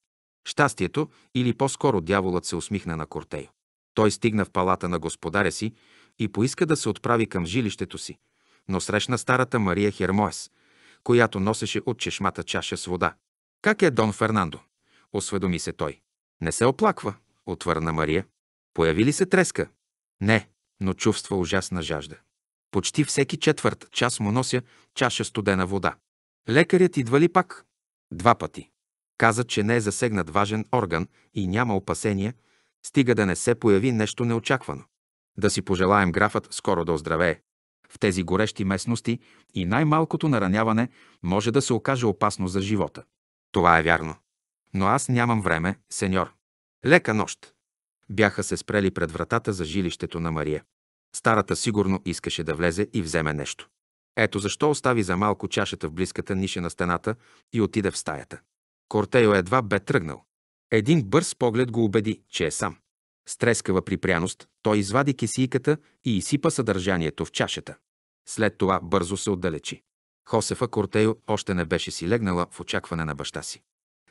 Щастието, или по-скоро дяволът се усмихна на Кортей. Той стигна в палата на господаря си и поиска да се отправи към жилището си, но срещна старата Мария Хермоес, която носеше от чешмата чаша с вода. Как е Дон Фернандо? осведоми се той. Не се оплаква, отвърна Мария. Появи ли се треска? Не, но чувства ужасна жажда. Почти всеки четвърт час му нося чаша студена вода. Лекарят идва ли пак? Два пъти. Каза, че не е засегнат важен орган и няма опасения, стига да не се появи нещо неочаквано. Да си пожелаем графът скоро да оздравее. В тези горещи местности и най-малкото нараняване може да се окаже опасно за живота. Това е вярно. Но аз нямам време, сеньор. Лека нощ. Бяха се спрели пред вратата за жилището на Мария. Старата сигурно искаше да влезе и вземе нещо. Ето защо остави за малко чашата в близката ниша на стената и отиде в стаята. Кортео едва бе тръгнал. Един бърз поглед го убеди, че е сам. С трескава припряност той извади кесийката и изсипа съдържанието в чашата. След това бързо се отдалечи. Хосефа Кортейо още не беше си легнала в очакване на баща си.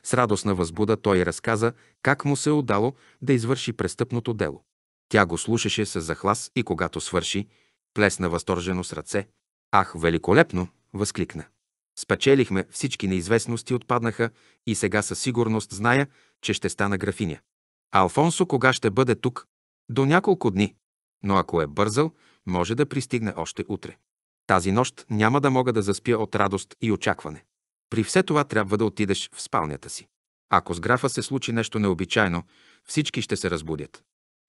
С радостна възбуда той разказа как му се отдало е да извърши престъпното дело. Тя го слушаше с захлас и когато свърши, плесна възторжено с ръце. «Ах, великолепно!» възкликна. Спечелихме, всички неизвестности отпаднаха и сега със сигурност зная, че ще стана графиня. Алфонсо кога ще бъде тук? До няколко дни. Но ако е бързал, може да пристигне още утре. Тази нощ няма да мога да заспя от радост и очакване. При все това трябва да отидеш в спалнята си. Ако с графа се случи нещо необичайно, всички ще се разбудят.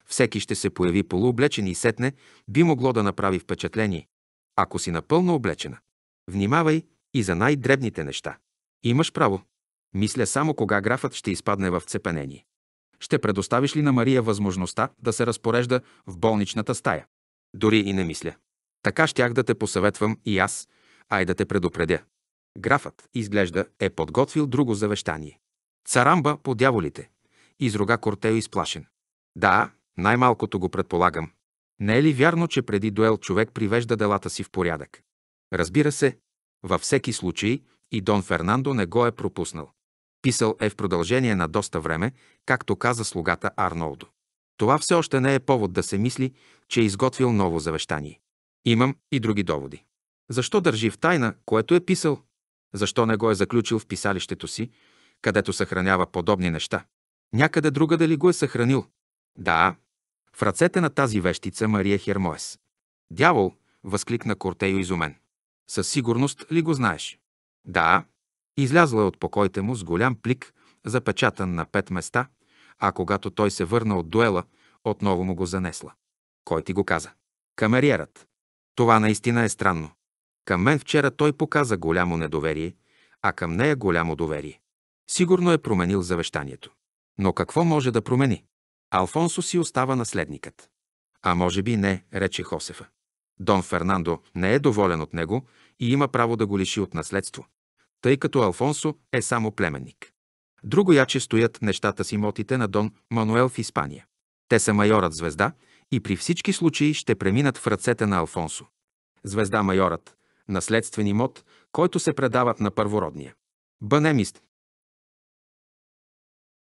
Всеки ще се появи полуоблечен и сетне, би могло да направи впечатление. Ако си напълно облечена, внимавай и за най-дребните неща. Имаш право. Мисля само кога графът ще изпадне в цепенение. Ще предоставиш ли на Мария възможността да се разпорежда в болничната стая? Дори и не мисля. Така щях да те посъветвам и аз, ай да те предупредя. Графът, изглежда, е подготвил друго завещание. Царамба по дяволите. Изрога Кортео изплашен. Да, най-малкото го предполагам. Не е ли вярно, че преди дуел човек привежда делата си в порядък? Разбира се, във всеки случай и Дон Фернандо не го е пропуснал. Писал е в продължение на доста време, както каза слугата Арнолдо. Това все още не е повод да се мисли, че е изготвил ново завещание. Имам и други доводи. Защо държи в тайна, което е писал? Защо не го е заключил в писалището си, където съхранява подобни неща? Някъде друга дали го е съхранил? Да, в ръцете на тази вещица Мария Хермоес. Дявол, възкликна Кортейо изумен. Със сигурност ли го знаеш? Да, Излязла е от покойте му с голям плик, запечатан на пет места, а когато той се върна от дуела, отново му го занесла. Кой ти го каза? Камериерът. Това наистина е странно. Към мен вчера той показа голямо недоверие, а към нея голямо доверие. Сигурно е променил завещанието. Но какво може да промени? Алфонсо си остава наследникът. А може би не, рече Хосефа. Дон Фернандо не е доволен от него и има право да го лиши от наследство тъй като Алфонсо е само племенник. Друго яче стоят нещата с имотите на Дон Мануел в Испания. Те са майорът Звезда и при всички случаи ще преминат в ръцете на Алфонсо. Звезда майорът – наследствен имот, който се предават на първородния. Банемист